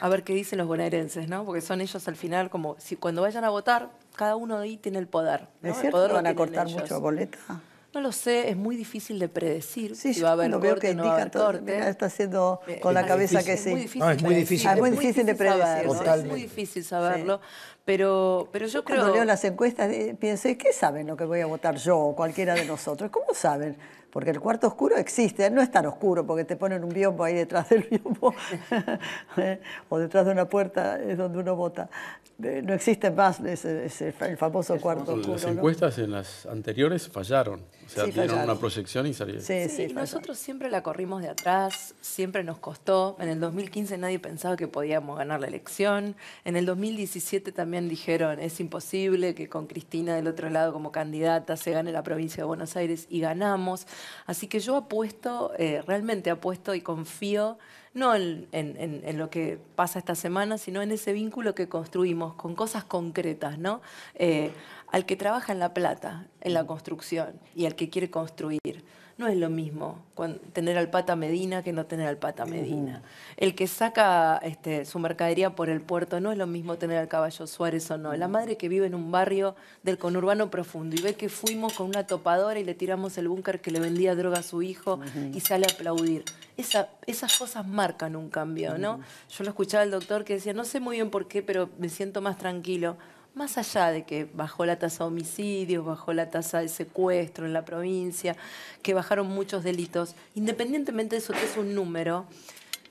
a ver qué dicen los bonaerenses, ¿no? Porque son ellos al final como, si cuando vayan a votar, cada uno de ahí tiene el poder. ¿no? ¿Es cierto? poder ¿Van a cortar mucho boleta? No lo sé, es muy difícil de predecir sí, va a haber que no va está haciendo eh, con la cabeza que sí. Es muy difícil, es muy difícil. es muy difícil de ah, predecir. Es muy difícil saberlo, pero, pero yo, creo... Cuando leo las encuestas eh, pienso, ¿qué saben lo que voy a votar yo o cualquiera de nosotros? ¿Cómo saben? Porque el cuarto oscuro existe, no es tan oscuro porque te ponen un biombo ahí detrás del biombo eh, o detrás de una puerta es donde uno vota no existe más ese, el famoso cuarto oscuro. Las encuestas en las anteriores fallaron, o sea, dieron una proyección y salieron. Sí, sí, sí nosotros siempre la corrimos de atrás, siempre nos costó. En el 2015 nadie pensaba que podíamos ganar la elección. En el 2017 también dijeron, es imposible que con Cristina del otro lado como candidata se gane la provincia de Buenos Aires y ganamos. Así que yo apuesto, eh, realmente apuesto y confío no en, lo que pasa esta semana, sino en ese vínculo que construimos con cosas concretas, ¿no? Eh, al que trabaja en La Plata, en la construcción, y al que quiere construir no es lo mismo tener al pata Medina que no tener al pata Medina. El que saca este, su mercadería por el puerto no es lo mismo tener al caballo Suárez o no. La madre que vive en un barrio del conurbano profundo y ve que fuimos con una topadora y le tiramos el búnker que le vendía droga a su hijo y sale a aplaudir. esas cosas marcan un cambio, ¿no? Yo lo escuchaba al doctor que decía, no sé muy bien por qué, pero me siento más tranquilo más allá de que bajó la tasa de homicidios, bajó la tasa de secuestro en la provincia, que bajaron muchos delitos, independientemente de eso que es un número,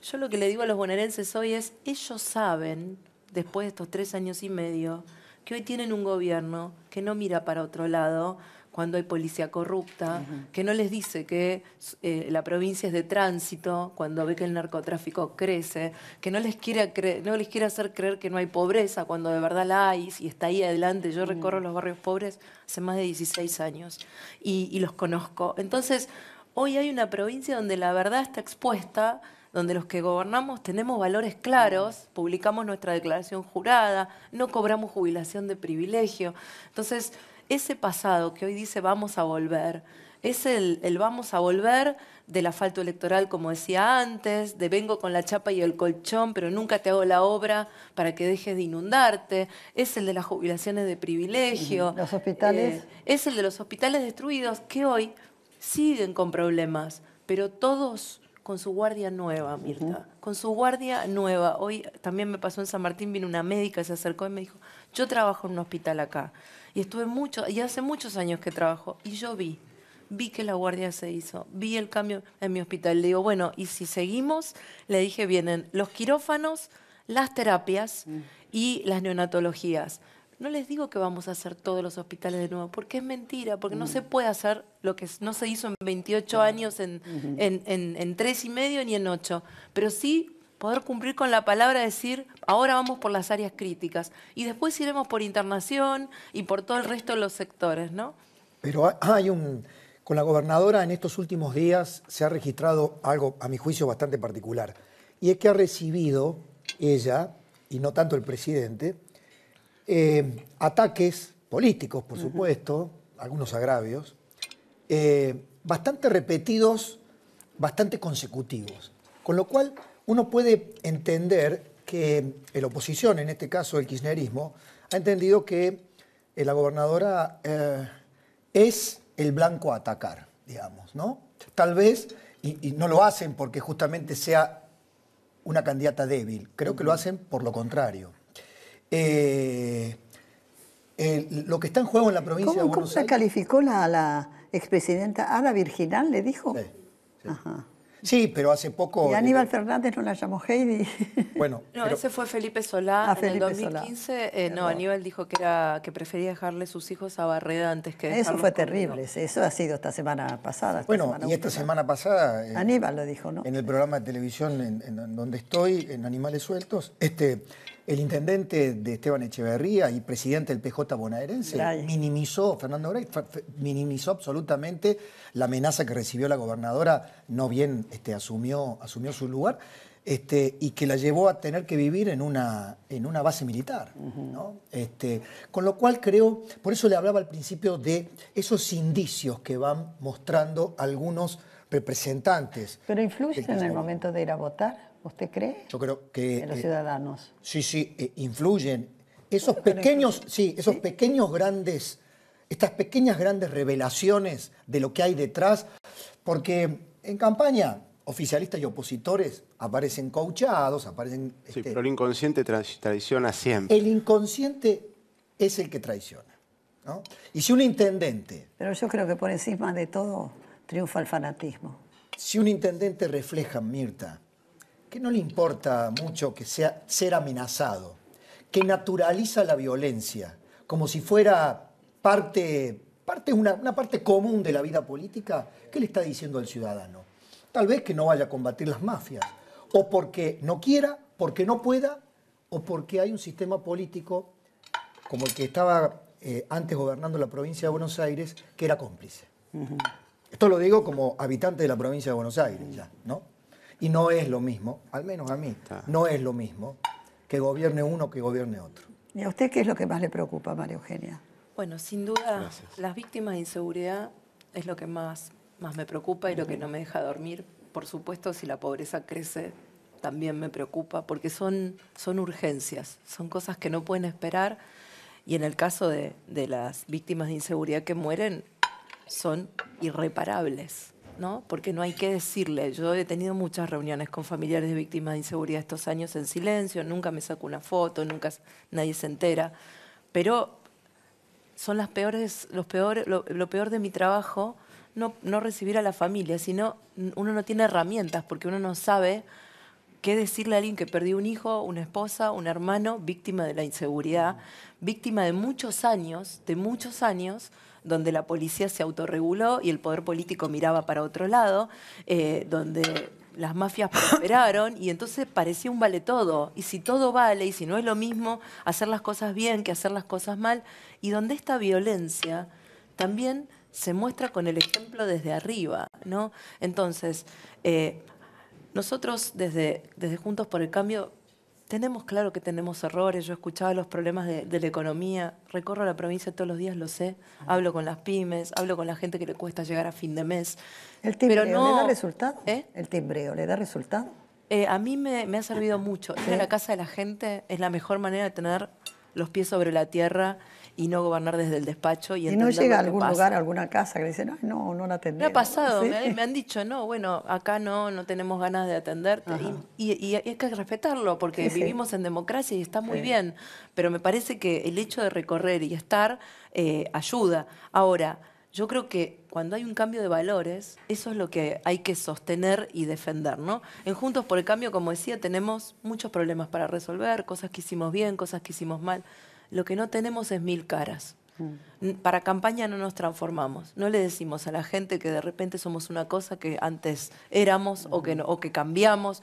yo lo que le digo a los bonaerenses hoy es, ellos saben, después de estos tres años y medio, que hoy tienen un gobierno que no mira para otro lado, cuando hay policía corrupta, que no les dice que eh, la provincia es de tránsito, cuando ve que el narcotráfico crece, que no les, quiere no les quiere hacer creer que no hay pobreza, cuando de verdad la hay y está ahí adelante. Yo recorro los barrios pobres hace más de 16 años y, y los conozco. Entonces, hoy hay una provincia donde la verdad está expuesta donde los que gobernamos tenemos valores claros, publicamos nuestra declaración jurada, no cobramos jubilación de privilegio. Entonces, ese pasado que hoy dice vamos a volver, es el, vamos a volver del asfalto electoral, como decía antes, de vengo con la chapa y el colchón, pero nunca te hago la obra para que dejes de inundarte, es el de las jubilaciones de privilegio. Los hospitales. Eh, es el de los hospitales destruidos que hoy siguen con problemas, pero todos con su guardia nueva, Mirta, con su guardia nueva. Hoy también me pasó en San Martín, vino una médica, se acercó y me dijo, yo trabajo en un hospital acá. Y estuve mucho, y hace muchos años que trabajo, y yo vi, vi que la guardia se hizo, vi el cambio en mi hospital. Le digo, bueno, y si seguimos, le dije, vienen los quirófanos, las terapias y las neonatologías. No les digo que vamos a hacer todos los hospitales de nuevo, porque es mentira, porque no mm. se puede hacer lo que no se hizo en 28 años, en, en, tres y medio ni en ocho, pero sí poder cumplir con la palabra, decir, ahora vamos por las áreas críticas y después iremos por internación y por todo el resto de los sectores, ¿no? Pero ah, hay un... Con la gobernadora en estos últimos días se ha registrado algo, a mi juicio, bastante particular. Y es que ha recibido ella, y no tanto el presidente, eh, ataques políticos, por supuesto, algunos agravios, eh, bastante repetidos, bastante consecutivos. Con lo cual uno puede entender que la oposición, en este caso el kirchnerismo, ha entendido que eh, la gobernadora eh, es el blanco a atacar, digamos, ¿no? Tal vez, y, no lo hacen porque justamente sea una candidata débil, creo que lo hacen por lo contrario. Eh, lo que está en juego en la provincia ¿Cómo, de Buenos se calificó la, la expresidenta Ada Virginal, le dijo? sí. Ajá. Sí, pero hace poco. Y Aníbal Fernández no la llamó Heidi. Bueno. No, ese fue Felipe Solá. Ah, en el 2015, eh, no, Aníbal dijo que era que prefería dejarle sus hijos a Barreda antes que. Eso fue terrible. Eso ha sido esta semana pasada. bueno, y esta semana pasada. Eh, Aníbal lo dijo, ¿no? En el programa de televisión en, en donde estoy, en Animales Sueltos, este el intendente de Esteban Echeverría y presidente del PJ bonaerense minimizó, Fernando Gray, minimizó absolutamente la amenaza que recibió la gobernadora, no bien este, asumió, su lugar, este, y que la llevó a tener que vivir en una, en una base militar. Este, con lo cual creo, por eso le hablaba al principio de esos indicios que van mostrando algunos representantes. Pero influye en el momento de ir a votar. ¿Usted cree? Yo creo que... los eh, ciudadanos. Sí, sí, eh, influyen. Esos pequeños, sí, esos pequeños grandes, estas pequeñas grandes revelaciones de lo que hay detrás, porque en campaña oficialistas y opositores aparecen coachados, aparecen... Sí, este, pero el inconsciente traiciona siempre. El inconsciente es el que traiciona. ¿no? Y si un intendente... Pero yo creo que por encima de todo triunfa el fanatismo. Si un intendente refleja, Mirta, que no le importa mucho que sea ser amenazado, que naturaliza la violencia como si fuera parte, parte una, parte común de la vida política, ¿qué le está diciendo al ciudadano? Tal vez que no vaya a combatir las mafias, o porque no quiera, porque no pueda, o porque hay un sistema político como el que estaba eh, antes gobernando la provincia de Buenos Aires, que era cómplice. Esto lo digo como habitante de la provincia de Buenos Aires, ya, ¿no? Y no es lo mismo, al menos a mí, no es lo mismo que gobierne uno que gobierne otro. ¿Y a usted qué es lo que más le preocupa, María Eugenia? Bueno, sin duda, las víctimas de inseguridad es lo que más, más me preocupa y lo que no me deja dormir. Por supuesto, si la pobreza crece, también me preocupa, porque son, son urgencias, son cosas que no pueden esperar. Y en el caso de las víctimas de inseguridad que mueren, son irreparables porque no hay que decirle. Yo he tenido muchas reuniones con familiares de víctimas de inseguridad estos años en silencio, nunca me saco una foto, nunca nadie se entera, pero son las peores, los lo, peor de mi trabajo no, no recibir a la familia, sino uno no tiene herramientas porque uno no sabe qué decirle a alguien que perdió un hijo, una esposa, un hermano, víctima de la inseguridad, víctima de muchos años, de muchos años, donde la policía se autorreguló y el poder político miraba para otro lado, eh, donde las mafias prosperaron y entonces parecía un vale todo. Y si todo vale y si no es lo mismo hacer las cosas bien que hacer las cosas mal, y donde esta violencia también se muestra con el ejemplo desde arriba, ¿no? Entonces, eh, nosotros desde, desde Juntos por el Cambio tenemos claro que tenemos errores, yo escuchaba los problemas de, la economía, recorro la provincia todos los días, lo sé, hablo con las pymes, hablo con la gente que le cuesta llegar a fin de mes. ¿El timbreo le da resultado? ¿Eh? ¿El timbreo le da resultado? Eh, a mí me, ha servido mucho. Ir la casa de la gente es la mejor manera de tener los pies sobre la tierra y no gobernar desde el despacho. Y, y no llega a algún lugar, a alguna casa que le dicen, no, no la atendemos. Me ha pasado, me, han dicho, no, bueno, acá no, no tenemos ganas de atenderte. Y, y, hay que respetarlo, porque vivimos en democracia y está muy bien. Pero me parece que el hecho de recorrer y estar eh, ayuda. Ahora, yo creo que cuando hay un cambio de valores, eso es lo que hay que sostener y defender, ¿no? En Juntos por el Cambio, como decía, tenemos muchos problemas para resolver, cosas que hicimos bien, cosas que hicimos mal. Lo que no tenemos es mil caras. Mm. Para campaña no nos transformamos, no le decimos a la gente que de repente somos una cosa que antes éramos o, que cambiamos.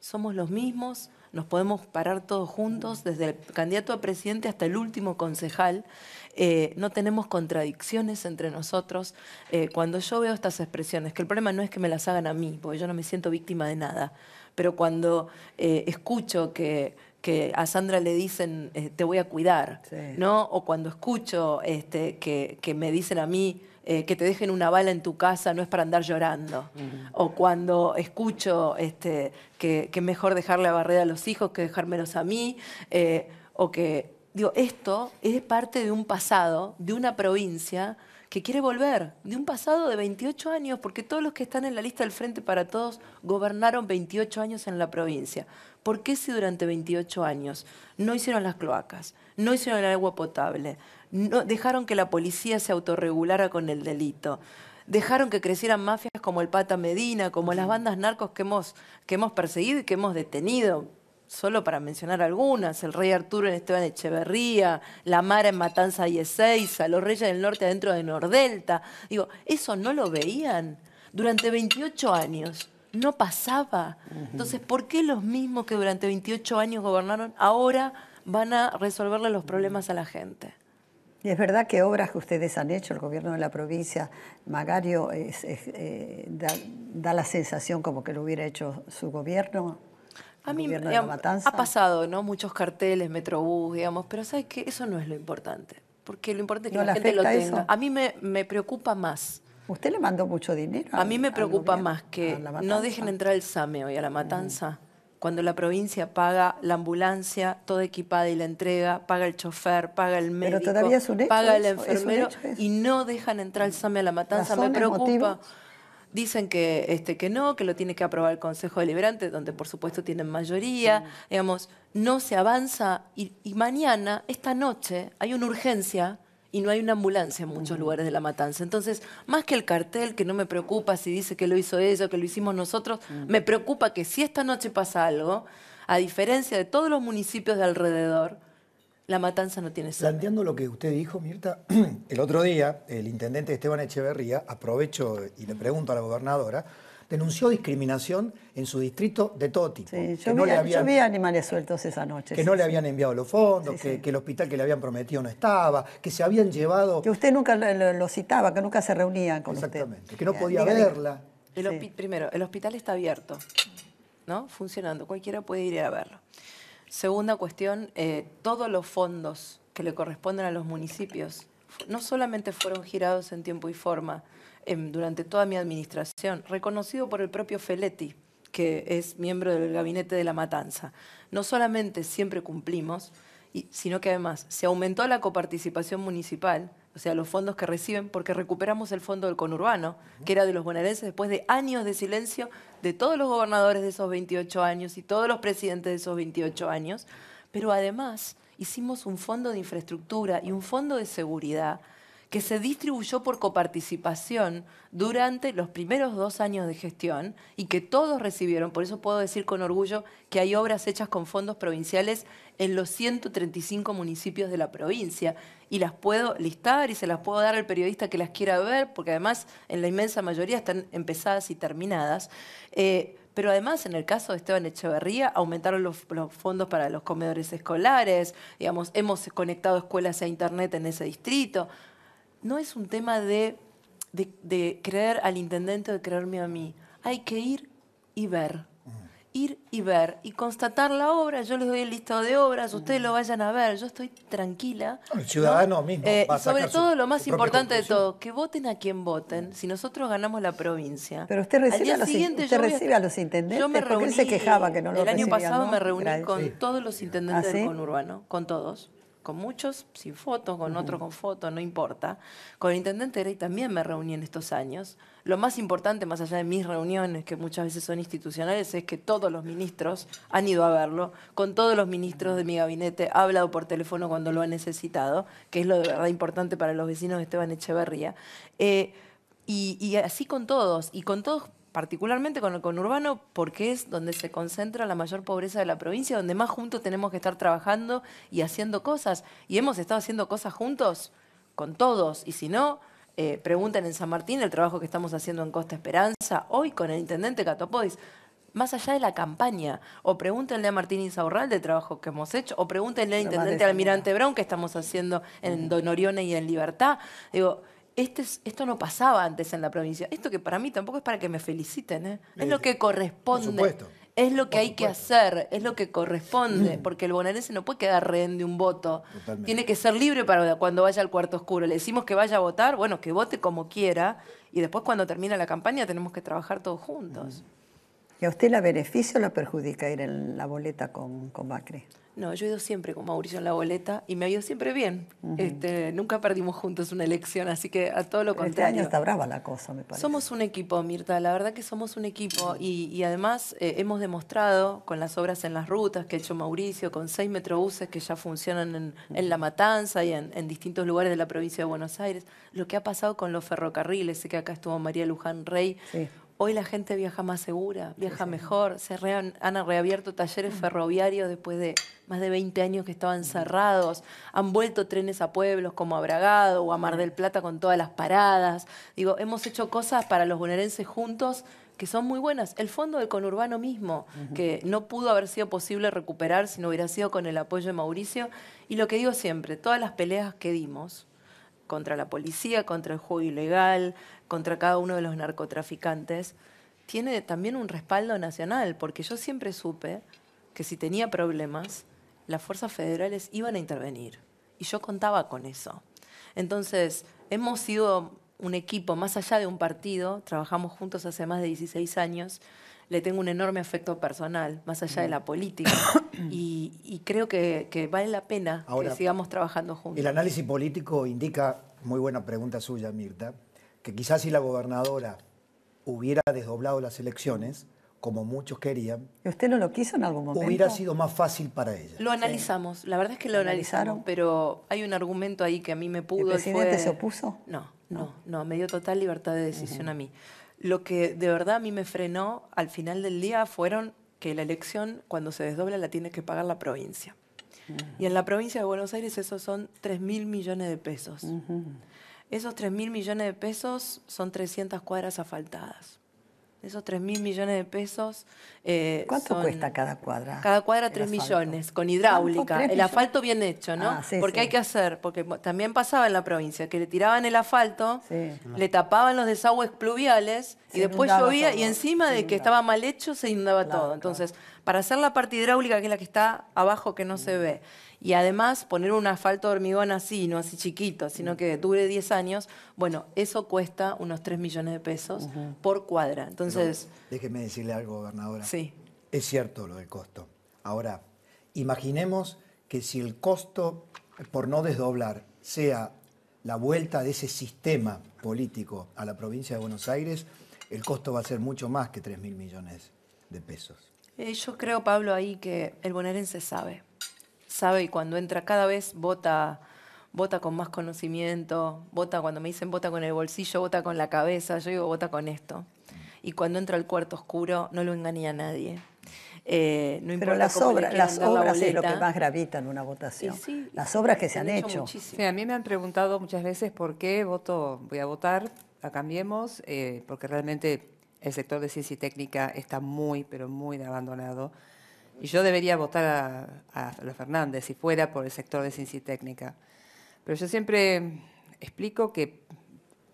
Somos los mismos, nos podemos parar todos juntos, desde el candidato a presidente hasta el último concejal. Eh, no tenemos contradicciones entre nosotros. Eh, cuando yo veo estas expresiones, que el problema no es que me las hagan a mí, porque yo no me siento víctima de nada, pero cuando eh, escucho que que a Sandra le dicen, eh, te voy a cuidar, ¿no? O cuando escucho este, que, me dicen a mí, eh, que te dejen una bala en tu casa no es para andar llorando. O cuando escucho este, que, es mejor dejarle la barrera a los hijos que dejármelos a mí. Eh, o que, digo, esto es parte de un pasado, de una provincia que quiere volver, de un pasado de 28 años, porque todos los que están en la lista del Frente para Todos gobernaron 28 años en la provincia. ¿Por qué si durante 28 años no hicieron las cloacas, no hicieron el agua potable, no, dejaron que la policía se autorregulara con el delito? dejaron que crecieran mafias como el Pata Medina, como las bandas narcos que hemos, que hemos perseguido y que hemos detenido, solo para mencionar algunas, el Rey Arturo en Esteban Echeverría, la Mara en Matanza y Ezeiza, los Reyes del Norte adentro de Nordelta. Digo, ¿eso no lo veían? Durante 28 años no pasaba. Entonces, ¿por qué los mismos que durante 28 años gobernaron ahora van a resolverle los problemas a la gente? Y es verdad que obras que ustedes han hecho, el gobierno de la provincia, Magario, eh, da, la sensación como que lo hubiera hecho su gobierno. A mí me ha pasado, ¿no? Muchos carteles, metrobús, digamos, pero ¿sabes qué? Eso no es lo importante, porque lo importante es que la gente lo tenga. A mí me preocupa más Usted le mandó mucho dinero. A, mí me preocupa más que no dejen entrar el SAME hoy a la mm. matanza. Cuando la provincia paga la ambulancia toda equipada y la entrega, paga el chofer, paga el médico, paga el enfermero y no dejan entrar el SAME a la matanza. me preocupa. Dicen que, este, que no, que lo tiene que aprobar el Consejo Deliberante, donde por supuesto tienen mayoría. Digamos, no se avanza y, y mañana, esta noche, hay una urgencia y no hay una ambulancia en muchos lugares de la matanza. Entonces, más que el cartel, que no me preocupa si dice que lo hizo ella, que lo hicimos nosotros, me preocupa que si esta noche pasa algo, a diferencia de todos los municipios de alrededor, la matanza no tiene sentido. Planteando lo que usted dijo, Mirta, el otro día el intendente Esteban Echeverría, aprovecho y le pregunto a la gobernadora, denunció discriminación en su distrito de todo tipo. yo, que no vi, le habían, animales sueltos esa noche. Que no le habían enviado los fondos, que, el hospital que le habían prometido no estaba, que se habían llevado... Que usted nunca lo, citaba, que nunca se reunían con Exactamente, que no podía verla. El primero, el hospital está abierto, ¿no? Funcionando, cualquiera puede ir a verlo. Segunda cuestión, eh, todos los fondos que le corresponden a los municipios no solamente fueron girados en tiempo y forma, Em, durante toda mi administración, reconocido por el propio Feletti, que es miembro del gabinete de la matanza. No solamente siempre cumplimos, sino que además se aumentó la coparticipación municipal, o sea, los fondos que reciben, porque recuperamos el fondo del conurbano, que era de los bonaerenses después de años de silencio de todos los gobernadores de esos 28 años y todos los presidentes de esos 28 años, pero además hicimos un fondo de infraestructura y un fondo de seguridad que se distribuyó por coparticipación durante los primeros dos años de gestión y que todos recibieron. Por eso puedo decir con orgullo que hay obras hechas con fondos provinciales en los 135 municipios de la provincia y las puedo listar y se las puedo dar al periodista que las quiera ver, porque además en la inmensa mayoría están empezadas y terminadas. Eh, pero además, en el caso de Esteban Echeverría, aumentaron los, los, fondos para los comedores escolares, digamos, hemos conectado escuelas a e Internet en ese distrito no es un tema de, de, creer al intendente o de creerme a mí. Hay que ir y ver. Mm. Ir y ver y constatar la obra. Yo les doy el listado de obras, ustedes lo mm. vayan a ver. Yo estoy tranquila. El ciudadano mismo. Eh, sobre todo, lo más importante de todo, que voten a quien voten. Si nosotros ganamos la provincia. Pero usted recibe, a los, intendentes. Yo me reuní, quejaba El año pasado me reuní con todos los intendentes ¿Ah, conurbano, con todos con muchos sin fotos, con otros con foto no importa. Con el intendente Grey también me reuní en estos años. Lo más importante, más allá de mis reuniones, que muchas veces son institucionales, es que todos los ministros han ido a verlo. Con todos los ministros de mi gabinete ha hablado por teléfono cuando lo ha necesitado, que es lo de verdad importante para los vecinos de Esteban Echeverría. Eh, y así con todos, y con todos particularmente con el conurbano, porque es donde se concentra la mayor pobreza de la provincia, donde más juntos tenemos que estar trabajando y haciendo cosas. Y hemos estado haciendo cosas juntos con todos, y si no, eh, en San Martín el trabajo que estamos haciendo en Costa Esperanza, hoy con el intendente Catopodis, más allá de la campaña, o pregúntenle a Martín Insaurral del trabajo que hemos hecho, o pregúntenle al intendente Almirante Brown que estamos haciendo en mm. Don Orione y en Libertad. Digo, este esto no pasaba antes en la provincia. Esto que para mí tampoco es para que me feliciten, ¿eh? es lo que corresponde. Es lo que hay que hacer, es lo que corresponde, porque el bonaerense no puede quedar rehén de un voto. Tiene que ser libre para cuando vaya al cuarto oscuro. Le decimos que vaya a votar, bueno, que vote como quiera, y después cuando termina la campaña tenemos que trabajar todos juntos a usted la beneficia o la perjudica ir en la boleta con, con Macri? No, yo he ido siempre con Mauricio en la boleta y me ha ido siempre bien. este, nunca perdimos juntos una elección, así que a todo lo este contrario. Este año está brava la cosa, me parece. Somos un equipo, Mirta, la verdad que somos un equipo y, además eh, hemos demostrado con las obras en las rutas que ha hecho Mauricio, con seis metrobuses que ya funcionan en, La Matanza y en, en, distintos lugares de la provincia de Buenos Aires, lo que ha pasado con los ferrocarriles, sé que acá estuvo María Luján Rey. Sí Hoy la gente viaja más segura, viaja mejor. Se han reabierto talleres mm. ferroviarios después de más de 20 años que estaban mm. cerrados. Han vuelto trenes a pueblos como a Bragado o a Mar mm. del Plata con todas las paradas. Digo, hemos hecho cosas para los bonaerenses juntos que son muy buenas. El fondo del conurbano mismo, que no pudo haber sido posible recuperar si no hubiera sido con el apoyo de Mauricio. Y lo que digo siempre, todas las peleas que dimos contra la policía, contra el juego ilegal, contra cada uno de los narcotraficantes, tiene también un respaldo nacional, porque yo siempre supe que si tenía problemas, las fuerzas federales iban a intervenir. Y yo contaba con eso. Entonces, hemos sido un equipo más allá de un partido, trabajamos juntos hace más de 16 años, le tengo un enorme afecto personal, más allá de la mm. política, y, creo que, vale la pena Ahora, que sigamos trabajando juntos. El análisis político indica, muy buena pregunta suya, Mirta, que quizás si la gobernadora hubiera desdoblado las elecciones, como muchos querían. usted no lo quiso en algún momento? Hubiera sido más fácil para ella. Lo analizamos, la verdad es que lo analizaron, pero hay un argumento ahí que a mí me pudo. ¿El presidente se opuso? No, no, no, me dio total libertad de decisión a mí. Lo que de verdad a mí me frenó al final del día fueron que la elección, cuando se desdobla, la tiene que pagar la provincia. Y en la provincia de Buenos Aires esos son 3 mil millones de pesos. Esos 3 mil millones de pesos son 300 cuadras asfaltadas. Esos 3 mil millones de pesos. Eh, ¿Cuánto cuesta cada cuadra? Cada cuadra 3 millones, con hidráulica. El asfalto bien hecho, ¿no? Ah, porque hay que hacer, porque también pasaba en la provincia, que le tiraban el asfalto, le tapaban los desagües pluviales y después llovía y encima de que estaba mal hecho se inundaba todo. Entonces para hacer la parte hidráulica, que es la que está abajo que no se mm. ve. Y además poner un asfalto de hormigón así, no así chiquito, sino mm. que dure 10 años, bueno, eso cuesta unos 3 millones de pesos por cuadra. Entonces... déjeme decirle algo, gobernadora. Sí. Es cierto lo del costo. Ahora, imaginemos que si el costo por no desdoblar sea la vuelta de ese sistema político a la provincia de Buenos Aires, el costo va a ser mucho más que 3 mil millones de pesos. Eh, yo creo, Pablo, ahí que el bonaerense sabe. Sabe y cuando entra cada vez vota, vota con más conocimiento, vota cuando me dicen vota con el bolsillo, vota con la cabeza, yo digo vota con esto. Y cuando entra al cuarto oscuro no lo engaña nadie. Eh, Pero las, obras las obras es lo que más gravita en una votación. las obras que se, han hecho. a mí me han preguntado muchas veces por qué voto, voy a votar, la Cambiemos, eh, porque realmente el sector de ciencia y técnica está muy, pero muy abandonado. Y yo debería votar a, los Fernández si fuera por el sector de ciencia y técnica. Pero yo siempre explico que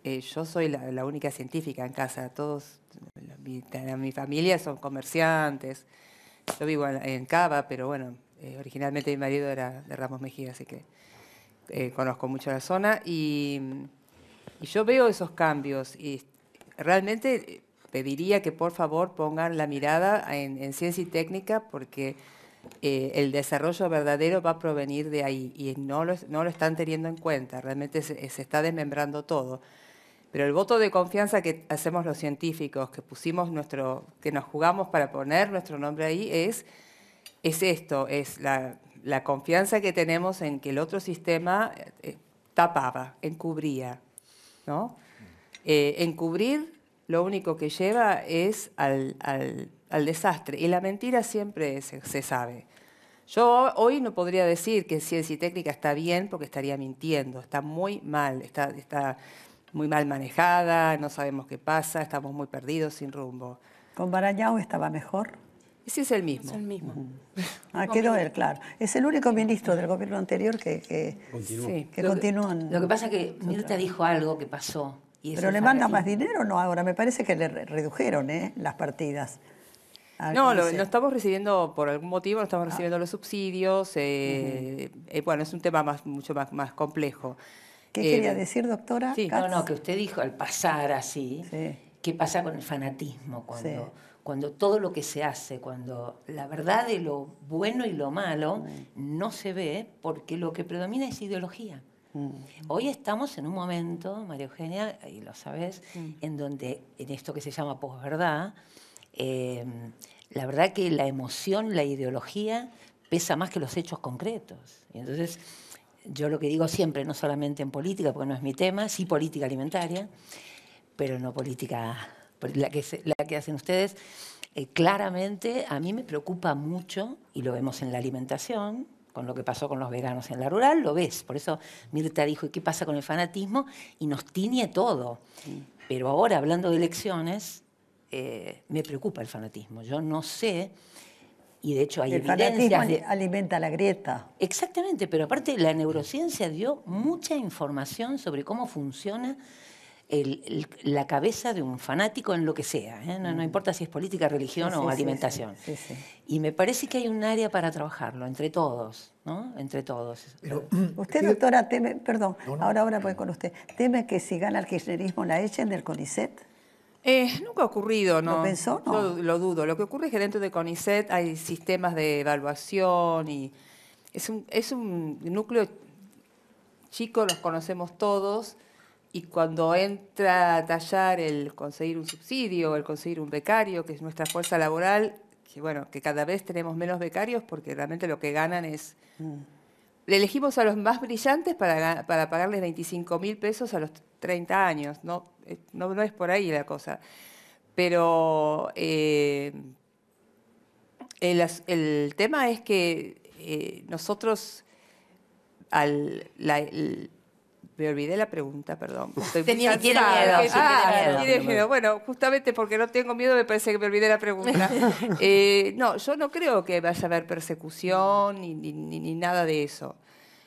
eh, yo soy la, única científica en casa. Todos, mi, familia son comerciantes. Yo vivo en, Cava, pero bueno, eh, originalmente mi marido era de Ramos Mejía, así que eh, conozco mucho la zona. Y, y yo veo esos cambios y realmente pediría que por favor pongan la mirada en, ciencia y técnica porque eh, el desarrollo verdadero va a provenir de ahí y no lo, no lo están teniendo en cuenta, realmente se, está desmembrando todo. Pero el voto de confianza que hacemos los científicos, que pusimos nuestro, que nos jugamos para poner nuestro nombre ahí, es, es esto, es la, confianza que tenemos en que el otro sistema eh, tapaba, encubría, ¿no? Eh, encubrir lo único que lleva es al, al, desastre. Y la mentira siempre se, se, sabe. Yo hoy no podría decir que ciencia y técnica está bien porque estaría mintiendo, está muy mal, está, está muy mal manejada, no sabemos qué pasa, estamos muy perdidos, sin rumbo. ¿Con Barayao estaba mejor? Ese es el mismo. Es el mismo. Ah, quedó él, claro. Es el único ministro del gobierno anterior que, que, sí. lo Que, lo que pasa es que Mirta dijo algo que pasó, pero le mandan más dinero, o no ahora. Me parece que le redujeron ¿eh? las partidas. Ah, no, lo, no estamos recibiendo, por algún motivo, no estamos ah. recibiendo los subsidios. Eh, eh, bueno, es un tema mucho más, complejo. ¿Qué quería decir, doctora? No, no, que usted dijo al pasar así, ¿qué pasa con el fanatismo? Cuando, todo lo que se hace, cuando la verdad de lo bueno y lo malo mm. no se ve porque lo que predomina es ideología. Mm. Hoy estamos en un momento, María Eugenia, y lo sabes, mm. en donde en esto que se llama posverdad, eh, la verdad que la emoción, la ideología pesa más que los hechos concretos. Y entonces, yo lo que digo siempre, no solamente en política, porque no es mi tema, sí política alimentaria, pero no política, la que, la que hacen ustedes, eh, claramente a mí me preocupa mucho, y lo vemos en la alimentación, con lo que pasó con los veganos en la rural, lo ves. Por eso Mirta dijo, ¿y qué pasa con el fanatismo? Y nos tiñe todo. Pero ahora, hablando de elecciones, eh, me preocupa el fanatismo. Yo no sé, y de hecho hay el fanatismo alimenta la grieta. Exactamente, pero aparte la neurociencia dio mucha información sobre cómo funciona la cabeza de un fanático en lo que sea, ¿eh? no, importa si es política, religión o alimentación. y me parece que hay un área para trabajarlo, entre todos, ¿no? Entre todos. usted, eh, doctora, teme, perdón, ahora, ahora voy eh. con usted, ¿teme que si gana el kirchnerismo la echen del CONICET? nunca ha ocurrido, ¿no? ¿Lo lo dudo. Lo que ocurre es que dentro de CONICET hay sistemas de evaluación y es un, es un núcleo chico, los conocemos todos, y cuando entra a tallar el conseguir un subsidio, el conseguir un becario, que es nuestra fuerza laboral, que bueno, que cada vez tenemos menos becarios porque realmente lo que ganan es... Mm. Le elegimos a los más brillantes para, para pagarles 25 mil pesos a los 30 años, eh, no, no, es por ahí la cosa. Pero eh, el, tema es que eh, nosotros, al, me olvidé la pregunta, perdón. Tenía, miedo. Ah, miedo. Bueno, justamente porque no tengo miedo me parece que me olvidé la pregunta. Eh, no, yo no creo que vaya a haber persecución ni, ni, nada de eso.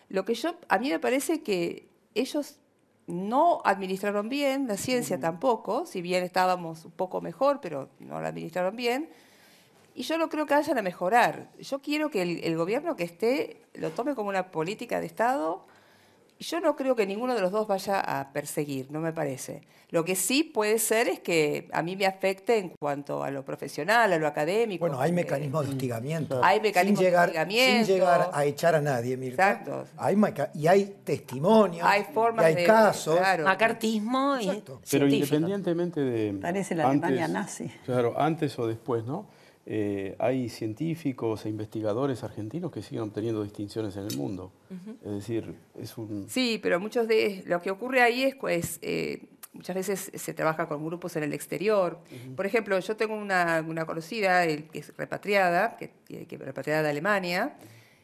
Lo que yo, a mí me parece que ellos no administraron bien, la ciencia tampoco, si bien estábamos un poco mejor, pero no la administraron bien. Y yo no creo que vayan a mejorar. Yo quiero que el, el gobierno que esté lo tome como una política de Estado yo no creo que ninguno de los dos vaya a perseguir, no me parece. Lo que sí puede ser es que a mí me afecte en cuanto a lo profesional, a lo académico. Bueno, hay eh, mecanismos de hostigamiento. Hay mecanismos de hostigamiento. Sin llegar a echar a nadie, Mirta. Exacto. Hay y hay testimonios. Hay formas casos. Macartismo Pero independientemente de... Parece la Alemania nazi. Claro, antes o después, ¿no? Eh, hay científicos e investigadores argentinos que siguen obteniendo distinciones en el mundo. Es decir, es un... Sí, pero muchos de lo que ocurre ahí es, pues, eh, muchas veces se trabaja con grupos en el exterior. Por ejemplo, yo tengo una, conocida que es repatriada, que, que repatriada de Alemania,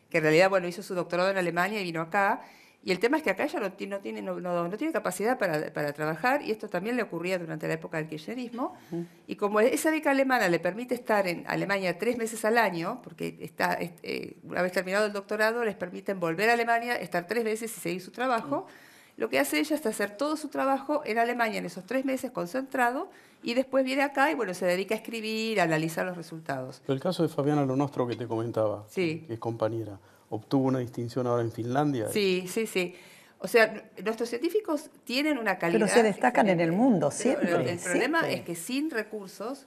que en realidad, bueno, hizo su doctorado en Alemania y vino acá, y el tema es que acá ella no tiene, no tiene, no, tiene capacidad para, para, trabajar, y esto también le ocurría durante la época del kirchnerismo. Y como esa beca alemana le permite estar en Alemania tres meses al año, porque está, eh, una vez terminado el doctorado, les permiten volver a Alemania, estar tres meses y seguir su trabajo, lo que hace ella es hacer todo su trabajo en Alemania en esos tres meses concentrado, y después viene acá y bueno, se dedica a escribir, a analizar los resultados. El caso de Fabiana Lonostro que te comentaba, sí. que es compañera obtuvo una distinción ahora en Finlandia. Sí, sí, sí. O sea, nuestros científicos tienen una calidad. Pero se destacan en el mundo, siempre. el problema es que sin recursos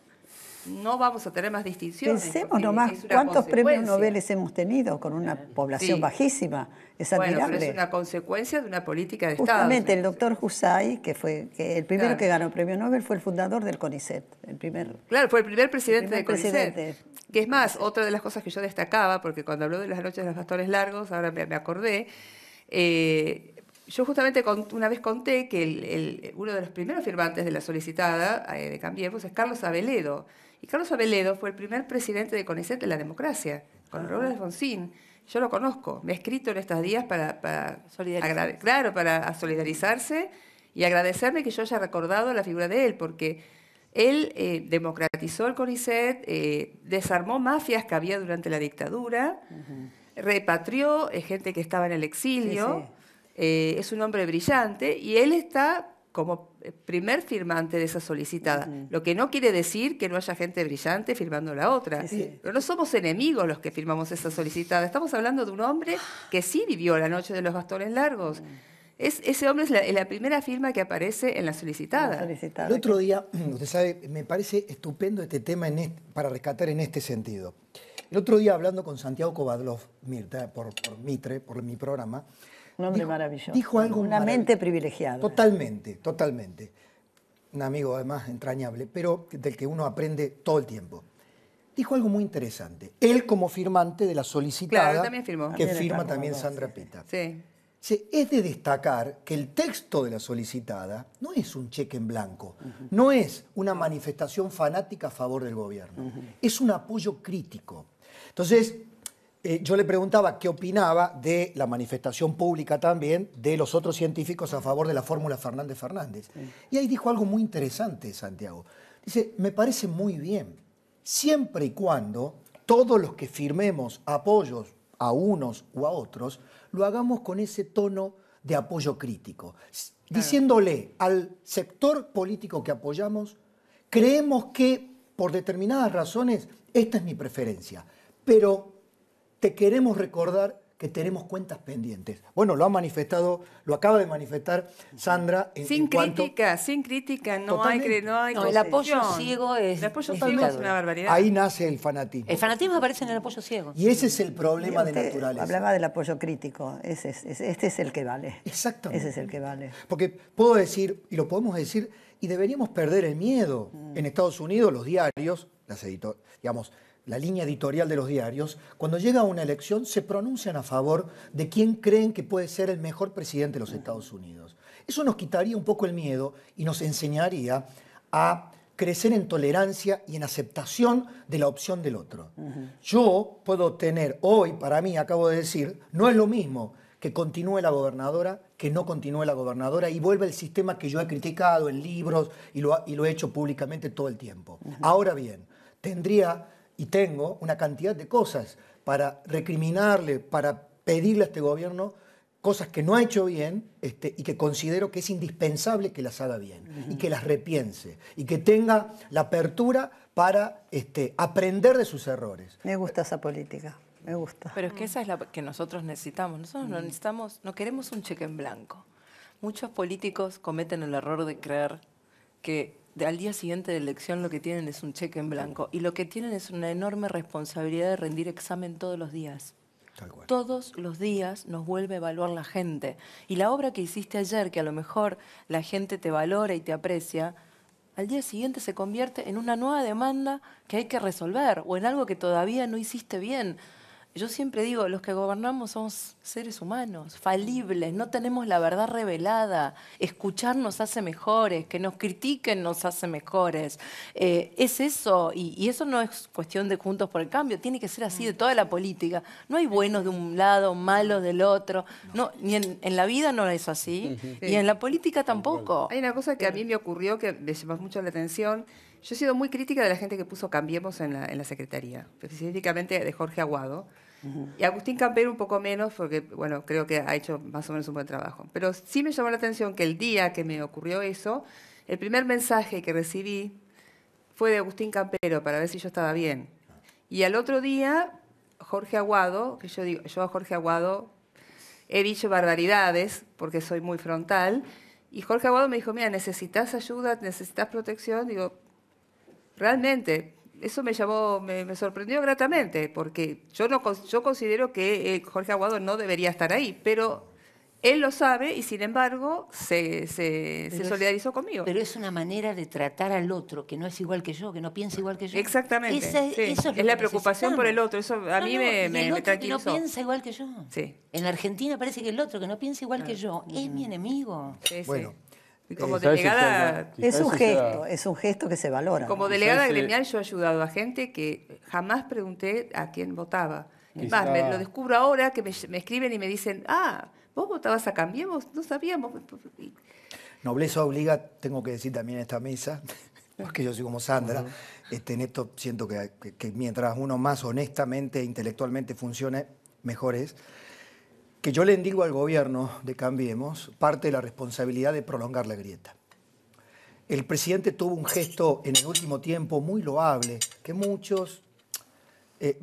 no vamos a tener más distinciones. Pensemos nomás cuántos premios Nobel hemos tenido con una población bajísima. Es admirable. Bueno, pero es una consecuencia de una política de Estado. Justamente, el doctor Hussay, que fue el primero que ganó el premio Nobel, fue el fundador del CONICET. El primer, claro, fue el primer presidente del CONICET. Que es más, otra de las cosas que yo destacaba, porque cuando habló de las noches de los pastores largos, ahora me, acordé, eh, yo justamente una vez conté que uno de los primeros firmantes de la solicitada eh, de Cambiemos es Carlos Aveledo, y Carlos Aveledo fue el primer presidente de CONICET de la democracia, con ah. Raúl Alfonsín. Yo lo conozco, me he escrito en estos días para, solidarizarse. Claro, para solidarizarse y agradecerme que yo haya recordado la figura de él, porque él eh, democratizó el CONICET, eh, desarmó mafias que había durante la dictadura, repatrió eh, gente que estaba en el exilio. es un hombre brillante y él está como eh, primer firmante de esa solicitada. Lo que no quiere decir que no haya gente brillante firmando la otra. Pero no somos enemigos los que firmamos esa solicitada. Estamos hablando de un hombre que sí vivió la noche de los bastones largos. es, ese hombre es la, primera firma que aparece en la solicitada. El otro día, usted sabe, me parece estupendo este tema en para rescatar en este sentido. El otro día hablando con Santiago Kovadlov, Mirta, por, por Mitre, por mi programa, un hombre maravilloso. Una mente privilegiada. Totalmente, totalmente. Un amigo además entrañable, pero del que uno aprende todo el tiempo. Dijo algo muy interesante. Él como firmante de la solicitada que firma también Sandra Pita. Sí. es de destacar que el texto de la solicitada no es un cheque en blanco, no es una manifestación fanática a favor del gobierno, es un apoyo crítico. Entonces, eh, yo le preguntaba qué opinaba de la manifestación pública también de los otros científicos a favor de la fórmula Fernández Fernández. Y ahí dijo algo muy interesante, Santiago. Dice, me parece muy bien, siempre y cuando todos los que firmemos apoyos a unos o a otros, lo hagamos con ese tono de apoyo crítico, diciéndole al sector político que apoyamos, creemos que por determinadas razones esta es mi preferencia, pero te queremos recordar que tenemos cuentas pendientes. Bueno, lo ha manifestado, lo acaba de manifestar Sandra. En, sin crítica, sin crítica, no hay, no no, El apoyo ciego es, el apoyo ciego es una barbaridad. Ahí nace el fanatismo. El fanatismo aparece en el apoyo ciego. Y ese es el problema de naturaleza. Hablaba del apoyo crítico, este es el que vale. Exacto. Ese es el que vale. Porque puedo decir, y lo podemos decir, y deberíamos perder el miedo. Mm. En Estados Unidos los diarios, las editoriales, digamos, la línea editorial de los diarios, cuando llega una elección se pronuncian a favor de quien creen que puede ser el mejor presidente de los Estados Unidos. Eso nos quitaría un poco el miedo y nos enseñaría a crecer en tolerancia y en aceptación de la opción del otro. Yo puedo tener hoy, para mí, acabo de decir, no es lo mismo que continúe la gobernadora, que no continúe la gobernadora y vuelva el sistema que yo he criticado en libros y lo, he hecho públicamente todo el tiempo. Ahora bien, tendría y tengo una cantidad de cosas para recriminarle, para pedirle a este gobierno cosas que no ha hecho bien este, y que considero que es indispensable que las haga bien y que las repiense y que tenga la apertura para este, aprender de sus errores. Me gusta esa política, me gusta. Pero es que esa es la que nosotros necesitamos. Nosotros no necesitamos, no queremos un cheque en blanco. Muchos políticos cometen el error de creer que al día siguiente de elección lo que tienen es un cheque en blanco y lo que tienen es una enorme responsabilidad de rendir examen todos los días. Todos los días nos vuelve a evaluar la gente. Y la obra que hiciste ayer, que a lo mejor la gente te valora y te aprecia, al día siguiente se convierte en una nueva demanda que hay que resolver o en algo que todavía no hiciste bien. Yo siempre digo, los que gobernamos somos seres humanos, falibles, no tenemos la verdad revelada, escuchar nos hace mejores, que nos critiquen nos hace mejores. Eh, es eso, y, eso no es cuestión de juntos por el cambio, tiene que ser así de toda la política. No hay buenos de un lado, malos del otro, no, ni en, la vida no es así, y en la política tampoco. Hay una cosa que a eh. mí me ocurrió que me llamó mucho la atención. Yo he sido muy crítica de la gente que puso Cambiemos en la Secretaría, específicamente de Jorge Aguado y Agustín Campero un poco menos, porque bueno, creo que ha hecho más o menos un buen trabajo. Pero sí me llamó la atención que el día que me ocurrió eso, el primer mensaje que recibí fue de Agustín Campero para ver si yo estaba bien. Y al otro día, Jorge Aguado, que yo digo, yo a Jorge Aguado he dicho barbaridades porque soy muy frontal, y Jorge Aguado me dijo, mira, necesitas ayuda, necesitas protección, digo, realmente, eso me llamó, me, sorprendió gratamente, porque yo, no, yo considero que eh, Jorge Aguado no debería estar ahí, pero él lo sabe y sin embargo se, solidarizó conmigo. Pero es una manera de tratar al otro que no es igual que yo, que no piensa igual que yo. Exactamente. eso es, la preocupación por el otro. Eso a mí me, me, el que no piensa igual que yo. En Argentina parece que el otro que no piensa igual que yo es mi enemigo. Sí, bueno. Eh, como delegada... es un gesto, es un gesto que se valora. Como delegada gremial yo he ayudado a gente que jamás pregunté a quién votaba. Es más, me lo descubro ahora que me, escriben y me dicen, ah, vos votabas a Cambiemos, no sabíamos. Nobleza obliga, tengo que decir también en esta mesa, porque yo soy como Sandra, este, en esto siento que, que, mientras uno más honestamente e intelectualmente funcione, mejor es que yo le indigo al gobierno de Cambiemos parte de la responsabilidad de prolongar la grieta. El presidente tuvo un gesto en el último tiempo muy loable, que muchos, eh,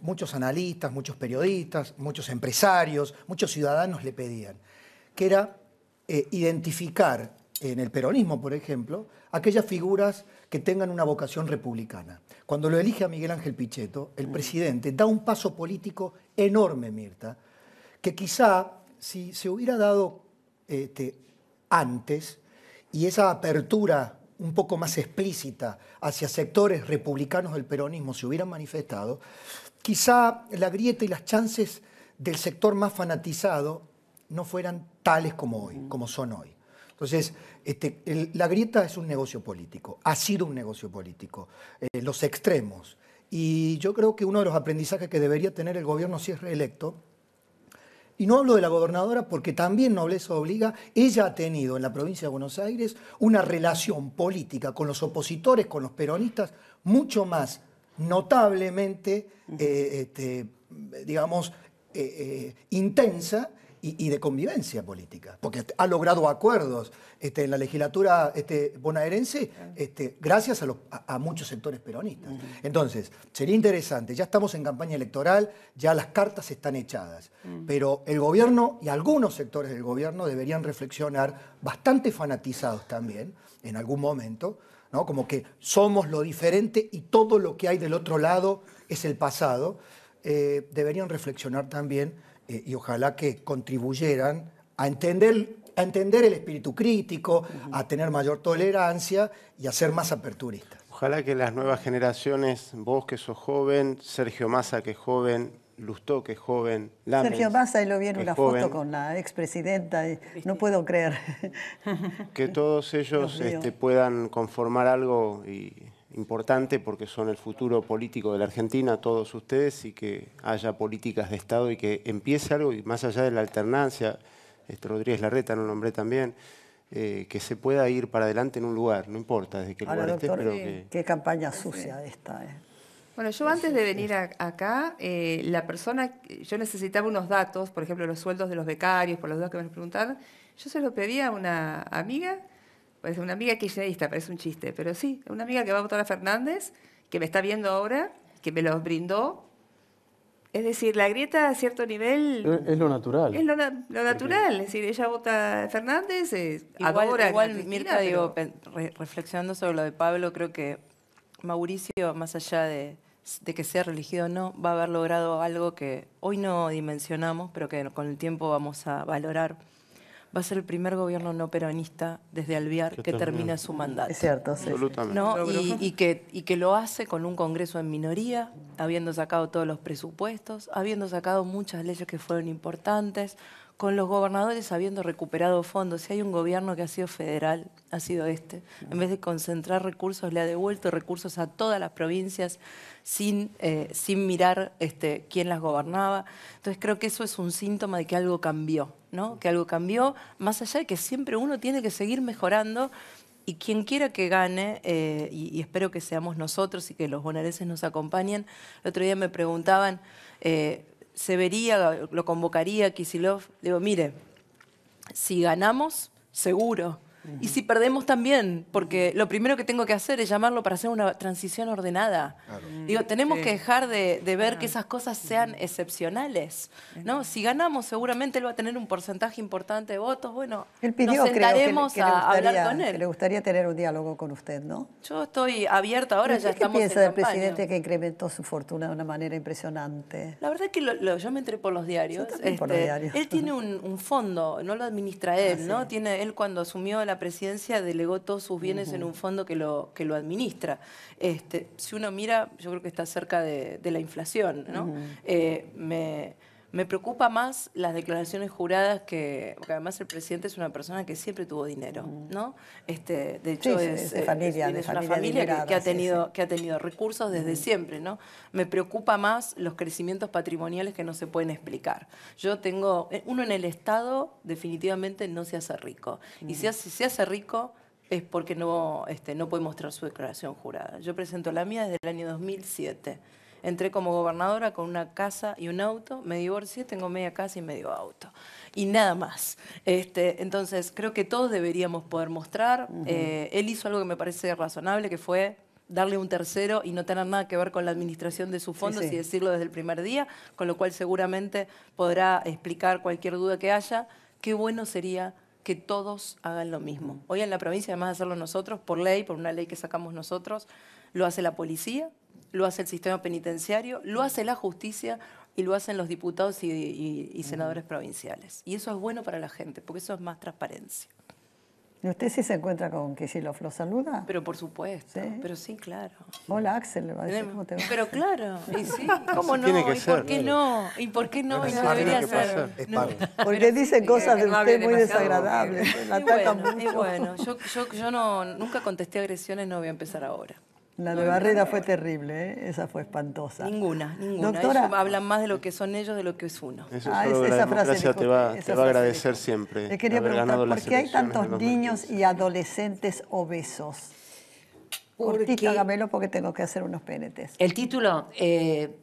muchos analistas, muchos periodistas, muchos empresarios, muchos ciudadanos le pedían, que era eh, identificar en el peronismo, por ejemplo, aquellas figuras que tengan una vocación republicana. Cuando lo elige a Miguel Ángel Pichetto, el presidente da un paso político enorme, Mirta, que quizá si se hubiera dado este, antes y esa apertura un poco más explícita hacia sectores republicanos del peronismo se hubieran manifestado, quizá la grieta y las chances del sector más fanatizado no fueran tales como hoy, como son hoy. Entonces, este, la grieta es un negocio político, ha sido un negocio político, eh, los extremos. Y yo creo que uno de los aprendizajes que debería tener el gobierno si es reelecto y no hablo de la gobernadora porque también nobleza obliga, ella ha tenido en la provincia de Buenos Aires una relación política con los opositores, con los peronistas, mucho más notablemente, eh, este, digamos, eh, eh, intensa y, de convivencia política, porque ha logrado acuerdos este, en la legislatura este, bonaerense este, gracias a, muchos sectores peronistas. Entonces, sería interesante, ya estamos en campaña electoral, ya las cartas están echadas, pero el gobierno y algunos sectores del gobierno deberían reflexionar, bastante fanatizados también, en algún momento, ¿no? como que somos lo diferente y todo lo que hay del otro lado es el pasado, eh, deberían reflexionar también eh, y ojalá que contribuyeran a entender, a entender el espíritu crítico, a tener mayor tolerancia y a ser más aperturistas. Ojalá que las nuevas generaciones, vos que sos joven, Sergio Massa que es joven, Lustó, que joven. Lames, Sergio Massa, y lo vi en una foto con la expresidenta, no puedo creer. Que todos ellos este, puedan conformar algo y importante porque son el futuro político de la Argentina, todos ustedes, y que haya políticas de Estado y que empiece algo, y más allá de la alternancia, este, Rodríguez Larreta lo nombré también, eh, que se pueda ir para adelante en un lugar, no importa desde qué lugar esté. pero Qué campaña sucia esta, eh? Bueno, yo antes de venir acá, eh, la persona, yo necesitaba unos datos, por ejemplo, los sueldos de los becarios, por los dos que me preguntaron, yo se lo pedía a una amiga es pues, una amiga kirchnerista, parece un chiste, pero sí, una amiga que va a votar a Fernández, que me está viendo ahora, que me los brindó. Es decir, la grieta a cierto nivel... Es lo natural. Es lo, natural, es decir, ella vota a Fernández, eh, igual, Mirta, reflexionando sobre lo de Pablo, creo que Mauricio, más allá de, de que sea religioso o no, va a haber logrado algo que hoy no dimensionamos, pero que con el tiempo vamos a valorar va a ser el primer gobierno no peronista desde Alviar que, termina su mandato. Es cierto, sí. Absolutamente. Y, que, lo hace con un Congreso en minoría, habiendo sacado todos los presupuestos, habiendo sacado muchas leyes que fueron importantes, con los gobernadores habiendo recuperado fondos. Si hay un gobierno que ha sido federal, ha sido este. En vez de concentrar recursos, le ha devuelto recursos a todas las provincias sin, eh, sin mirar este, quién las gobernaba. Entonces creo que eso es un síntoma de que algo cambió que algo cambió, más allá de que siempre uno tiene que seguir mejorando y quien quiera que gane, eh, y, espero que seamos nosotros y que los bonaerenses nos acompañen, el otro día me preguntaban, eh, ¿se vería, lo convocaría Kisilov? Digo, mire, si ganamos, seguro y si perdemos también, porque lo primero que tengo que hacer es llamarlo para hacer una transición ordenada. Digo, mm, tenemos que dejar de, ver que esas cosas sean excepcionales. ¿no? Si ganamos, seguramente él va a tener un porcentaje importante de votos. Bueno, nos sentaremos a hablar con él. le gustaría tener un diálogo con usted, ¿no? Yo estoy abierta ahora, ya estamos ¿Qué piensa del presidente que incrementó su fortuna de una manera impresionante? La verdad es que yo me entré por los diarios. Este, él tiene un, fondo, no lo administra él, ah, ¿no? Tiene, él cuando asumió la la presidencia delegó todos sus bienes en un fondo que lo, que lo administra. Este, si uno mira, yo creo que está cerca de, la inflación, ¿no? Eh, me me preocupa más las declaraciones juradas que, porque además el presidente es una persona que siempre tuvo dinero, mm. ¿no? Este, de hecho es, de familia, de familia, que, ha tenido, que ha tenido recursos desde siempre, ¿no? Me preocupa más los crecimientos patrimoniales que no se pueden explicar. Yo tengo, eh, uno en el Estado definitivamente no se hace rico. Y si se hace rico es porque no, este, no puede mostrar su declaración jurada. Yo presento la mía desde el año 2007. Entré como gobernadora con una casa y un auto, me divorcié, tengo media casa y medio auto. Y nada más. Este, entonces, creo que todos deberíamos poder mostrar. Eh, él hizo algo que me parece razonable, que fue darle un tercero y no tener nada que ver con la administración de sus fondos y decirlo desde el primer día, con lo cual seguramente podrá explicar cualquier duda que haya. Qué bueno sería que todos hagan lo mismo. Hoy en la provincia, además de hacerlo nosotros, por ley, por una ley que sacamos nosotros, lo hace la policía, lo hace el sistema penitenciario, lo hace la justicia y lo hacen los diputados y, senadores provinciales. Y eso es bueno para la gente, porque eso es más transparencia. ¿Y usted sí se encuentra con Kicillof? ¿Lo saluda? Pero por supuesto, pero sí, claro. Hola, Axel, le va a decir cómo te va. Pero claro, y sí, ¿cómo no? ¿Y por qué no? ¿Y por qué no? y no debería ser. Porque cosas de usted muy desagradables, mucho. Y bueno, yo, yo, yo no, nunca contesté agresiones, no voy a empezar ahora. La nueva Barrera fue terrible, ¿eh? esa fue espantosa. Ninguna, ninguna. Doctora, ellos hablan más de lo que son ellos de lo que es uno. Ah, esa frase te va, a agradecer siempre. Le quería preguntar, ¿por qué hay tantos niños y adolescentes obesos? Porque, porque tengo que hacer unos penetes. El título, eh,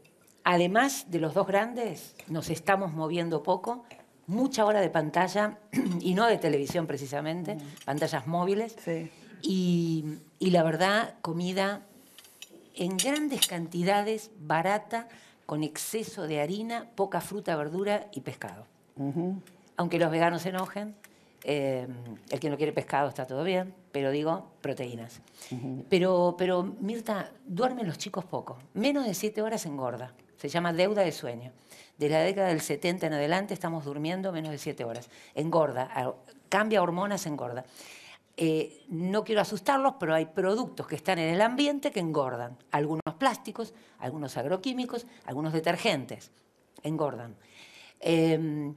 además de los dos grandes, nos estamos moviendo poco, mucha hora de pantalla, y no de televisión precisamente, mm. pantallas móviles. Sí. Y y la verdad, comida en grandes cantidades, barata, con exceso de harina, poca fruta, verdura y pescado. Aunque los veganos se enojen, eh, el que no quiere pescado está todo bien, pero digo proteínas. pero, pero Mirta, duermen los chicos poco. Menos de siete horas engorda. Se llama deuda de sueño. De la década del 70 en adelante estamos durmiendo menos de siete horas. Engorda, cambia hormonas, engorda. Eh, no quiero asustarlos, pero hay productos que están en el ambiente que engordan. Algunos plásticos, algunos agroquímicos, algunos detergentes engordan. Em,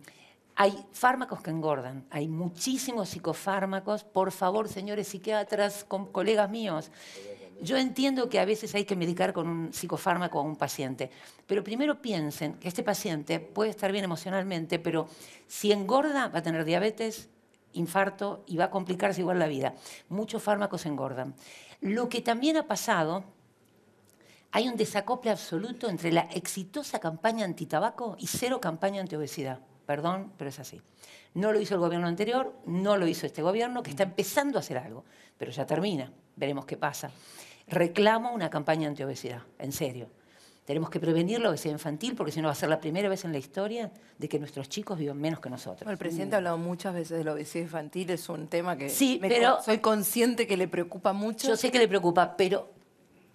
hay fármacos que engordan, hay muchísimos psicofármacos. Por favor, señores psiquiatras, con colegas míos, yo entiendo que a veces hay que medicar con un psicofármaco a un paciente, pero primero piensen que este paciente puede estar bien emocionalmente, pero si engorda va a tener diabetes, infarto y va a complicarse igual la vida. Muchos fármacos engordan. Lo que también ha pasado, hay un desacople absoluto entre la exitosa campaña antitabaco y cero campaña anti-obesidad. Perdón, pero es así. No lo hizo el gobierno anterior, no lo hizo este gobierno, que está empezando a hacer algo, pero ya termina. Veremos qué pasa. Reclamo una campaña anti-obesidad, en serio. Tenemos que prevenir la obesidad infantil porque si no va a ser la primera vez en la historia de que nuestros chicos vivan menos que nosotros. el presidente ha hablado muchas veces de la obesidad infantil, es un tema que sí, pero, soy consciente que le preocupa mucho. Yo sé que le preocupa, pero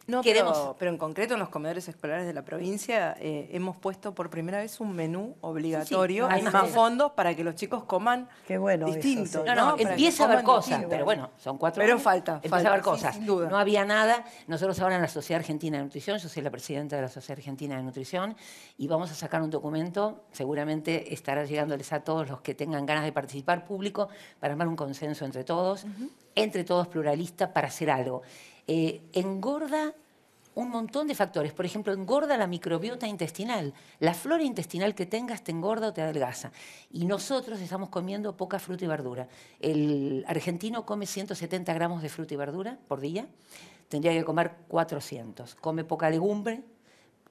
no, pero, en concreto en los comedores escolares de la provincia eh, hemos puesto por primera vez un menú obligatorio, hay ah, más fondos para que los chicos coman distinto. No, no, empieza a haber cosas, pero bueno, son cuatro Pero falta. Empieza a haber cosas. Sin duda. No había nada. Nosotros ahora en la Sociedad Argentina de Nutrición, yo soy la presidenta de la Sociedad Argentina de Nutrición, y vamos a sacar un documento, seguramente estará llegándoles a todos los que tengan ganas de participar público, para armar un consenso entre todos, entre todos pluralistas, para hacer algo. Eh, engorda un montón de factores. Por ejemplo, engorda la microbiota intestinal. La flora intestinal que tengas te engorda o te adelgaza. Y nosotros estamos comiendo poca fruta y verdura. El argentino come 170 gramos de fruta y verdura por día. Tendría que comer 400. Come poca legumbre,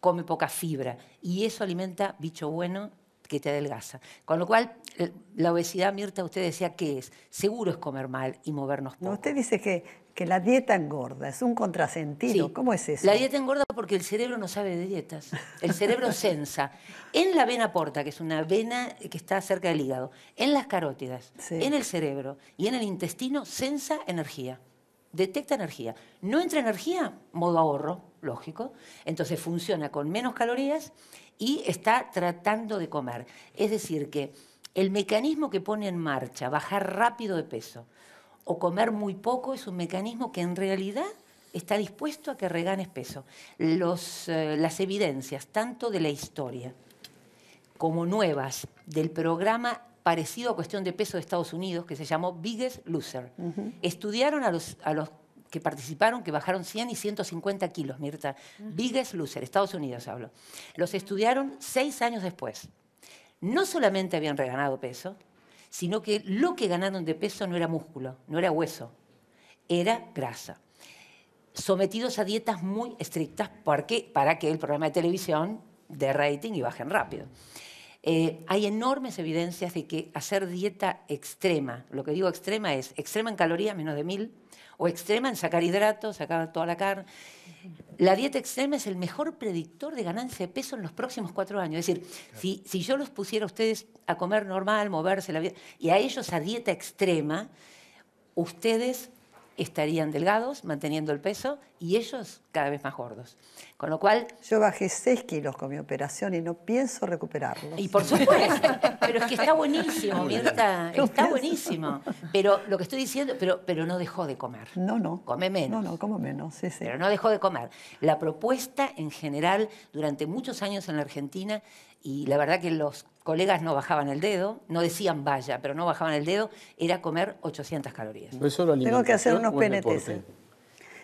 come poca fibra. Y eso alimenta bicho bueno que te adelgaza. Con lo cual, eh, la obesidad, Mirta, usted decía, ¿qué es? Seguro es comer mal y movernos poco. usted dice que que la dieta engorda, es un contrasentido. ¿Cómo es eso? La dieta engorda porque el cerebro no sabe de dietas. El cerebro sensa. En la vena porta, que es una vena que está cerca del hígado, en las carótidas, en el cerebro y en el intestino, sensa energía. Detecta energía. No entra energía, modo ahorro, lógico. Entonces funciona con menos calorías y está tratando de comer. Es decir, que el mecanismo que pone en marcha bajar rápido de peso, o comer muy poco es un mecanismo que en realidad está dispuesto a que reganes peso. Eh, las evidencias, tanto de la historia como nuevas, del programa parecido a cuestión de peso de Estados Unidos, que se llamó Biggest Loser, estudiaron a los, que participaron, que bajaron 100 y 150 kilos, Mirta. Biggest Loser, Estados Unidos hablo. Los estudiaron seis años después. No solamente habían reganado peso, sino que lo que ganaron de peso no era músculo, no era hueso, era grasa. Sometidos a dietas muy estrictas para que el programa de televisión de rating y bajen rápido. Eh, hay enormes evidencias de que hacer dieta extrema, lo que digo extrema es extrema en calorías, menos de mil, o extrema en sacar hidratos, sacar toda la carne. La dieta extrema es el mejor predictor de ganancia de peso en los próximos cuatro años. Es decir, si, si, yo los pusiera a ustedes a comer normal, moverse, la vida, y a ellos a dieta extrema, ustedes estarían delgados, manteniendo el peso, y ellos cada vez más gordos. Con lo cual... Yo bajé 6 kilos con mi operación y no pienso recuperarlos. Y por supuesto, pero es que está buenísimo, Mirta, está buenísimo. Pero lo que estoy diciendo, pero, pero no dejó de comer. No, no. Come menos. No, no, como menos, sí, Pero no dejó de comer. La propuesta en general durante muchos años en la Argentina y la verdad que los colegas no bajaban el dedo, no decían vaya, pero no bajaban el dedo, era comer 800 calorías. Tengo que hacer unos PNTs.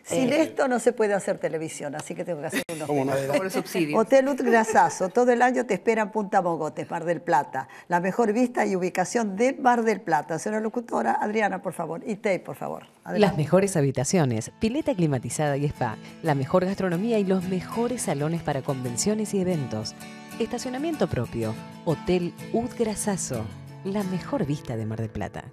Sin eh, esto no se puede hacer televisión, así que tengo que hacer unos como Hotel Utgrasazo, todo el año te esperan Punta Bogotes, Bar del Plata. La mejor vista y ubicación de Bar del Plata. Señora locutora, Adriana, por favor, y Te, por favor. Las mejores habitaciones, pileta climatizada y spa, la mejor gastronomía y los mejores salones para convenciones y eventos. Estacionamiento propio. Hotel Udgrasazo. La mejor vista de Mar del Plata.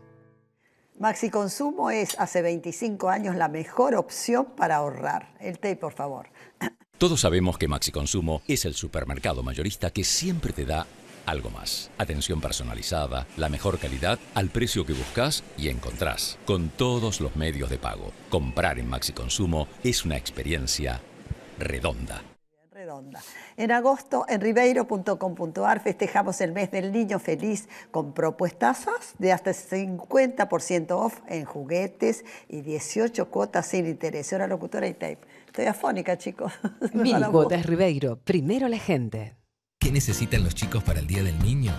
Maxi Consumo es hace 25 años la mejor opción para ahorrar. El té, por favor. Todos sabemos que Maxi Consumo es el supermercado mayorista que siempre te da algo más. Atención personalizada, la mejor calidad al precio que buscas y encontrás. Con todos los medios de pago. Comprar en Maxi Consumo es una experiencia redonda. Redonda. En agosto, en ribeiro.com.ar festejamos el mes del niño feliz con propuestas de hasta 50% off en juguetes y 18 cuotas sin interés. Ahora locutora y tape. Estoy afónica, chicos. cuotas, Ribeiro, primero la gente. ¿Qué necesitan los chicos para el Día del Niño?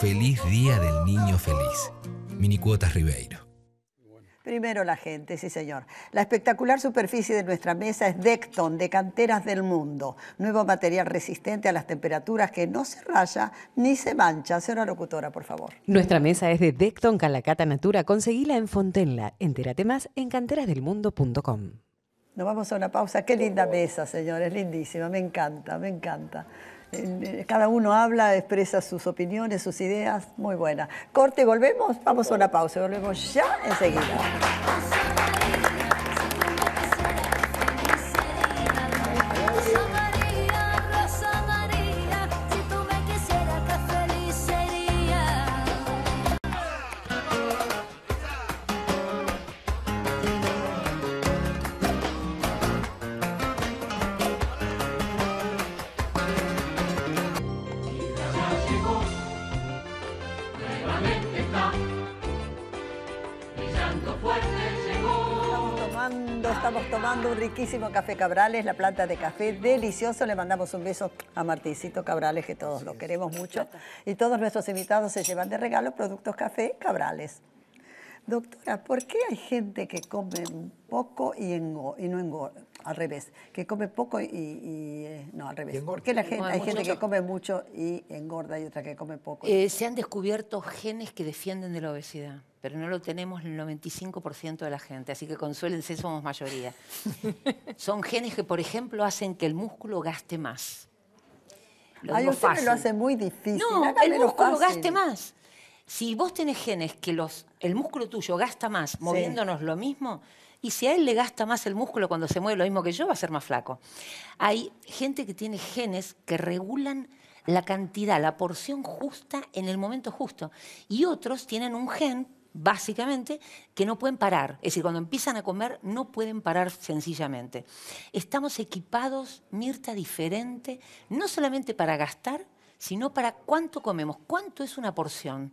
Feliz Día del Niño Feliz. Minicuotas Ribeiro. Primero la gente, sí señor. La espectacular superficie de nuestra mesa es Decton, de Canteras del Mundo, nuevo material resistente a las temperaturas que no se raya ni se mancha. Señora locutora, por favor. Nuestra mesa es de Decton Calacata Natura. Conseguila en Fontenla. Entérate más en canterasdelmundo.com. Nos vamos a una pausa. Qué linda mesa, señores, lindísima. Me encanta, me encanta. Eh, cada uno habla, expresa sus opiniones, sus ideas. Muy buena. Corte, volvemos. Vamos a una pausa. Volvemos ya enseguida. riquísimo Café Cabrales, la planta de café, delicioso. Le mandamos un beso a Martícito Cabrales, que todos lo queremos mucho. Y todos nuestros invitados se llevan de regalo productos Café Cabrales. Doctora, ¿por qué hay gente que come poco y, y no engorda? Al revés, que come poco y... Eh, no, al revés. ¿Por la gente, hay, gente que come mucho y engorda y otra que come poco? Eh, se han descubierto genes que defienden de la obesidad pero no lo tenemos el 95% de la gente, así que consuélense, somos mayoría. Son genes que, por ejemplo, hacen que el músculo gaste más. Lo Ay, lo hace muy difícil. No, el músculo gaste más. Si vos tenés genes que los, el músculo tuyo gasta más moviéndonos lo mismo, y si a él le gasta más el músculo cuando se mueve lo mismo que yo, va a ser más flaco. Hay gente que tiene genes que regulan la cantidad, la porción justa en el momento justo. Y otros tienen un gen básicamente, que no pueden parar. Es decir, cuando empiezan a comer, no pueden parar sencillamente. Estamos equipados, Mirta, diferente, no solamente para gastar, sino para cuánto comemos, cuánto es una porción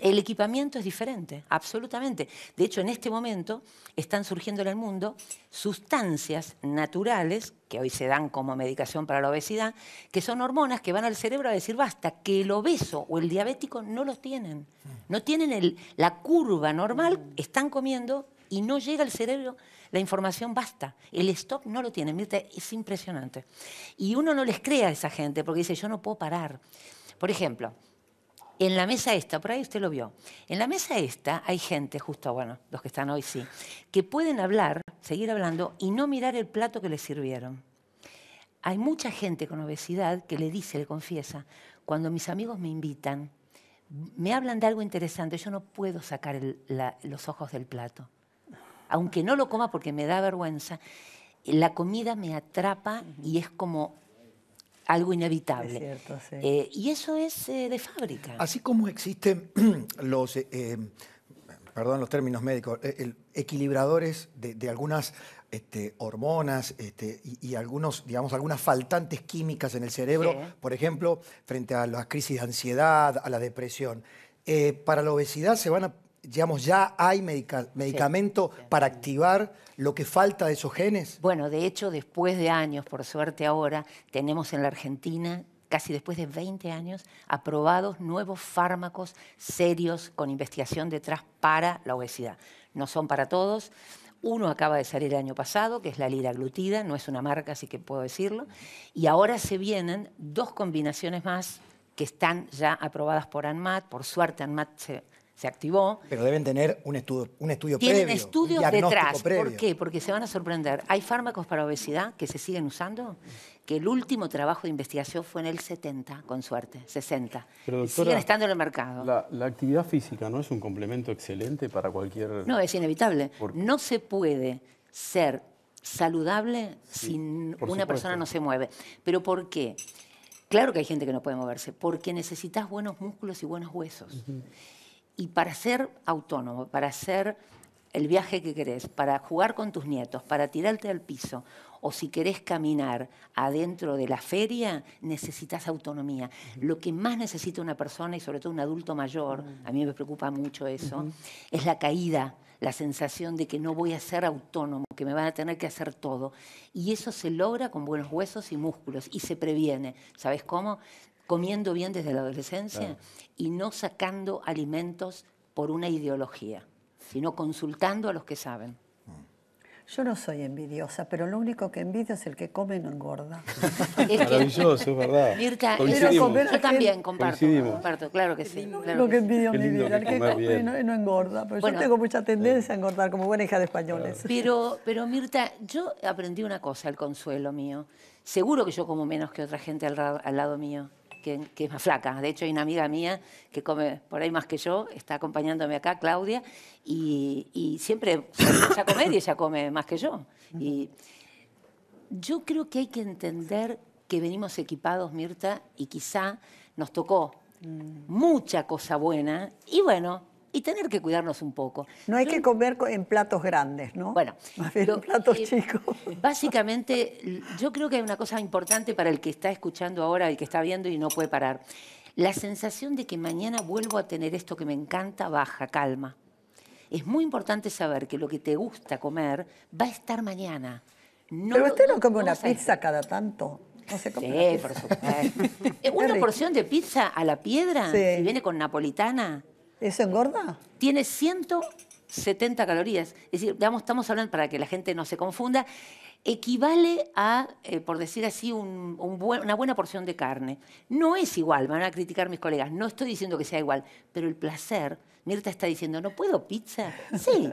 el equipamiento es diferente, absolutamente. De hecho, en este momento están surgiendo en el mundo sustancias naturales, que hoy se dan como medicación para la obesidad, que son hormonas que van al cerebro a decir basta, que el obeso o el diabético no los tienen. Mm. No tienen la curva normal, mm. están comiendo y no llega al cerebro la información basta. El stop no lo tienen. es impresionante. Y uno no les crea a esa gente porque dice, yo no puedo parar. Por ejemplo, en la mesa esta, por ahí usted lo vio, en la mesa esta hay gente, justo, bueno, los que están hoy sí, que pueden hablar, seguir hablando y no mirar el plato que les sirvieron. Hay mucha gente con obesidad que le dice, le confiesa, cuando mis amigos me invitan, me hablan de algo interesante, yo no puedo sacar los ojos del plato. Aunque no lo coma porque me da vergüenza, la comida me atrapa y es como algo inevitable. Eh, y eso es eh, de fábrica. Así como existen los, eh, perdón los términos médicos, el, equilibradores de, algunas este, hormonas este, y, algunos, digamos, algunas faltantes químicas en el cerebro, por ejemplo, frente a las crisis de ansiedad, a la depresión. para la obesidad se van a digamos, ya hay medicamento para activar lo que falta de esos genes? Bueno, de hecho, después de años, por suerte ahora, tenemos en la Argentina casi después de 20 años, aprobados nuevos fármacos serios con investigación detrás para la obesidad. No son para todos. Uno acaba de salir el año pasado, que es la liraglutida, no es una marca, así que puedo decirlo. Y ahora se vienen dos combinaciones más que están ya aprobadas por ANMAT. Por suerte, ANMAT se se activó. Pero deben tener un estudio, un estudio Tienen estudios detrás. ¿Por qué? Porque se van a sorprender. Hay fármacos para obesidad que se siguen usando, que el último trabajo de investigación fue en el 70, con suerte, 60. Pero, siguen estando en el mercado. La, actividad física no es un complemento excelente para cualquier. No, es inevitable. No se puede ser saludable si una persona no se mueve. ¿Pero por qué? Claro que hay gente que no puede moverse, porque necesitas buenos músculos y buenos huesos y para ser autónomo, para hacer el viaje que querés, para jugar con tus nietos, para tirarte al piso, o si querés caminar adentro de la feria, necesitas autonomía. Lo que más necesita una persona, y sobre todo un adulto mayor, a mí me preocupa mucho eso, es la caída, la sensación de que no voy a ser autónomo, que me van a tener que hacer todo. Y eso se logra con buenos huesos y músculos, y se previene. ¿Sabes cómo? comiendo bien desde la adolescencia y no sacando alimentos por una ideología, sino consultando a los que saben. Mm. Yo no soy envidiosa, pero lo único que envidio es el que come y no engorda. Es Maravilloso, es verdad. Mirta, yo también comparto, comparto, claro que sí. lo que, envidio es mi vida, el que come no, no, engorda. Pero yo tengo mucha tendencia a engordar como buena hija de españoles. Pero, pero Mirta, yo aprendí una cosa, el consuelo mío. Seguro que yo como menos que otra gente al lado mío que, es más flaca. De hecho, hay una amiga mía que come por ahí más que yo, está acompañándome acá, Claudia, y, y siempre a comer y ella come más que yo. Y yo creo que hay que entender que venimos equipados, Mirta, y quizá nos tocó mm. mucha cosa buena. Y bueno, y tener que cuidarnos un poco. No hay que comer en platos grandes, ¿no? Bueno, platos chicos. Básicamente, yo creo que hay una cosa importante para el que está escuchando ahora, el que está viendo y no puede parar. La sensación de que mañana vuelvo a tener esto que me encanta baja, calma. Es muy importante saber que lo que te gusta comer va a estar mañana. Pero usted no, come una pizza cada tanto. No sí, por supuesto. una porción de pizza a la piedra, sí. viene con napolitana, ¿Eso engorda? Tiene 170 calorías. Es decir, estamos hablando, para que la gente no se confunda, equivale a, eh, por decir así, una buena porción de carne. No es igual, van a criticar mis colegas, no estoy diciendo que sea igual, pero el placer, Mirta está diciendo, ¿no puedo pizza? Sí.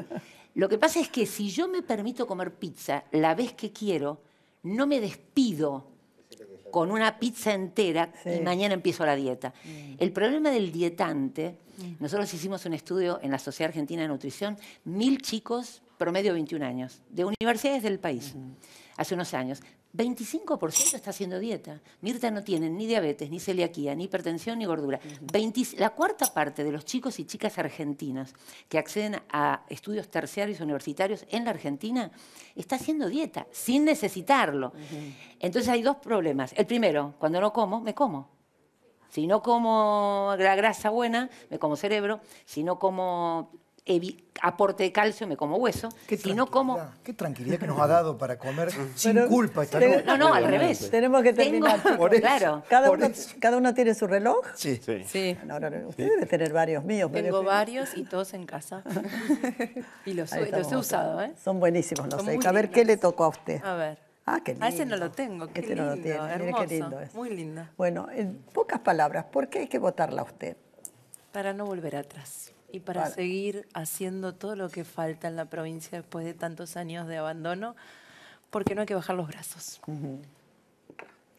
Lo que pasa es que si yo me permito comer pizza la vez que quiero, no me despido con una pizza entera y mañana empiezo la dieta. Mm. El problema del dietante, mm. nosotros hicimos un estudio en la Sociedad Argentina de Nutrición, mil chicos promedio 21 años, de universidades del país, hace unos años. 25% está haciendo dieta. Mirta no tiene ni diabetes, ni celiaquía, ni hipertensión, ni gordura. la cuarta parte de los chicos y chicas argentinas que acceden a estudios terciarios universitarios en la Argentina está haciendo dieta sin necesitarlo. Entonces hay dos problemas. El primero, cuando no como, me como. Si no como la grasa buena, me como cerebro. Si no como aporte de calcio, me como hueso, qué sino como... Qué tranquilidad que nos ha dado para comer sin culpa. Esta no, no, no, al revés. Tenemos que terminar. por eso, claro. Cada, uno, tiene su reloj. Sí. sí. usted debe tener varios míos. Tengo varios y todos en casa. y los, he usado. ¿eh? Son buenísimos los seis. A ver, ¿qué le tocó a usted? A ver. Ah, qué lindo. A ese no lo tengo. Qué este lindo, lo Hermoso, qué lindo es. Muy linda. Bueno, en pocas palabras, ¿por qué hay que votarla a usted? Para no volver atrás y para seguir haciendo todo lo que falta en la provincia después de tantos años de abandono, porque no hay que bajar los brazos.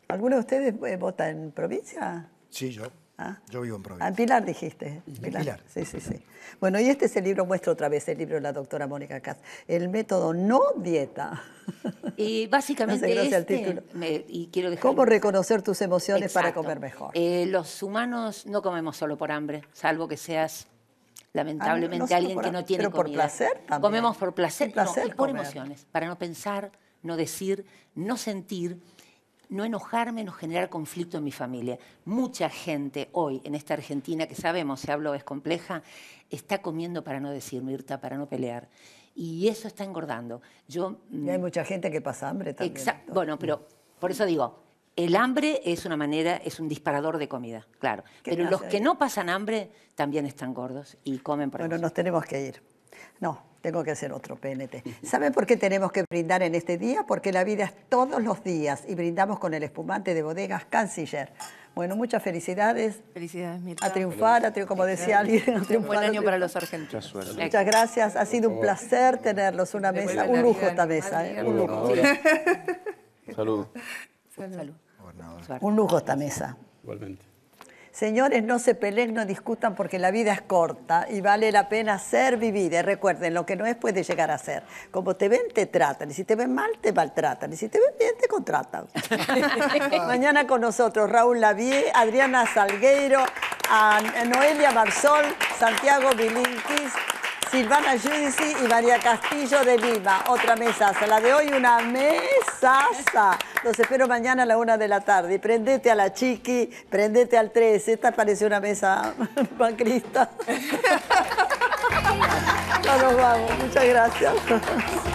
¿Alguno de ustedes eh, vota en provincia? Sí, yo. Ah. Yo vivo en provincia. Ah, en Pilar dijiste. Pilar. Sí, sí, sí. Bueno, y este es el libro, muestro otra vez el libro de la doctora Mónica Caz, El método no dieta. Y básicamente este, ¿Cómo reconocer tus emociones para comer mejor? Eh, los humanos no comemos solo por hambre, salvo que seas Ah, lamentablemente alguien que no tiene pero por placer también. Comemos por placer, por emociones, para no pensar, no decir, no sentir, no enojarme, no generar conflicto en mi familia. Mucha gente hoy en esta Argentina que sabemos, se si habló, es compleja, está comiendo para no decir, Mirta, para no pelear. Y eso está engordando. Yo, y hay mm, mucha gente que pasa hambre también. Bueno, pero por eso digo, el hambre es una manera, es un disparador de comida, claro. Pero los que no pasan hambre también están gordos y comen por Bueno, nos tenemos que ir. No, tengo que hacer otro PNT. ¿Saben por qué tenemos que brindar en este día? Porque la vida es todos los días y brindamos con el espumante de bodegas Canciller. Bueno, muchas felicidades. Felicidades, Mirta. A triunfar, como decía alguien. un buen año para los argentinos. Muchas gracias. Ha sido un placer tenerlos. Una mesa, ¿eh? un lujo esta mesa. Un lujo. Salud. Salud. Un lujo esta mesa. Igualmente. Señores, no se peleen, no discutan porque la vida es corta y vale la pena ser vivida. recuerden, lo que no es puede llegar a ser. Como te ven, te tratan. Y si te ven mal, te maltratan. Y si te ven bien, te contratan. Mañana con nosotros Raúl Lavie, Adriana Salgueiro, Noelia Marsol, Santiago Bilinkis, Silvana Judici y María Castillo de Lima. Otra mesaza. La de hoy, una mesaza. Los espero mañana a la una de la tarde. prendete a la chiqui, prendete al 3. Esta parece una mesa pancrista. No nos vamos. Muchas gracias.